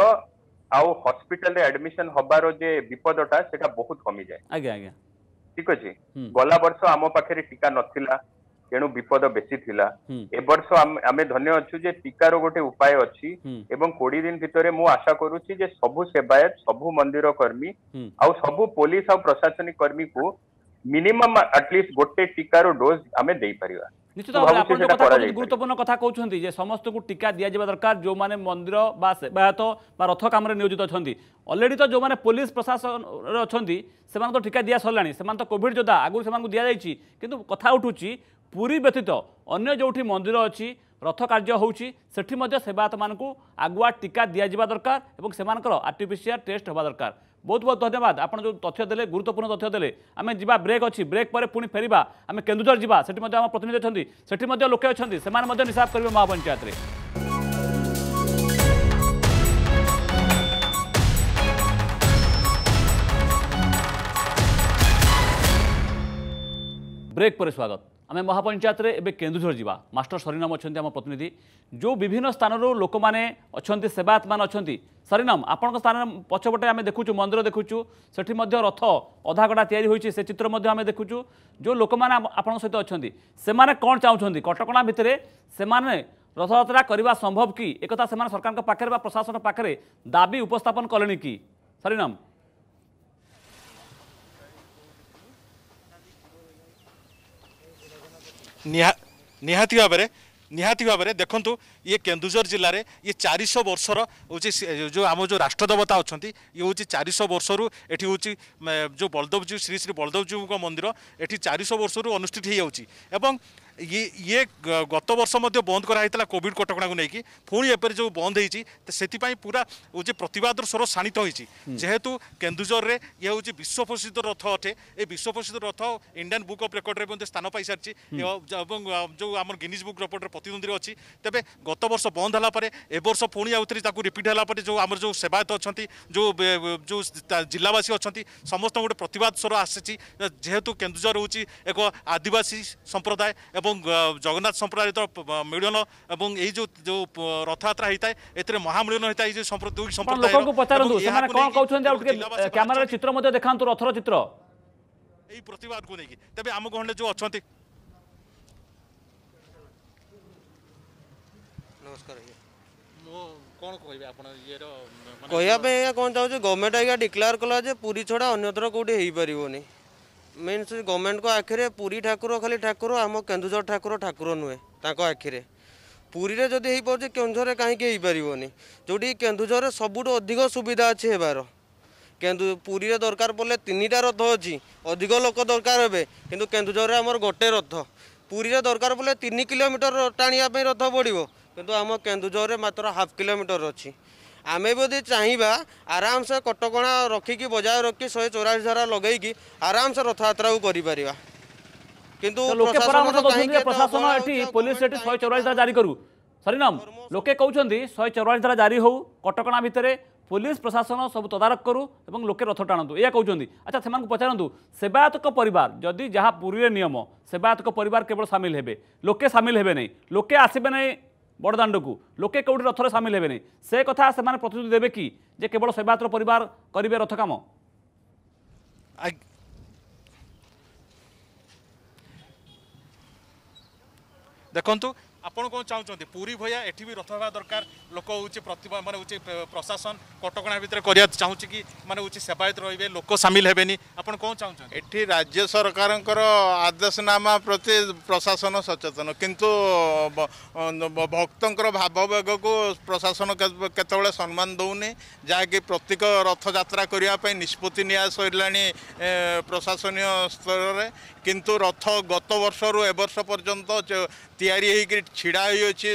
ଆଉ ହସ୍ପିଟାଲରେ ଆଡମିସନ ହବାର ଯେ ବିପଦଟା ସେଟା ବହୁତ କମିଯାଏ ଆଜ୍ଞା ଆଜ୍ଞା ଠିକ ଅଛି ଗଲା ବର୍ଷ ଆମ ପାଖରେ ଟୀକା ନଥିଲା ତେଣୁ ବିପଦ ବେଶୀ ଥିଲା ଏ ବର୍ଷ ଆମେ ଧନ୍ୟ ଅଛୁ ଯେ ଟୀକାର ଗୋଟେ ଉପାୟ ଅଛି ଏବଂ କୋଡିଏ ଦିନ ଭିତରେ ମୁଁ ଆଶା କରୁଛି ଯେ ସବୁ ସେବାୟତ ସବୁ ମନ୍ଦିର କର୍ମୀ ଆଉ ସବୁ ପୋଲିସ ଆଉ ପ୍ରଶାସନିକ କର୍ମୀକୁ ମିନିମମ୍ ଆଟଲିଷ୍ଟ ଗୋଟେ ଟୀକାର ଡୋଜ ଆମେ ଦେଇପାରିବା নিশ্চিত ভাবে আপন কথা কହୁଛନ୍ତି গুরুত্বপূর্ণ কথা কହୁଛନ୍ତି যে সমস্তকু টিকা দিয়া যাবা দরকার যে মানে মন্দির বা সেবায়ত বা রথ কামরে নিয়োজিত অছন্তি অলরেডি তো যে মানে পুলিশ প্রশাসন অছন্তি সেমান তো টিকা দিয়া সরলানি সেমান তো কোভিড যোদ্ধা আগুরু সেমান দিয়া যাইছি কিন্তু কথা উঠুছি পুরী ব্যতীত অন্য যেউঠি মন্দির অছি রথ কার্য হচ্ছে সেটি সেবায়ত মানুষ আগুয়া টিকা দিয়া যাবা দরকার এবং সেমানকর আর্টিফিসিয়াল টেস্ট হওয়া দরকার ବହୁତ ବହୁତ ଧନ୍ୟବାଦ ଆପଣ ଯେଉଁ ତଥ୍ୟ ଦେଲେ ଗୁରୁତ୍ୱପୂର୍ଣ୍ଣ ତଥ୍ୟ ଦେଲେ ଆମେ ଯିବା ବ୍ରେକ୍ ଅଛି ବ୍ରେକ୍ ପରେ ପୁଣି ଫେରିବା ଆମେ କେନ୍ଦୁଝର ଯିବା ସେଠି ମଧ୍ୟ ଆମ ପ୍ରତିନିଧି ଅଛନ୍ତି ସେଠି ମଧ୍ୟ ଲୋକେ ଅଛନ୍ତି ସେମାନେ ମଧ୍ୟ ହିସାବ କରିବେ ମହାପଞ୍ଚାୟତରେ ब्रेक पर स्वागत ଆମେ ମହାପଞ୍ଚାୟତରେ ଏବେ କେନ୍ଦୁଝର ଯିବା ମାଷ୍ଟର ସରିନାମ ଅଛନ୍ତି ଆମ ପ୍ରତିନିଧି ଯେଉଁ ବିଭିନ୍ନ ସ୍ଥାନରୁ ଲୋକମାନେ ଅଛନ୍ତି ସେବାୟତମାନେ ଅଛନ୍ତି ସରିନାମ ଆପଣଙ୍କ ସ୍ଥାନ ପଛପଟେ ଆମେ ଦେଖୁଛୁ ମନ୍ଦିର ଦେଖୁଛୁ ସେଠି ମଧ୍ୟ ରଥ ଅଧାଗଡ଼ା ତିଆରି ହୋଇଛି ସେ ଚିତ୍ର ମଧ୍ୟ ଆମେ ଦେଖୁଛୁ ଯେଉଁ ଲୋକମାନେ ଆପଣଙ୍କ ସହିତ ଅଛନ୍ତି ସେମାନେ କ'ଣ ଚାହୁଁଛନ୍ତି କଟକଣା ଭିତରେ ସେମାନେ ରଥଯାତ୍ରା କରିବା ସମ୍ଭବ କି ଏକଥା ସେମାନେ ସରକାରଙ୍କ ପାଖରେ ବା ପ୍ରଶାସନ ପାଖରେ ଦାବି ଉପସ୍ଥାପନ କଲେଣି କି ସରିନାମ ନିହାତି ଭାବରେ ନିହାତି ଭାବରେ ଦେଖନ୍ତୁ ଇଏ କେନ୍ଦୁଝର ଜିଲ୍ଲାରେ ଇଏ ଚାରିଶହ ବର୍ଷର ହେଉଛି ଯେଉଁ ଆମ ଯେଉଁ ରାଷ୍ଟ୍ରଦେବତା ଅଛନ୍ତି ଇଏ ହେଉଛି ଚାରିଶହ ବର୍ଷରୁ ଏଠି ହେଉଛି ଯେଉଁ ବଳଦେବଜୀଉ ଶ୍ରୀ ଶ୍ରୀ ବଳଦେବଜୀଉଙ୍କ ମନ୍ଦିର ଏଠି ଚାରିଶହ ବର୍ଷରୁ ଅନୁଷ୍ଠିତ ହୋଇଯାଉଛି ଏବଂ ଇଏ ଗତ ବର୍ଷ ମଧ୍ୟ ବନ୍ଦ କରାହେଇଥିଲା କୋଭିଡ଼ କଟକଣାକୁ ନେଇକି ପୁଣି ଏପରି ଯେଉଁ ବନ୍ଦ ହେଇଛି ସେଥିପାଇଁ ପୁରା ଯେ ପ୍ରତିବାଦର ସ୍ୱର ଶାଣିତ ହୋଇଛି ଯେହେତୁ କେନ୍ଦୁଝରରେ ଇଏ ହେଉଛି ବିଶ୍ୱ ପ୍ରସିଦ୍ଧ ରଥ ଅଟେ ଏ ବିଶ୍ୱ ପ୍ରସିଦ୍ଧ ରଥ ଇଣ୍ଡିଆନ୍ ବୁକ୍ ଅଫ୍ ରେକର୍ଡ଼ରେ ମଧ୍ୟ ସ୍ଥାନ ପାଇସାରିଛି ଏବଂ ଯେଉଁ ଆମର ଗିନିଜ୍ ବୁକ୍ ରେକର୍ଡ଼ରେ ପ୍ରତିଦ୍ୱନ୍ଦ୍ୱୀ ଅଛି ତେବେ ଗତ ବର୍ଷ ବନ୍ଦ ହେଲା ପରେ ଏ ବର୍ଷ ପୁଣି ଆଉଥରେ ତାକୁ ରିପିଟ୍ ହେଲା ପରେ ଯେଉଁ ଆମର ଯେଉଁ ସେବାୟତ ଅଛନ୍ତି ଯେଉଁ ଯେଉଁ ଜିଲ୍ଲାବାସୀ ଅଛନ୍ତି ସମସ୍ତଙ୍କୁ ଗୋଟେ ପ୍ରତିବାଦ ସ୍ୱର ଆସିଛି ଯେହେତୁ କେନ୍ଦୁଝର ହେଉଛି ଏକ ଆଦିବାସୀ ସମ୍ପ୍ରଦାୟ ଏବଂ এবং জগন্নাথ সম্প্রদায় মিলন এবং এই যে ଯେଉଁ ରଥଯାତ୍ରା ହେଇଥାଏ ଏଥିରେ ମହାମିଳନ ହେଇଥାଏ ଯେଉଁ ଦୁଇ ସମ୍ପ୍ରଦାୟ ଲୋକଙ୍କୁ ପଚାରନ୍ତୁ ସେମାନେ କ'ଣ କହୁଛନ୍ତି ଆଉ ଟିକେ କ୍ୟାମେରାରେ ଚିତ୍ର ମଧ୍ୟ ଦେଖାନ୍ତୁ ରଥର ଚିତ୍ର ଏହି ପ୍ରତିବାଦକୁ ନେଇକି ତେବେ ଆମ ଗହଣରେ ଯେଉଁ ଅଛନ୍ତି ନମସ୍କାର କହିବା ପାଇଁ ଏହା କ'ଣ ଚାହୁଁଛି ଗଭର୍ଣ୍ଣମେଣ୍ଟ ଆଜ୍ଞା ଡିକ୍ଲେୟାର କଲା ଯେ ପୁରୀ ଛଡ଼ା ଅନ୍ୟତ୍ର କେଉଁଠି ହେଇପାରିବନି ମିନ୍ସ ଗଭର୍ଣ୍ଣମେଣ୍ଟଙ୍କ ଆଖିରେ ପୁରୀ ଠାକୁର ଖାଲି ଠାକୁର ଆମ କେନ୍ଦୁଝର ଠାକୁର ଠାକୁର ନୁହେଁ ତାଙ୍କ ଆଖିରେ ପୁରୀରେ ଯଦି ହେଇପାରୁଛି କେନ୍ଦୁଝରରେ କାହିଁକି ହେଇପାରିବନି ଯେଉଁଠି କେନ୍ଦୁଝରରେ ସବୁଠୁ ଅଧିକ ସୁବିଧା ଅଛି ହେବାର କେନ୍ଦୁ ପୁରୀରେ ଦରକାର ପଡ଼ିଲେ ତିନିଟା ରଥ ଅଛି ଅଧିକ ଲୋକ ଦରକାର ହେବେ କିନ୍ତୁ କେନ୍ଦୁଝରରେ ଆମର ଗୋଟେ ରଥ ପୁରୀରେ ଦରକାର ପଡ଼ିଲେ ତିନି କିଲୋମିଟର ଟାଣିବା ପାଇଁ ରଥ ପଡ଼ିବ କିନ୍ତୁ ଆମ କେନ୍ଦୁଝରରେ ମାତ୍ର ହାଫ୍ କିଲୋମିଟର ଅଛି आम यदि चाहिए आराम से कटक रखिक बजाय रखी शहे चौराश धारा लगे कि आराम से रथ जात्र प्रशासन पुलिस तो तो जारी करू सरिनाम लोके कौन शहे चौराश धारा जारी हो कटक भितर पुलिस प्रशासन सब तदारख करूँ लोके रथ टाणतु या कौन अच्छा से पचारत सेवायतक परिवार जदि जहाँ पूरी नियम सेवायतक परिवार केवल सामिल हे लोके सामिल है नहीं लोके आसबे ना ବଡ଼ଦାଣ୍ଡକୁ ଲୋକେ କେଉଁଠି ରଥରେ ସାମିଲ ହେବେନି ସେ କଥା ସେମାନେ ପ୍ରତିଶ୍ରୁତି ଦେବେ କି ଯେ କେବଳ ସେବାୟତ୍ର ପରିବାର କରିବେ ରଥ କାମ ଦେଖନ୍ତୁ ଆପଣ କ'ଣ ଚାହୁଁଛନ୍ତି ପୁରୀ ଭଳିଆ ଏଠି ବି ରଥ ହେବା ଦରକାର ଲୋକ ହେଉଛି ପ୍ରତିଭା ମାନେ ହେଉଛି ପ୍ରଶାସନ କଟକଣା ଭିତରେ କରିବା ଚାହୁଁଛି କି ମାନେ ହେଉଛି ସେବାୟତ ରହିବେ ଲୋକ ସାମିଲ ହେବେନି ଆପଣ କ'ଣ ଚାହୁଁଛନ୍ତି ଏଠି ରାଜ୍ୟ ସରକାରଙ୍କର ଆଦେଶନାମା ପ୍ରତି ପ୍ରଶାସନ ସଚେତନ କିନ୍ତୁ ଭକ୍ତଙ୍କର ଭାବବେଗକୁ ପ୍ରଶାସନ କେତେବେଳେ ସମ୍ମାନ ଦେଉନି ଯାହାକି ପ୍ରତ୍ୟେକ ରଥଯାତ୍ରା କରିବା ପାଇଁ ନିଷ୍ପତ୍ତି ନିଆ ସରିଲାଣି ପ୍ରଶାସନୀୟ ସ୍ତରରେ কিন্তু রথ গত বর্ষর এবর্ষ পর্যন্ত ତିଆରି ହେଇକରି ଛିଡ଼ା ହୋଇଅଛି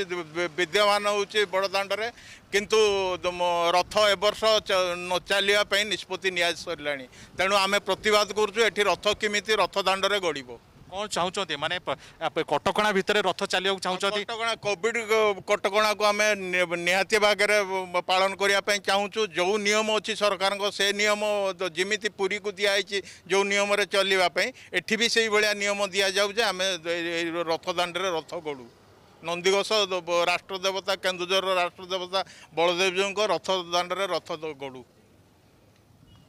ବିଦ୍ୟମାନ ହେଉଛି ବଡ଼ଦାଣ୍ଡରେ କିନ୍ତୁ ରଥ ଏବର୍ଷ ନ ଚାଲିବା ପାଇଁ ନିଷ୍ପତ୍ତି ନିଆ ସରିଲାଣି ତେଣୁ ଆମେ ପ୍ରତିବାଦ କରୁଛୁ ଏଠି ରଥ କେମିତି ରଥ ଦାଣ୍ଡରେ ଗଡ଼ିବ କ'ଣ ଚାହୁଁଛନ୍ତି ମାନେ କଟକଣା ଭିତରେ ରଥ ଚାଲିବାକୁ ଚାହୁଁଛନ୍ତି କଟକଣା କୋଭିଡ କଟକଣାକୁ ଆମେ ନିହାତି ଭାଗରେ ପାଳନ କରିବା ପାଇଁ ଚାହୁଁଛୁ ଯେଉଁ ନିୟମ ଅଛି ସରକାରଙ୍କ ସେ ନିୟମ ଯେମିତି ପୁରୀକୁ ଦିଆହେଇଛି ଯେଉଁ ନିୟମରେ ଚଲିବା ପାଇଁ ଏଠି ବି ସେଇଭଳିଆ ନିୟମ ଦିଆଯାଉ ଯେ ଆମେ ରଥଦାଣ୍ଡରେ ରଥ ଗଢ଼ୁ ନନ୍ଦିଘୋଷ ରାଷ୍ଟ୍ର ଦେବତା କେନ୍ଦୁଝର ରାଷ୍ଟ୍ର ଦେବତା ବଳଦେବଜୀଙ୍କ ରଥ ଦାଣ୍ଡରେ ରଥ ଗଢ଼ୁ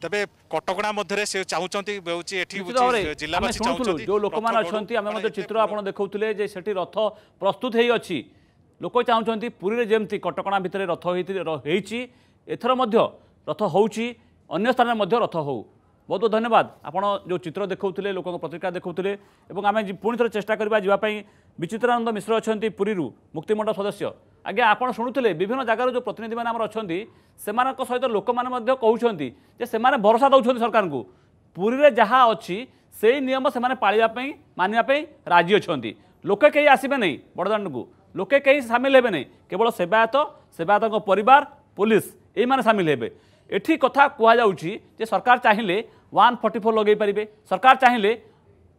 তবে কটকণা মধ্যে সে চাহুচন্তি হচ্ছে এটি জিল্লাবাসী চাহুচন্তি যে লোকমান অছন্তি আমি মধ্যে চিত্র আপন দেখাউতলে যে সেটি রথ প্রস্তুত হই অছি লোক চাহুচন্তি পুরীর যেমতি কটকণা ভিতরে রথ হইছি এথর মধ্য রথ হউছি অন্য স্থানে মধ্য রথ হউ বহুত ବହୁତ ଧନ୍ୟବାଦ ଆପଣ ଯେଉଁ ଚିତ୍ର ଦେଖାଉଥିଲେ ଲୋକଙ୍କ ପ୍ରତିକ୍ରିୟା ଦେଖାଉଥିଲେ ଏବଂ ଆମେ চেষ্টা ଥରେ ଚେଷ୍ଟା କରିବା ଯିବା ପାଇଁ ବିଚିତ୍ରାନନ୍ଦ ମିଶ୍ର ଅଛନ୍ତି ପୁରୀରୁ ସଦସ୍ୟ ଆଜ୍ଞା ଆପଣ ଶୁଣୁଥିଲେ ବିଭିନ୍ନ ଜାଗାରୁ ଯେଉଁ ପ୍ରତିନିଧିମାନେ ଆମର ଅଛନ୍ତି ସେମାନଙ୍କ ସହିତ ଲୋକମାନେ ମଧ୍ୟ କହୁଛନ୍ତି ଯେ ସେମାନେ ଭରସା ଦେଉଛନ୍ତି ସରକାରଙ୍କୁ ପୁରୀରେ ଯାହା ଅଛି ସେଇ ନିୟମ ସେମାନେ ପାଳିବା ପାଇଁ ମାନିବା ପାଇଁ ରାଜି ଅଛନ୍ତି ଲୋକେ କେହି ଆସିବେ ନାହିଁ ବଡ଼ଦାଣ୍ଡକୁ ଲୋକେ କେହି ସାମିଲ ହେବେ ନାହିଁ କେବଳ ସେବାୟତ ସେବାୟତଙ୍କ ପରିବାର ପୋଲିସ ଏଇମାନେ ସାମିଲ ହେବେ ଏଠି କଥା କୁହାଯାଉଛି ଯେ ସରକାର ଚାହିଁଲେ ୱାନ୍ ଫର୍ଟି ଫୋର୍ ଲଗାଇ ପାରିବେ ସରକାର ଚାହିଁଲେ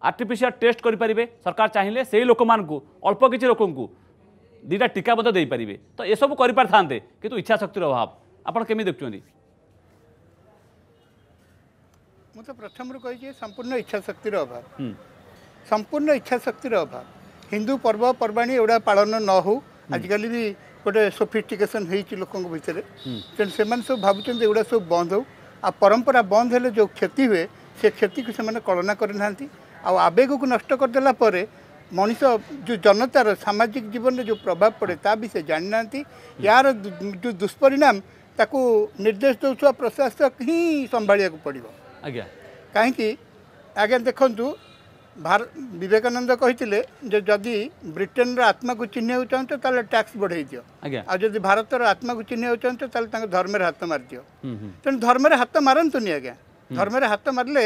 ଆର୍ଟିଫିସିଆଲ୍ ଟେଷ୍ଟ କରିପାରିବେ ସରକାର ଚାହିଁଲେ ସେଇ ଲୋକମାନଙ୍କୁ ଅଳ୍ପ କିଛି ଲୋକଙ୍କୁ দুইটা টিকা মধ্যে দিয়ে তো এসব করে থাকে কিন্তু ইচ্ছা শক্তির অভাব আপনার কেমি দেখছেন ମୁଁ ତ ପ୍ରଥମରୁ କହିଛି ସମ୍ପୂର୍ଣ୍ଣ ଇଚ୍ଛାଶକ୍ତିର ଅଭାବ ସମ୍ପୂର୍ଣ୍ଣ ଇଚ୍ଛାଶକ୍ତିର ଅଭାବ ହିନ୍ଦୁ ପର୍ବପର୍ବାଣି ଏଗୁଡ଼ା ପାଳନ ନ ହେଉ ଆଜିକାଲି ବି ଗୋଟେ ସୋଫିଷ୍ଟିକେସନ୍ ହେଇଛି ଲୋକଙ୍କ ଭିତରେ ତେଣୁ ସେମାନେ ସବୁ ଭାବୁଛନ୍ତି ଏଗୁଡ଼ା ସବୁ ବନ୍ଦ ହେଉ ଆଉ ପରମ୍ପରା ବନ୍ଦ ହେଲେ ଯେଉଁ କ୍ଷତି ହୁଏ ସେ କ୍ଷତିକୁ ସେମାନେ କଳନା କରିନାହାନ୍ତି ଆଉ ଆବେଗକୁ ନଷ୍ଟ କରିଦେଲା ପରେ ମଣିଷ ଯେଉଁ ଜନତାର ସାମାଜିକ ଜୀବନରେ ଯେଉଁ ପ୍ରଭାବ ପଡ଼େ ତା ବିଷୟ ଜାଣିନାହାନ୍ତି ୟାର ଯେଉଁ ଦୁଷ୍ପରିଣାମ ତାକୁ ନିର୍ଦ୍ଦେଶ ଦେଉଥିବା ପ୍ରଶାସକ ହିଁ ସମ୍ଭାଳିବାକୁ ପଡ଼ିବ ଆଜ୍ଞା କାହିଁକି ଆଜ୍ଞା ଦେଖନ୍ତୁ ବିବେକାନନ୍ଦ କହିଥିଲେ ଯେ ଯଦି ବ୍ରିଟେନର ଆତ୍ମାକୁ ଚିହ୍ନିବାକୁ ଚାହୁଁଛ ତାହେଲେ ଟ୍ୟାକ୍ସ ବଢ଼େଇ ଦିଅ ଆଉ ଯଦି ଭାରତର ଆତ୍ମାକୁ ଚିହ୍ନିବାକୁ ଚାହୁଁଛ ତାହେଲେ ତାଙ୍କ ଧର୍ମରେ ହାତ ମାରିଦିଅ ତେଣୁ ଧର୍ମରେ ହାତ ମାରନ୍ତୁନି ଆଜ୍ଞା ଧର୍ମରେ ହାତ ମାରିଲେ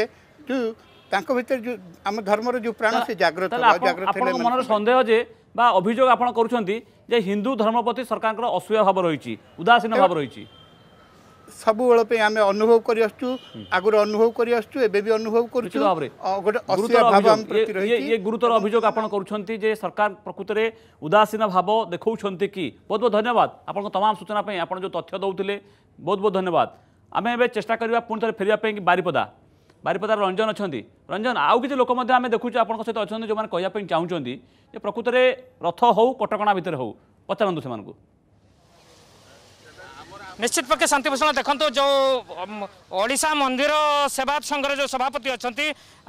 ଯେଉଁ ତାଙ୍କ ଭିତରେ ଯେଉଁ ଆମ ଧର୍ମର ଯେଉଁ ପ୍ରାଣ ସେ ଜାଗ୍ରତ ଜାଗ୍ରତ ମନରେ ସନ୍ଦେହ ଯେ ବା ଅଭିଯୋଗ ଆପଣ କରୁଛନ୍ତି ଯେ ହିନ୍ଦୁ ଧର୍ମ ପ୍ରତି ସରକାରଙ୍କର অসূয়া ଭାବ ରହିଛି ଉଦାସୀନ ଭାବ ରହିଛି ସବୁବେଳ ପାଇଁ ଆମେ ଅନୁଭବ କରିଆସୁଛୁ ଆଗରୁ ଅନୁଭବ କରିଆସୁଛୁ ଏବେ ବି ଅନୁଭବ କରୁଛୁ ଇଏ ଗୁରୁତର ଅଭିଯୋଗ ଆପଣ କରୁଛନ୍ତି ଯେ ସରକାର ପ୍ରକୃତରେ ଉଦାସୀନ ଭାବ ଦେଖାଉଛନ୍ତି କି ବହୁତ ବହୁତ ଧନ୍ୟବାଦ ଆପଣଙ୍କ ତମାମ ସୂଚନା ପାଇଁ ଆପଣ ଯେଉଁ ତଥ୍ୟ ଦେଉଥିଲେ ବହୁତ ବହୁତ ଧନ୍ୟବାଦ ଆମେ ଏବେ ଚେଷ୍ଟା କରିବା ପୁଣି ଥରେ ଫେରିବା ପାଇଁ ବାରିପଦା বারিপদার রঞ্জন অনেক রঞ্জন আউ কিছু লোক আমি দেখুছি আপনার সহ অনেক যে কয়া চাহুমান যে প্রকৃতরে রথ হোক কটকা ভিতরে হোক পচারু সে নিশ্চিত পক্ষে শান্তিভূষণ দেখুন যে ওড়শা মন্দির সেবা সংঘর যে সভাপতি অনেক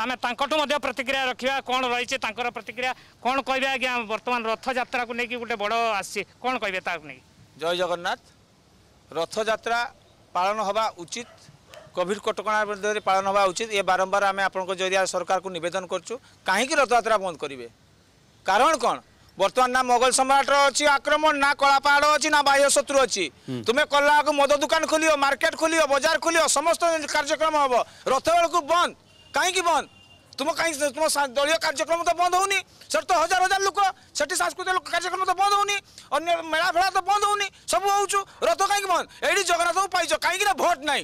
আমি তাঁঠু প্রতিক্রিয়া রাখা কম রয়েছে তাঁর প্রতিক্রিয়া কম কে আজ্ঞা বর্তমান রথযাত্রা নিয়ে গোটে বড় আসছে কম কে তা জয় জগন্নাথ রথযাত্রা পালন হওয়া উচিত কোভিড কটকা মধ্যে পালন হওয়া উচিত এ বারম্বার আমি আপনার জরিয়া সরকারকে নিবেদন করছু কী রথযাত্রা বন্ধ করবে কারণ কোণ বর্তমান না মোগল সম্রাটর অছি আক্রমণ না কলাপাহাড় অছি না বাহ্য শত্রু অছি তুমি কলা বেড়ে মদ দোকান খোলিও মার্কেট খোলিও বজার খোলিও সমস্ত কার্যক্রম হব রথ বেড়ে বন্ধ কী বন্ধ তুম কাই তুম দলীয় কার্যক্রম তো বন্ধ হোনি সেটি তো হাজার হাজার লোক সেটি সাংস্কৃতিক কার্যক্রম তো বন্ধ হোনি অন্য মেলা ফেলা তো বন্ধ হোনি সব হচ্ছু রথ কী বন্ধ এইটি জগন্নাথ পাইছ কী না ভোট নাই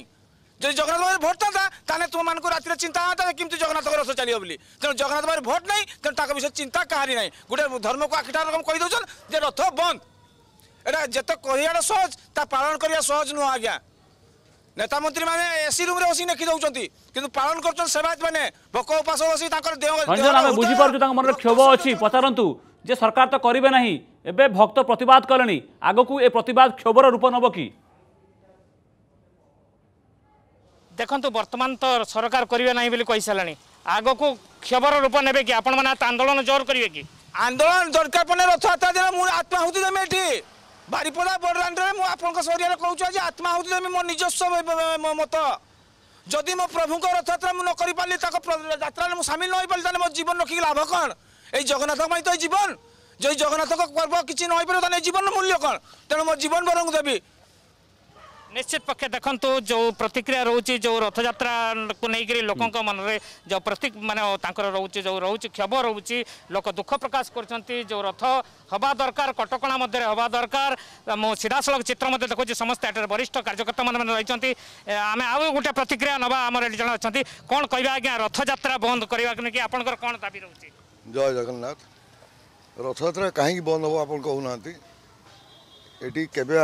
যদি জগন্নাথ বাবু ভোট থাকে তাহলে তোমাকে রাতে চিন্তা হতা কেমি জগন্নাথ রস চালিব বলে তেমন জগন্নাথ বাবু ভোট নাই তেমন তাঁর বিষয়ে চিন্তা কাহি না গোটে ধর্মক আখিটা রকম কেদেছেন যে রথ বন্ধ এটা যেতে কহিবাটা সহজ তা পালন করা সহজ নুহ আজ্ঞা নেতা মন্ত্রী মানে এসি রুমে বসি নেখি দৌঁচান কিন্তু পালন করছেন সেবায়ত মানে ভোক উপাস বসি তাঁর দেহ আমি বুঝিপারছু তাঁর মনের ক্ষোভ অছি পচারন্তু যে সরকার তো করবে না এবে ভক্ত প্রতবাদ কলে আগুক এ প্রতবাদ ক্ষোভর রূপ নব কি ଦେଖନ୍ତୁ ବର୍ତ୍ତମାନ ତ ସରକାର କରିବେ ନାହିଁ ବୋଲି କହିସାରିଲାଣି ଆଗକୁ କ୍ଷବର ରୂପ ନେବେ କି ଆପଣମାନେ ଆନ୍ଦୋଳନ ଜୋର କରିବେ କି ଆନ୍ଦୋଳନ ଦରକାର ପଡ଼ିଲେ ରଥଯାତ୍ରା ଦିନ ମୁଁ ଆତ୍ମାହୁତି ଦେମି ଏଠି ବାରିପଦା ବର୍ଡ଼ରାଣ୍ଡରେ ମୁଁ ଆପଣଙ୍କ ସରିଆରେ କହୁଛି ଆଜି ଆତ୍ମାହୁତି ଦେମି ମୋ ନିଜସ୍ୱ ମତ ଯଦି ମୋ ପ୍ରଭୁଙ୍କ ରଥଯାତ୍ରା ମୁଁ ନ କରିପାରିଲି ତାଙ୍କ ଯାତ୍ରାରେ ମୁଁ ସାମିଲ ନ ହୋଇପାରିଲି ତାହେଲେ ମୋ ଜୀବନ ରଖିକି ଲାଭ କ'ଣ ଏଇ ଜଗନ୍ନାଥଙ୍କ ପାଇଁ ତ ଏଇ ଜୀବନ ଯଦି ଜଗନ୍ନାଥଙ୍କ ପର୍ବ କିଛି ନ ହୋଇପାରିବ ତାହେଲେ ଜୀବନର ମୂଲ୍ୟ କ'ଣ ତେଣୁ ମୋ ଜୀବନ ବରଙ୍କୁ ଦେବି निश्चित पक्ष देखु जो प्रतिक्रिया रोचे जो रथजात्रा को लेकर लोकों मन में जो प्रति मान रोच जो रोच क्षोभ रोचे लोक दुख प्रकाश कर जो रथ हवा दरकार कटक मध्य हवा दरकार सड़क चित्र देखुचे समस्ते ये वरिष्ठ कार्यकर्ता मैंने रही आम आउ गोटे प्रतिक्रिया ना आम जन अच्छा कौन कह आज्ञा रथजात्रा बंद करने की आपंकर कौन दाबी रोचे जय जगन्नाथ रथजात्रा कहीं बंद हम आप कहना ये केवे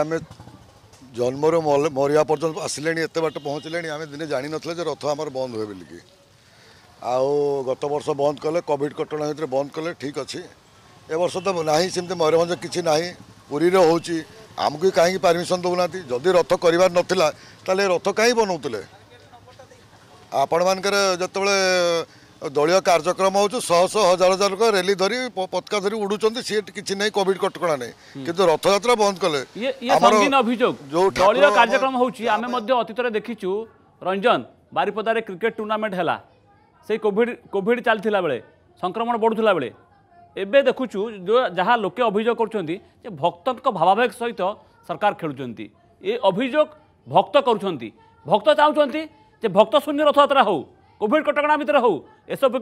জন্মରୁ ମରିବା ପର୍ଯ୍ୟନ୍ତ ଆସିଲେଣି ଏତେ ବାଟ ପହଞ୍ଚିଲେଣି ଆମେ ଦିନେ ଜାଣିନଥିଲେ ଯେ ରଥ ଆମର ବନ୍ଦ ହୁଏ ବୋଲିକି ଆଉ ଗତ ବର୍ଷ ବନ୍ଦ କଲେ କୋଭିଡ଼ କଟଣା ଭିତରେ ବନ୍ଦ କଲେ ଠିକ୍ ଅଛି ଏ ବର୍ଷ ତ ନାହିଁ ସେମିତି ମୟୂରଭଞ୍ଜ କିଛି ନାହିଁ ପୁରୀରେ ହେଉଛି ଆମକୁ କାହିଁକି ପରମିସନ୍ ଦେଉନାହାନ୍ତି ଯଦି ରଥ କରିବାର ନଥିଲା ତାହେଲେ ରଥ କାହିଁକି ବନାଉଥିଲେ ଆପଣମାନଙ୍କର ଯେତେବେଳେ দলীয় কার্যক্রম হচ্ছে শহ শহ হাজার হাজার লোক রেলি ধরি পতাকা ধরি উড়ুচ্ছেন সি কিছু নাই কোভিড কটকা নাই কিন্তু রথযাত্রা বন্ধ কলে অভিযোগ দলীয় কার্যক্রম হচ্ছে আমি অতীতরে দেখিছু রঞ্জন বারিপদার ক্রিকেট টুর্ণামেন্ট হল সেই কোভিড কোভিড চাল বেড়ে সংক্রমণ বড়ুলা বেড়ে এবে দেখুছু যা লোকে অভিযোগ করছেন যে ভক্ত ভাবাবেগ সহিত সরকার খেলুচার এ অভিযোগ ভক্ত করছেন ভক্ত চাহুচার যে ভক্ত শূন্য রথযাত্রা হোক कॉविड कटक भितर हो सब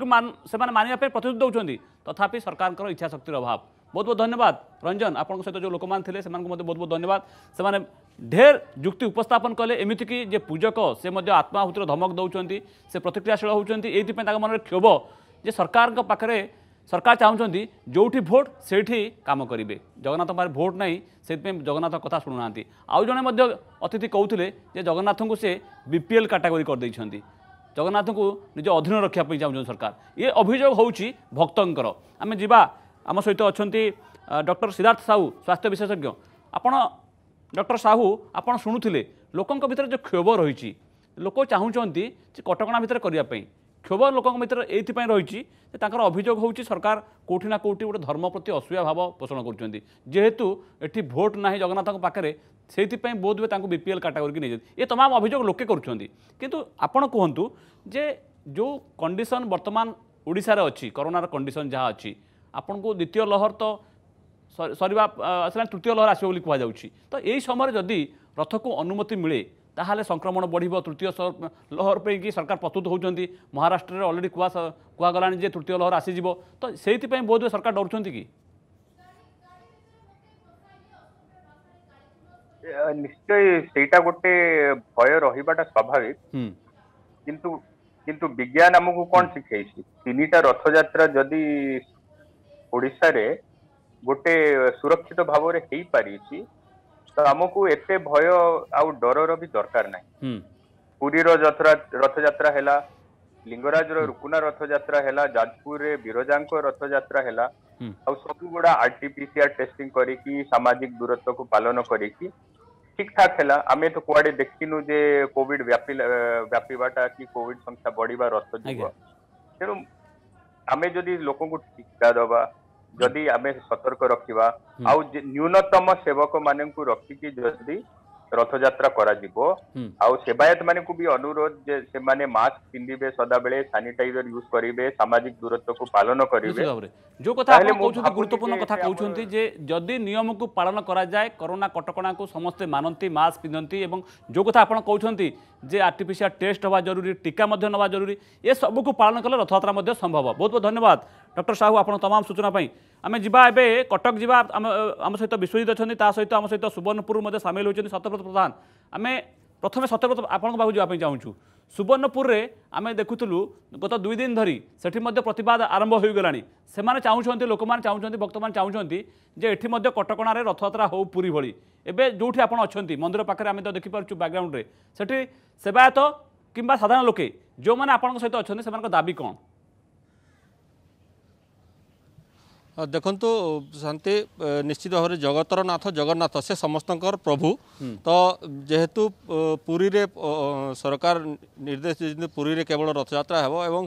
से मानवाई प्रतिश्रुति दौरान तथापि सरकार इच्छाशक्ति अभाव बहुत बहुत धन्यवाद रंजन आप सहित जो लोक मैंने से मत बहुत बहुत धन्यवाद से ढेर जुक्ति उपस्थापन कले एमती पूजक से मैं आत्माहुति धमक दौरान से प्रतिक्रियाशील होती ये मन में क्षोभ जो सरकार पाखे सरकार चाहूँ जो भी भोट से कम करेंगे जगन्नाथ पाए भोट नहीं जगन्नाथ कथ शुणुना आज जड़े अतिथि कहते जगन्नाथ को सी बीपीएल काटागोरी करदे ଜଗନ୍ନାଥଙ୍କୁ ନିଜ ଅଧୀନ ରଖିବା ପାଇଁ ଚାହୁଁଛନ୍ତି ସରକାର ଇଏ ଅଭିଯୋଗ ହେଉଛି ଭକ୍ତଙ୍କର ଆମେ ଯିବା ଆମ ସହିତ ଅଛନ୍ତି ଡକ୍ଟର ସିଦ୍ଧାର୍ଥ ସାହୁ ସ୍ୱାସ୍ଥ୍ୟ ବିଶେଷଜ୍ଞ ଆପଣ ଡକ୍ଟର ସାହୁ ଆପଣ ଶୁଣୁଥିଲେ ଲୋକଙ୍କ ଭିତରେ ଯେଉଁ କ୍ଷୋଭ ରହିଛି ଲୋକ ଚାହୁଁଛନ୍ତି ଯେ କଟକଣା ଭିତରେ କରିବା ପାଇଁ କ୍ଷୋଭ ଲୋକଙ୍କ ଭିତରେ ଏଇଥିପାଇଁ ରହିଛି ଯେ ତାଙ୍କର ଅଭିଯୋଗ ହେଉଛି ସରକାର କେଉଁଠି ନା କେଉଁଠି ଗୋଟେ ଧର୍ମ ପ୍ରତି ଅସୂୟା ଭାବ ପୋଷଣ କରୁଛନ୍ତି ଯେହେତୁ ଏଠି ଭୋଟ୍ ନାହିଁ ଜଗନ୍ନାଥଙ୍କ ପାଖରେ ସେଇଥିପାଇଁ ବୋଧ ହୁଏ ତାଙ୍କୁ ବିପିଏଲ୍ କାଟାଗୋରିକି ନେଇଯାଉଛନ୍ତି ଏ ତମାମ ଅଭିଯୋଗ ଲୋକେ କରୁଛନ୍ତି କିନ୍ତୁ ଆପଣ କୁହନ୍ତୁ ଯେ ଯେଉଁ କଣ୍ଡିସନ୍ ବର୍ତ୍ତମାନ ଓଡ଼ିଶାରେ ଅଛି କରୋନାର କଣ୍ଡିସନ୍ ଯାହା ଅଛି ଆପଣଙ୍କୁ ଦ୍ୱିତୀୟ ଲହର ତ ସରିବା ଆସିଲା ତୃତୀୟ ଲହର ଆସିବ ବୋଲି କୁହାଯାଉଛି ତ ଏହି ସମୟରେ ଯଦି ରଥକୁ ଅନୁମତି ମିଳେ ତାହେଲେ ସଂକ୍ରମଣ ବଢ଼ିବ ତୃତୀୟ ଲହର ପାଇଁକି ସରକାର ପ୍ରସ୍ତୁତ ହେଉଛନ୍ତି ମହାରାଷ୍ଟ୍ରରେ ଅଲରେଡ଼ି କୁହା କୁହାଗଲାଣି ଯେ ତୃତୀୟ ଲହର ଆସିଯିବ ତ ସେଇଥିପାଇଁ ବୋଧ ସରକାର ଡରୁଛନ୍ତି କି ନିଶ୍ଚୟ ସେଇଟା ଗୋଟେ ଭୟ ରହିବାଟା ସ୍ୱାଭାବିକ କିନ୍ତୁ କିନ୍ତୁ ବିଜ୍ଞାନ ଆମକୁ କଣ ଶିଖେଇଛି ତିନିଟା ରଥଯାତ୍ରା ଯଦି ଓଡ଼ିଶାରେ ଗୋଟେ ସୁରକ୍ଷିତ ଭାବରେ ହେଇପାରିଛି ତ ଆମକୁ ଏତେ ଭୟ ଆଉ ଡରର ବି ଦରକାର ନାହିଁ ପୁରୀର ରଥଯାତ୍ରା ହେଲା ଲିଙ୍ଗରାଜର ରୁକୁନା ରଥଯାତ୍ରା ହେଲା ଯାଜପୁରରେ ବିରଜାଙ୍କ ରଥଯାତ୍ରା ହେଲା ଆଉ ସବୁଗୁଡା ଆର୍ଟିପିସିଆର ଟେଷ୍ଟିଂ କରିକି ସାମାଜିକ ଦୂରତ୍ୱକୁ ପାଳନ କରିକି ଠିକ ଠାକ ହେଲା ଆମେ ତ କୁଆଡେ ଦେଖିନୁ ଯେ କୋଭିଡ ବ୍ୟାପିବାଟା କି କୋଭିଡ ସଂଖ୍ୟା ବଢିବା ରଥ ଯିବ ତେଣୁ ଆମେ ଯଦି ଲୋକଙ୍କୁ ଟିକା ଦବା ଯଦି ଆମେ ସତର୍କ ରଖିବା ଆଉ ନ୍ୟୁନତମ ସେବକ ମାନଙ୍କୁ ରଖିକି ଯଦି ରଥଯାତ୍ରା କରାଯିବ ଆଉ ସେବାୟତ ମାନଙ୍କୁ ବି ଅନୁରୋଧ ଯେ ସେମାନେ ମାସ୍କ ପିନ୍ଧିବେ ସଦାବେଳେ ସାନିଟାଇଜର ୟୁଜ କରିବେ ସାମାଜିକ ଦୂରତ୍ୱକୁ ପାଳନ କରିବେ ଯୋଉ କଥା ଆପଣ କହୁଛନ୍ତି ଗୁରୁତ୍ୱପୂର୍ଣ୍ଣ କଥା କହୁଛନ୍ତି ଯେ ଯଦି ନିୟମକୁ ପାଳନ କରାଯାଏ କରୋନା କଟକଣାକୁ ସମସ୍ତେ ମାନନ୍ତି ମାସ୍କ ପିନ୍ଧନ୍ତି ଏବଂ ଯୋଉ କଥା ଆପଣ କହୁଛନ୍ତି ଯେ ଆର୍ଟିଫିସିଆଲ ଟେଷ୍ଟ ହେବା ଜରୁରୀ ଟୀକା ମଧ୍ୟ ନେବା ଜରୁରୀ ଏସବୁକୁ ପାଳନ କଲେ ରଥଯାତ୍ରା ମଧ୍ୟ ସମ୍ଭବ ବହୁତ ବହୁତ ଧନ୍ୟବାଦ ডক্টর সাহু আপনার তমাম সূচনা পাই আমি যা এবে কটক যা আম সহ বিশ্বজিৎ অনেক তা সহ আম সহ সুবর্ণপুর মধ্যে সামিল হয়েছেন সত্যব্রত প্রধান আমি প্রথমে সত্যব্রত আপনার পাখু যাওয়া চাহুছু সুবর্ণপুরে আমি দেখুলু গত দুই দিন ধরি সেটি মধ্যে প্রতবাদ আরম্ভ হয়ে গলা সে চাহুমান চাহুমান ভক্ত মানে চাহুমান যে এটি মধ্যে কটকণার রথযাত্রা হো পুরী ভি এবে যেটি আপনার অনেক মন্দির পাখে আমি তো দেখিপারছু ব্যাকগ্রাউন্ডে সেটি সেবায়ত কিংবা সাধারণ লোকে যে আপনার সহ অনেক সে দাবি কম ଦେଖନ୍ତୁ ଶାନ୍ତି ନିଶ୍ଚିତ ଭାବରେ ଜଗତର ନାଥ ଜଗନ୍ନାଥ ସେ ସମସ୍ତଙ୍କର ପ୍ରଭୁ ତ ଯେହେତୁ ପୁରୀରେ ସରକାର ନିର୍ଦ୍ଦେଶ ଦେଇଛନ୍ତି ପୁରୀରେ କେବଳ ରଥଯାତ୍ରା ହେବ ଏବଂ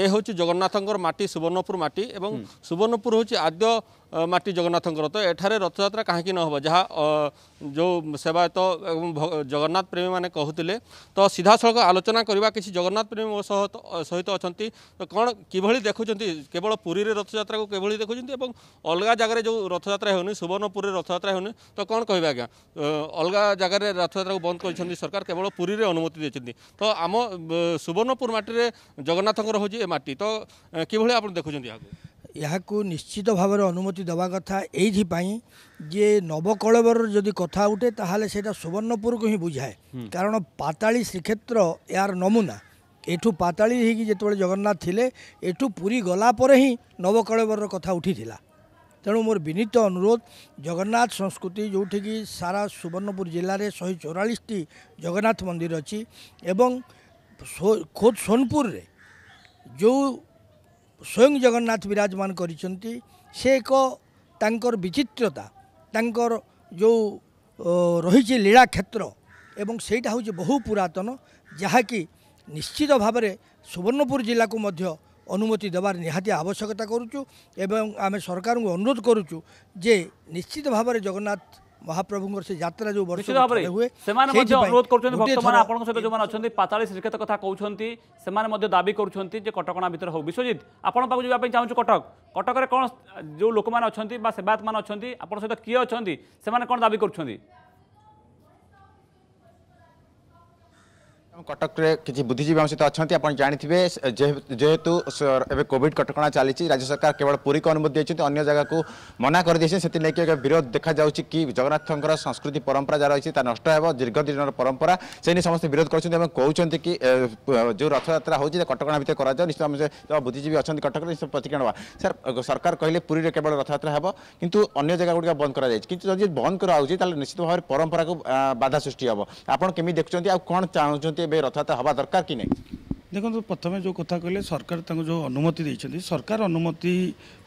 ଏ ହେଉଛି ଜଗନ୍ନାଥଙ୍କର ମାଟି ସୁବର୍ଣ୍ଣପୁର ମାଟି ଏବଂ ସୁବର୍ଣ୍ଣପୁର ହେଉଛି ଆଦ୍ୟ ମାଟି ଜଗନ୍ନାଥଙ୍କର ତ ଏଠାରେ ରଥଯାତ୍ରା କାହିଁକି ନ ହେବ ଯାହା ଯେଉଁ ସେବାୟତ ଏବଂ ଜଗନ୍ନାଥ ପ୍ରେମୀମାନେ କହୁଥିଲେ ତ ସିଧାସଳଖ ଆଲୋଚନା କରିବା କିଛି ଜଗନ୍ନାଥ ପ୍ରେମୀ ମୋ ସହ ସହିତ ଅଛନ୍ତି ତ କ'ଣ କିଭଳି ଦେଖୁଛନ୍ତି କେବଳ ପୁରୀରେ ରଥଯାତ୍ରାକୁ କିଭଳି ଦେଖୁଛନ୍ତି ଏବଂ ଅଲଗା ଜାଗାରେ ଯେଉଁ ରଥଯାତ୍ରା ହେଉନି ସୁବର୍ଣ୍ଣପୁରରେ ରଥଯାତ୍ରା ହେଉନି ତ କ'ଣ କହିବେ ଆଜ୍ଞା ଅଲଗା ଜାଗାରେ ରଥଯାତ୍ରାକୁ ବନ୍ଦ କରିଛନ୍ତି ସରକାର କେବଳ ପୁରୀରେ ଅନୁମତି ଦେଇଛନ୍ତି ତ ଆମ ସୁବର୍ଣ୍ଣପୁର ମାଟିରେ ଜଗନ୍ନାଥଙ୍କର ହେଉଛି ଏ ମାଟି ତ କିଭଳି ଆପଣ ଦେଖୁଛନ୍ତି ଆଗକୁ ଏହାକୁ ନିଶ୍ଚିତ ଭାବରେ ଅନୁମତି ଦେବା କଥା ଏଇଥିପାଇଁ ଯେ ନବକଳେବର ଯଦି କଥା ଉଠେ ତାହେଲେ ସେଇଟା ସୁବର୍ଣ୍ଣପୁରକୁ ହିଁ ବୁଝାଏ କାରଣ ପାତାଳି ଶ୍ରୀକ୍ଷେତ୍ର ଏହାର ନମୁନା ଏଠୁ ପାତାଳି ହେଇକି ଯେତେବେଳେ ଜଗନ୍ନାଥ ଥିଲେ ଏଠୁ ପୁରୀ ଗଲା ପରେ ହିଁ ନବକଳେବରର କଥା ଉଠିଥିଲା ତେଣୁ ମୋର ବିନୀତ ଅନୁରୋଧ ଜଗନ୍ନାଥ ସଂସ୍କୃତି ଯେଉଁଠିକି ସାରା ସୁବର୍ଣ୍ଣପୁର ଜିଲ୍ଲାରେ ଶହେ ଚଉରାଳିଶଟି ଜଗନ୍ନାଥ ମନ୍ଦିର ଅଛି ଏବଂ ଖୋଦ୍ ସୋନପୁରରେ ଯେଉଁ ସ୍ୱୟଂ ଜଗନ୍ନାଥ ବିରାଜମାନ କରିଛନ୍ତି ସେ ଏକ ତାଙ୍କର ବିଚିତ୍ରତା ତାଙ୍କର ଯେଉଁ ରହିଛି ଲୀଳା କ୍ଷେତ୍ର ଏବଂ ସେଇଟା ହେଉଛି ବହୁ ପୁରାତନ ଯାହାକି ନିଶ୍ଚିତ ଭାବରେ ସୁବର୍ଣ୍ଣପୁର ଜିଲ୍ଲାକୁ ମଧ୍ୟ ଅନୁମତି ଦେବାର ନିହାତି ଆବଶ୍ୟକତା କରୁଛୁ ଏବଂ ଆମେ ସରକାରଙ୍କୁ ଅନୁରୋଧ କରୁଛୁ ଯେ ନିଶ୍ଚିତ ଭାବରେ ଜଗନ୍ନାଥ ମହାପ୍ରଭୁଙ୍କର ସେ ଯାତ୍ରା ଯେଉଁ ବର୍ଷ ହୁଏ ସେମାନେ ମଧ୍ୟ ଅନୁରୋଧ କରୁଛନ୍ତି ବର୍ତ୍ତମାନ ଆପଣଙ୍କ ସହିତ ଯେଉଁମାନେ ଅଛନ୍ତି ପାତାଳି ଶ୍ରୀକ୍ଷେତ କଥା କହୁଛନ୍ତି ସେମାନେ ମଧ୍ୟ ଦାବି କରୁଛନ୍ତି ଯେ କଟକଣା ଭିତରେ ହଉ ବିଶ୍ୱଜିତ ଆପଣଙ୍କ ପାଖକୁ ଯିବା ପାଇଁ ଚାହୁଁଛୁ କଟକ କଟକରେ କ'ଣ ଯେଉଁ ଲୋକମାନେ ଅଛନ୍ତି ବା ସେବାୟତମାନେ ଅଛନ୍ତି ଆପଣଙ୍କ ସହିତ କିଏ ଅଛନ୍ତି ସେମାନେ କ'ଣ ଦାବି କରୁଛନ୍ତି କଟକରେ କିଛି ବୁଦ୍ଧିଜୀବୀ ଆମ ସହିତ ଅଛନ୍ତି ଆପଣ ଜାଣିଥିବେ ଯେହେତୁ ଏବେ କୋଭିଡ କଟକଣା ଚାଲିଛି ରାଜ୍ୟ ସରକାର କେବଳ ପୁରୀକୁ ଅନୁମତି ଦେଇଛନ୍ତି ଅନ୍ୟ ଜାଗାକୁ ମନା କରିଦେଇଛନ୍ତି ସେଥିଲାଗି ଏକ ବିରୋଧ ଦେଖାଯାଉଛି କି ଜଗନ୍ନାଥଙ୍କର ସଂସ୍କୃତି ପରମ୍ପରା ଯାହା ରହିଛି ତାହା ନଷ୍ଟ ହେବ ଦୀର୍ଘ ଦିନର ପରମ୍ପରା ସେ ନେଇ ସମସ୍ତେ ବିରୋଧ କରୁଛନ୍ତି ଏବଂ କହୁଛନ୍ତି କି ଯେଉଁ ରଥଯାତ୍ରା ହେଉଛି କଟକଣା ଭିତରେ କରାଯାଉ ନିଶ୍ଚିତ ଆମେ ବୁଦ୍ଧିଜୀବୀ ଅଛନ୍ତି କଟକରେ ନିଶ୍ଚିତ ପ୍ରତିକ୍ରିୟା ନେବା ସାର୍ ସରକାର କହିଲେ ପୁରୀରେ କେବଳ ରଥଯାତ୍ରା ହେବ କିନ୍ତୁ ଅନ୍ୟ ଜାଗାଗୁଡ଼ିକ ବନ୍ଦ କରାଯାଇଛି କିନ୍ତୁ ଯଦି ବନ୍ଦ କରାଯାଉଛି ତାହେଲେ ନିଶ୍ଚିତ ଭାବରେ ପରମ୍ପରାକୁ ବାଧା ସୃଷ୍ଟି ହେବ ଆପଣ କେମିତି ଦେଖୁଛନ୍ତି ଆଉ କ'ଣ ଚାହୁଁଛନ୍ତି କେବେ ରଥଯାତ୍ରା ହେବା ଦରକାର କି ନାହିଁ ଦେଖନ୍ତୁ ପ୍ରଥମେ ଯେଉଁ କଥା କହିଲେ ସରକାର ତାଙ୍କୁ ଯେଉଁ ଅନୁମତି ଦେଇଛନ୍ତି ସରକାର ଅନୁମତି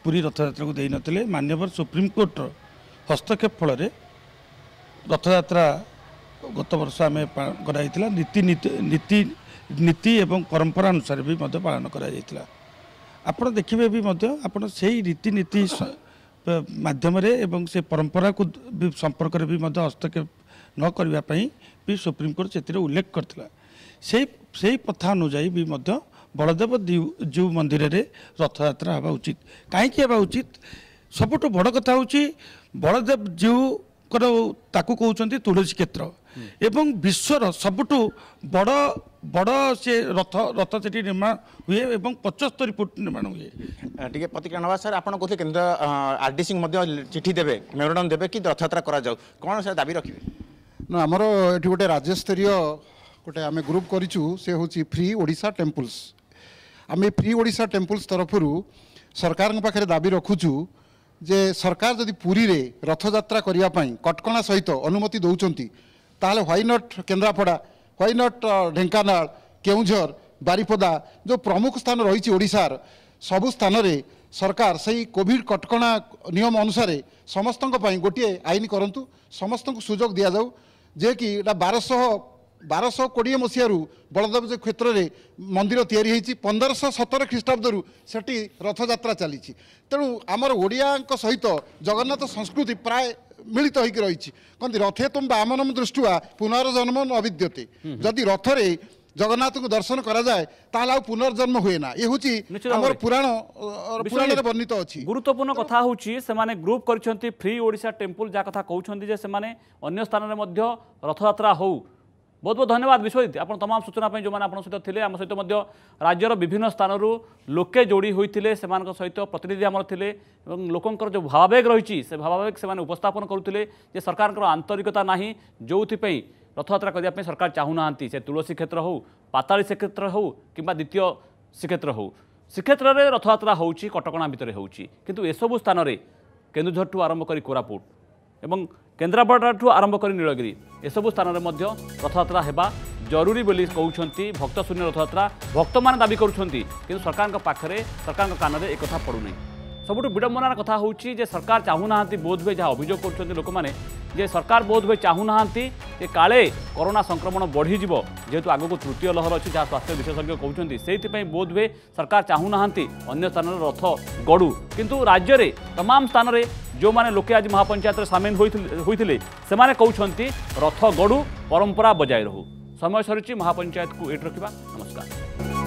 ପୁରୀ ରଥଯାତ୍ରାକୁ ଦେଇନଥିଲେ ମାନ୍ୟବର ସୁପ୍ରିମକୋର୍ଟର ହସ୍ତକ୍ଷେପ ଫଳରେ ରଥଯାତ୍ରା ଗତ ବର୍ଷ ଆମେ କରାଯାଇଥିଲା ନୀତି ନୀତି ନୀତି ଏବଂ ପରମ୍ପରା ଅନୁସାରେ ବି ମଧ୍ୟ ପାଳନ କରାଯାଇଥିଲା ଆପଣ ଦେଖିବେ ବି ମଧ୍ୟ ଆପଣ ସେଇ ରୀତିନୀତି ମାଧ୍ୟମରେ ଏବଂ ସେ ପରମ୍ପରାକୁ ସମ୍ପର୍କରେ ବି ମଧ୍ୟ ହସ୍ତକ୍ଷେପ ନ କରିବା ପାଇଁ ବି ସୁପ୍ରିମକୋର୍ଟ ସେଥିରେ ଉଲ୍ଲେଖ କରିଥିଲା ସେଇ ସେହି ପ୍ରଥା ଅନୁଯାୟୀ ବି ମଧ୍ୟ ବଳଦେବ ଯେଉଁ ମନ୍ଦିରରେ ରଥଯାତ୍ରା ହେବା ଉଚିତ କାହିଁକି ହେବା ଉଚିତ ସବୁଠୁ ବଡ଼ କଥା ହେଉଛି ବଳଦେବ ଯେଉଁଙ୍କର ତାକୁ କହୁଛନ୍ତି ତୁଳସୀ କ୍ଷେତ୍ର ଏବଂ ବିଶ୍ୱର ସବୁଠୁ ବଡ଼ ବଡ଼ ସେ ରଥ ରଥ ସେଠି ନିର୍ମାଣ ହୁଏ ଏବଂ ପଞ୍ଚସ୍ତରୀ ଫୁଟ ନିର୍ମାଣ ହୁଏ ଟିକେ ପ୍ରତିକ୍ରିୟା ନେବା ସାର୍ ଆପଣ କହୁଥିଲେ କେନ୍ଦ୍ର ଆର୍ ଡି ସିଂ ମଧ୍ୟ ଚିଠି ଦେବେ ମେରୁଡମ୍ ଦେବେ କି ରଥଯାତ୍ରା କରାଯାଉ କ'ଣ ସାର୍ ଦାବି ରଖିବେ ନା ଆମର ଏଠି ଗୋଟେ ରାଜ୍ୟସ୍ତରୀୟ ଗୋଟେ ଆମେ ଗ୍ରୁପ୍ କରିଛୁ ସେ ହେଉଛି ଫ୍ରି ଓଡ଼ିଶା ଟେମ୍ପୁଲ୍ସ ଆମେ ଫ୍ରି ଓଡ଼ିଶା ଟେମ୍ପୁଲ୍ସ ତରଫରୁ ସରକାରଙ୍କ ପାଖରେ ଦାବି ରଖୁଛୁ ଯେ ସରକାର ଯଦି ପୁରୀରେ ରଥଯାତ୍ରା କରିବା ପାଇଁ କଟକଣା ସହିତ ଅନୁମତି ଦେଉଛନ୍ତି ତାହେଲେ why not Kendrapara why not Dhenkanal Keonjhar Baripada ଯେଉଁ ପ୍ରମୁଖ ସ୍ଥାନ ରହିଛି ଓଡ଼ିଶାର ସବୁ ସ୍ଥାନରେ ସରକାର ସେଇ କୋଭିଡ଼ କଟକଣା ନିୟମ ଅନୁସାରେ ସମସ୍ତଙ୍କ ପାଇଁ ଗୋଟିଏ ଆଇନ କରନ୍ତୁ ସମସ୍ତଙ୍କୁ ସୁଯୋଗ ଦିଆଯାଉ ଯିଏକି ଏଇଟା ବାରଶହ ବାରଶହ କୋଡ଼ିଏ ମସିହାରୁ ବଳଦେବ କ୍ଷେତ୍ରରେ ମନ୍ଦିର ତିଆରି ହୋଇଛି ପନ୍ଦରଶହ ସତର ଖ୍ରୀଷ୍ଟାବ୍ଦରୁ ସେଠି ରଥଯାତ୍ରା ଚାଲିଛି ତେଣୁ ଆମର ଓଡ଼ିଆଙ୍କ ସହିତ ଜଗନ୍ନାଥ ସଂସ୍କୃତି ପ୍ରାୟ ମିଳିତ ହୋଇକି ରହିଛି କହନ୍ତି ରଥେ ତୁମ ବାମନମ ଦୃଷ୍ଟିଆ ପୁନର୍ଜନ୍ମ ଅବିଦ୍ୟତେ ଯଦି ରଥରେ ଜଗନ୍ନାଥଙ୍କୁ ଦର୍ଶନ କରାଯାଏ ତାହେଲେ ଆଉ ପୁନର୍ଜନ୍ମ ହୁଏ ନା ଏ ହେଉଛି ଆମର ପୁରାଣ ପୁରାଣରେ ବର୍ଣ୍ଣିତ ଅଛି ଗୁରୁତ୍ୱପୂର୍ଣ୍ଣ କଥା ହେଉଛି ସେମାନେ ଗ୍ରୁପ୍ କରିଛନ୍ତି ଫ୍ରି ଓଡ଼ିଶା ଟେମ୍ପୁଲ୍ ଯାହା କଥା କହୁଛନ୍ତି ଯେ ସେମାନେ ଅନ୍ୟ ସ୍ଥାନରେ ମଧ୍ୟ ରଥଯାତ୍ରା ହେଉ ବହୁତ ବହୁତ ଧନ୍ୟବାଦ ବିଶ୍ୱଜିତ ଆପଣ ତମାମ ସୂଚନା ପାଇଁ ଯେଉଁମାନେ ଆପଣଙ୍କ ସହିତ ଥିଲେ ଆମ ସହିତ ମଧ୍ୟ ରାଜ୍ୟର ବିଭିନ୍ନ ସ୍ଥାନରୁ ଲୋକେ ଯୋଡ଼ି ହୋଇଥିଲେ ସେମାନଙ୍କ ସହିତ ପ୍ରତିନିଧି ଆମର ଥିଲେ ଏବଂ ଲୋକଙ୍କର ଯେଉଁ ଭାବାବେଗ ରହିଛି ସେ ଭାବାବେଗ ସେମାନେ ଉପସ୍ଥାପନ କରୁଥିଲେ ଯେ ସରକାରଙ୍କର ଆନ୍ତରିକତା ନାହିଁ ଯେଉଁଥିପାଇଁ ରଥଯାତ୍ରା କରିବା ପାଇଁ ସରକାର ଚାହୁଁନାହାନ୍ତି ସେ ତୁଳସୀ କ୍ଷେତ୍ର ହେଉ ପାତାଳି ଶ୍ରୀକ୍ଷେତ୍ର ହେଉ କିମ୍ବା ଦ୍ୱିତୀୟ ଶ୍ରୀକ୍ଷେତ୍ର ହେଉ ଶ୍ରୀକ୍ଷେତ୍ରରେ ରଥଯାତ୍ରା ହେଉଛି କଟକଣା ଭିତରେ ହେଉଛି କିନ୍ତୁ ଏସବୁ ସ୍ଥାନରେ କେନ୍ଦୁଝରଠୁ ଆରମ୍ଭ କରି କୋରାପୁଟ ଏବଂ କେନ୍ଦ୍ରାପଡ଼ାଠୁ ଆରମ୍ଭ କରି ନୀଳଗିରି ଏସବୁ ସ୍ଥାନରେ ମଧ୍ୟ ରଥଯାତ୍ରା ହେବା ଜରୁରୀ ବୋଲି କହୁଛନ୍ତି ଭକ୍ତଶୂନ୍ୟ ରଥଯାତ୍ରା ଭକ୍ତମାନେ ଦାବି କରୁଛନ୍ତି କିନ୍ତୁ ସରକାରଙ୍କ ପାଖରେ ସରକାରଙ୍କ କାନରେ ଏକଥା ପଡ଼ୁନାହିଁ ସବୁଠୁ ବିଡ଼ମ୍ବନାର କଥା ହେଉଛି ଯେ ସରକାର ଚାହୁଁନାହାନ୍ତି ବୋଧହୁଏ ଯାହା ଅଭିଯୋଗ କରୁଛନ୍ତି ଲୋକମାନେ ଯେ ସରକାର ବୋଧହୁଏ ଚାହୁଁନାହାନ୍ତି ଯେ କାଳେ କରୋନା ସଂକ୍ରମଣ ବଢ଼ିଯିବ ଯେହେତୁ ଆଗକୁ ତୃତୀୟ ଲହର ଅଛି ଯାହା ସ୍ୱାସ୍ଥ୍ୟ ବିଶେଷଜ୍ଞ କହୁଛନ୍ତି ସେଇଥିପାଇଁ ବୋଧହୁଏ ସରକାର ଚାହୁଁନାହାନ୍ତି ଅନ୍ୟ ସ୍ଥାନରେ ରଥ ଗଡ଼ୁ କିନ୍ତୁ ରାଜ୍ୟରେ ତମାମ ସ୍ଥାନରେ ଯେଉଁମାନେ ଲୋକେ ଆଜି ମହାପଞ୍ଚାୟତରେ ସାମିଲ ହୋଇଥିଲେ ସେମାନେ କହୁଛନ୍ତି ରଥ ଗଡ଼ୁ ପରମ୍ପରା ବଜାୟ ରହୁ ସମୟ ସରିଛି ମହାପଞ୍ଚାୟତକୁ ଏଇଠି ରଖିବା ନମସ୍କାର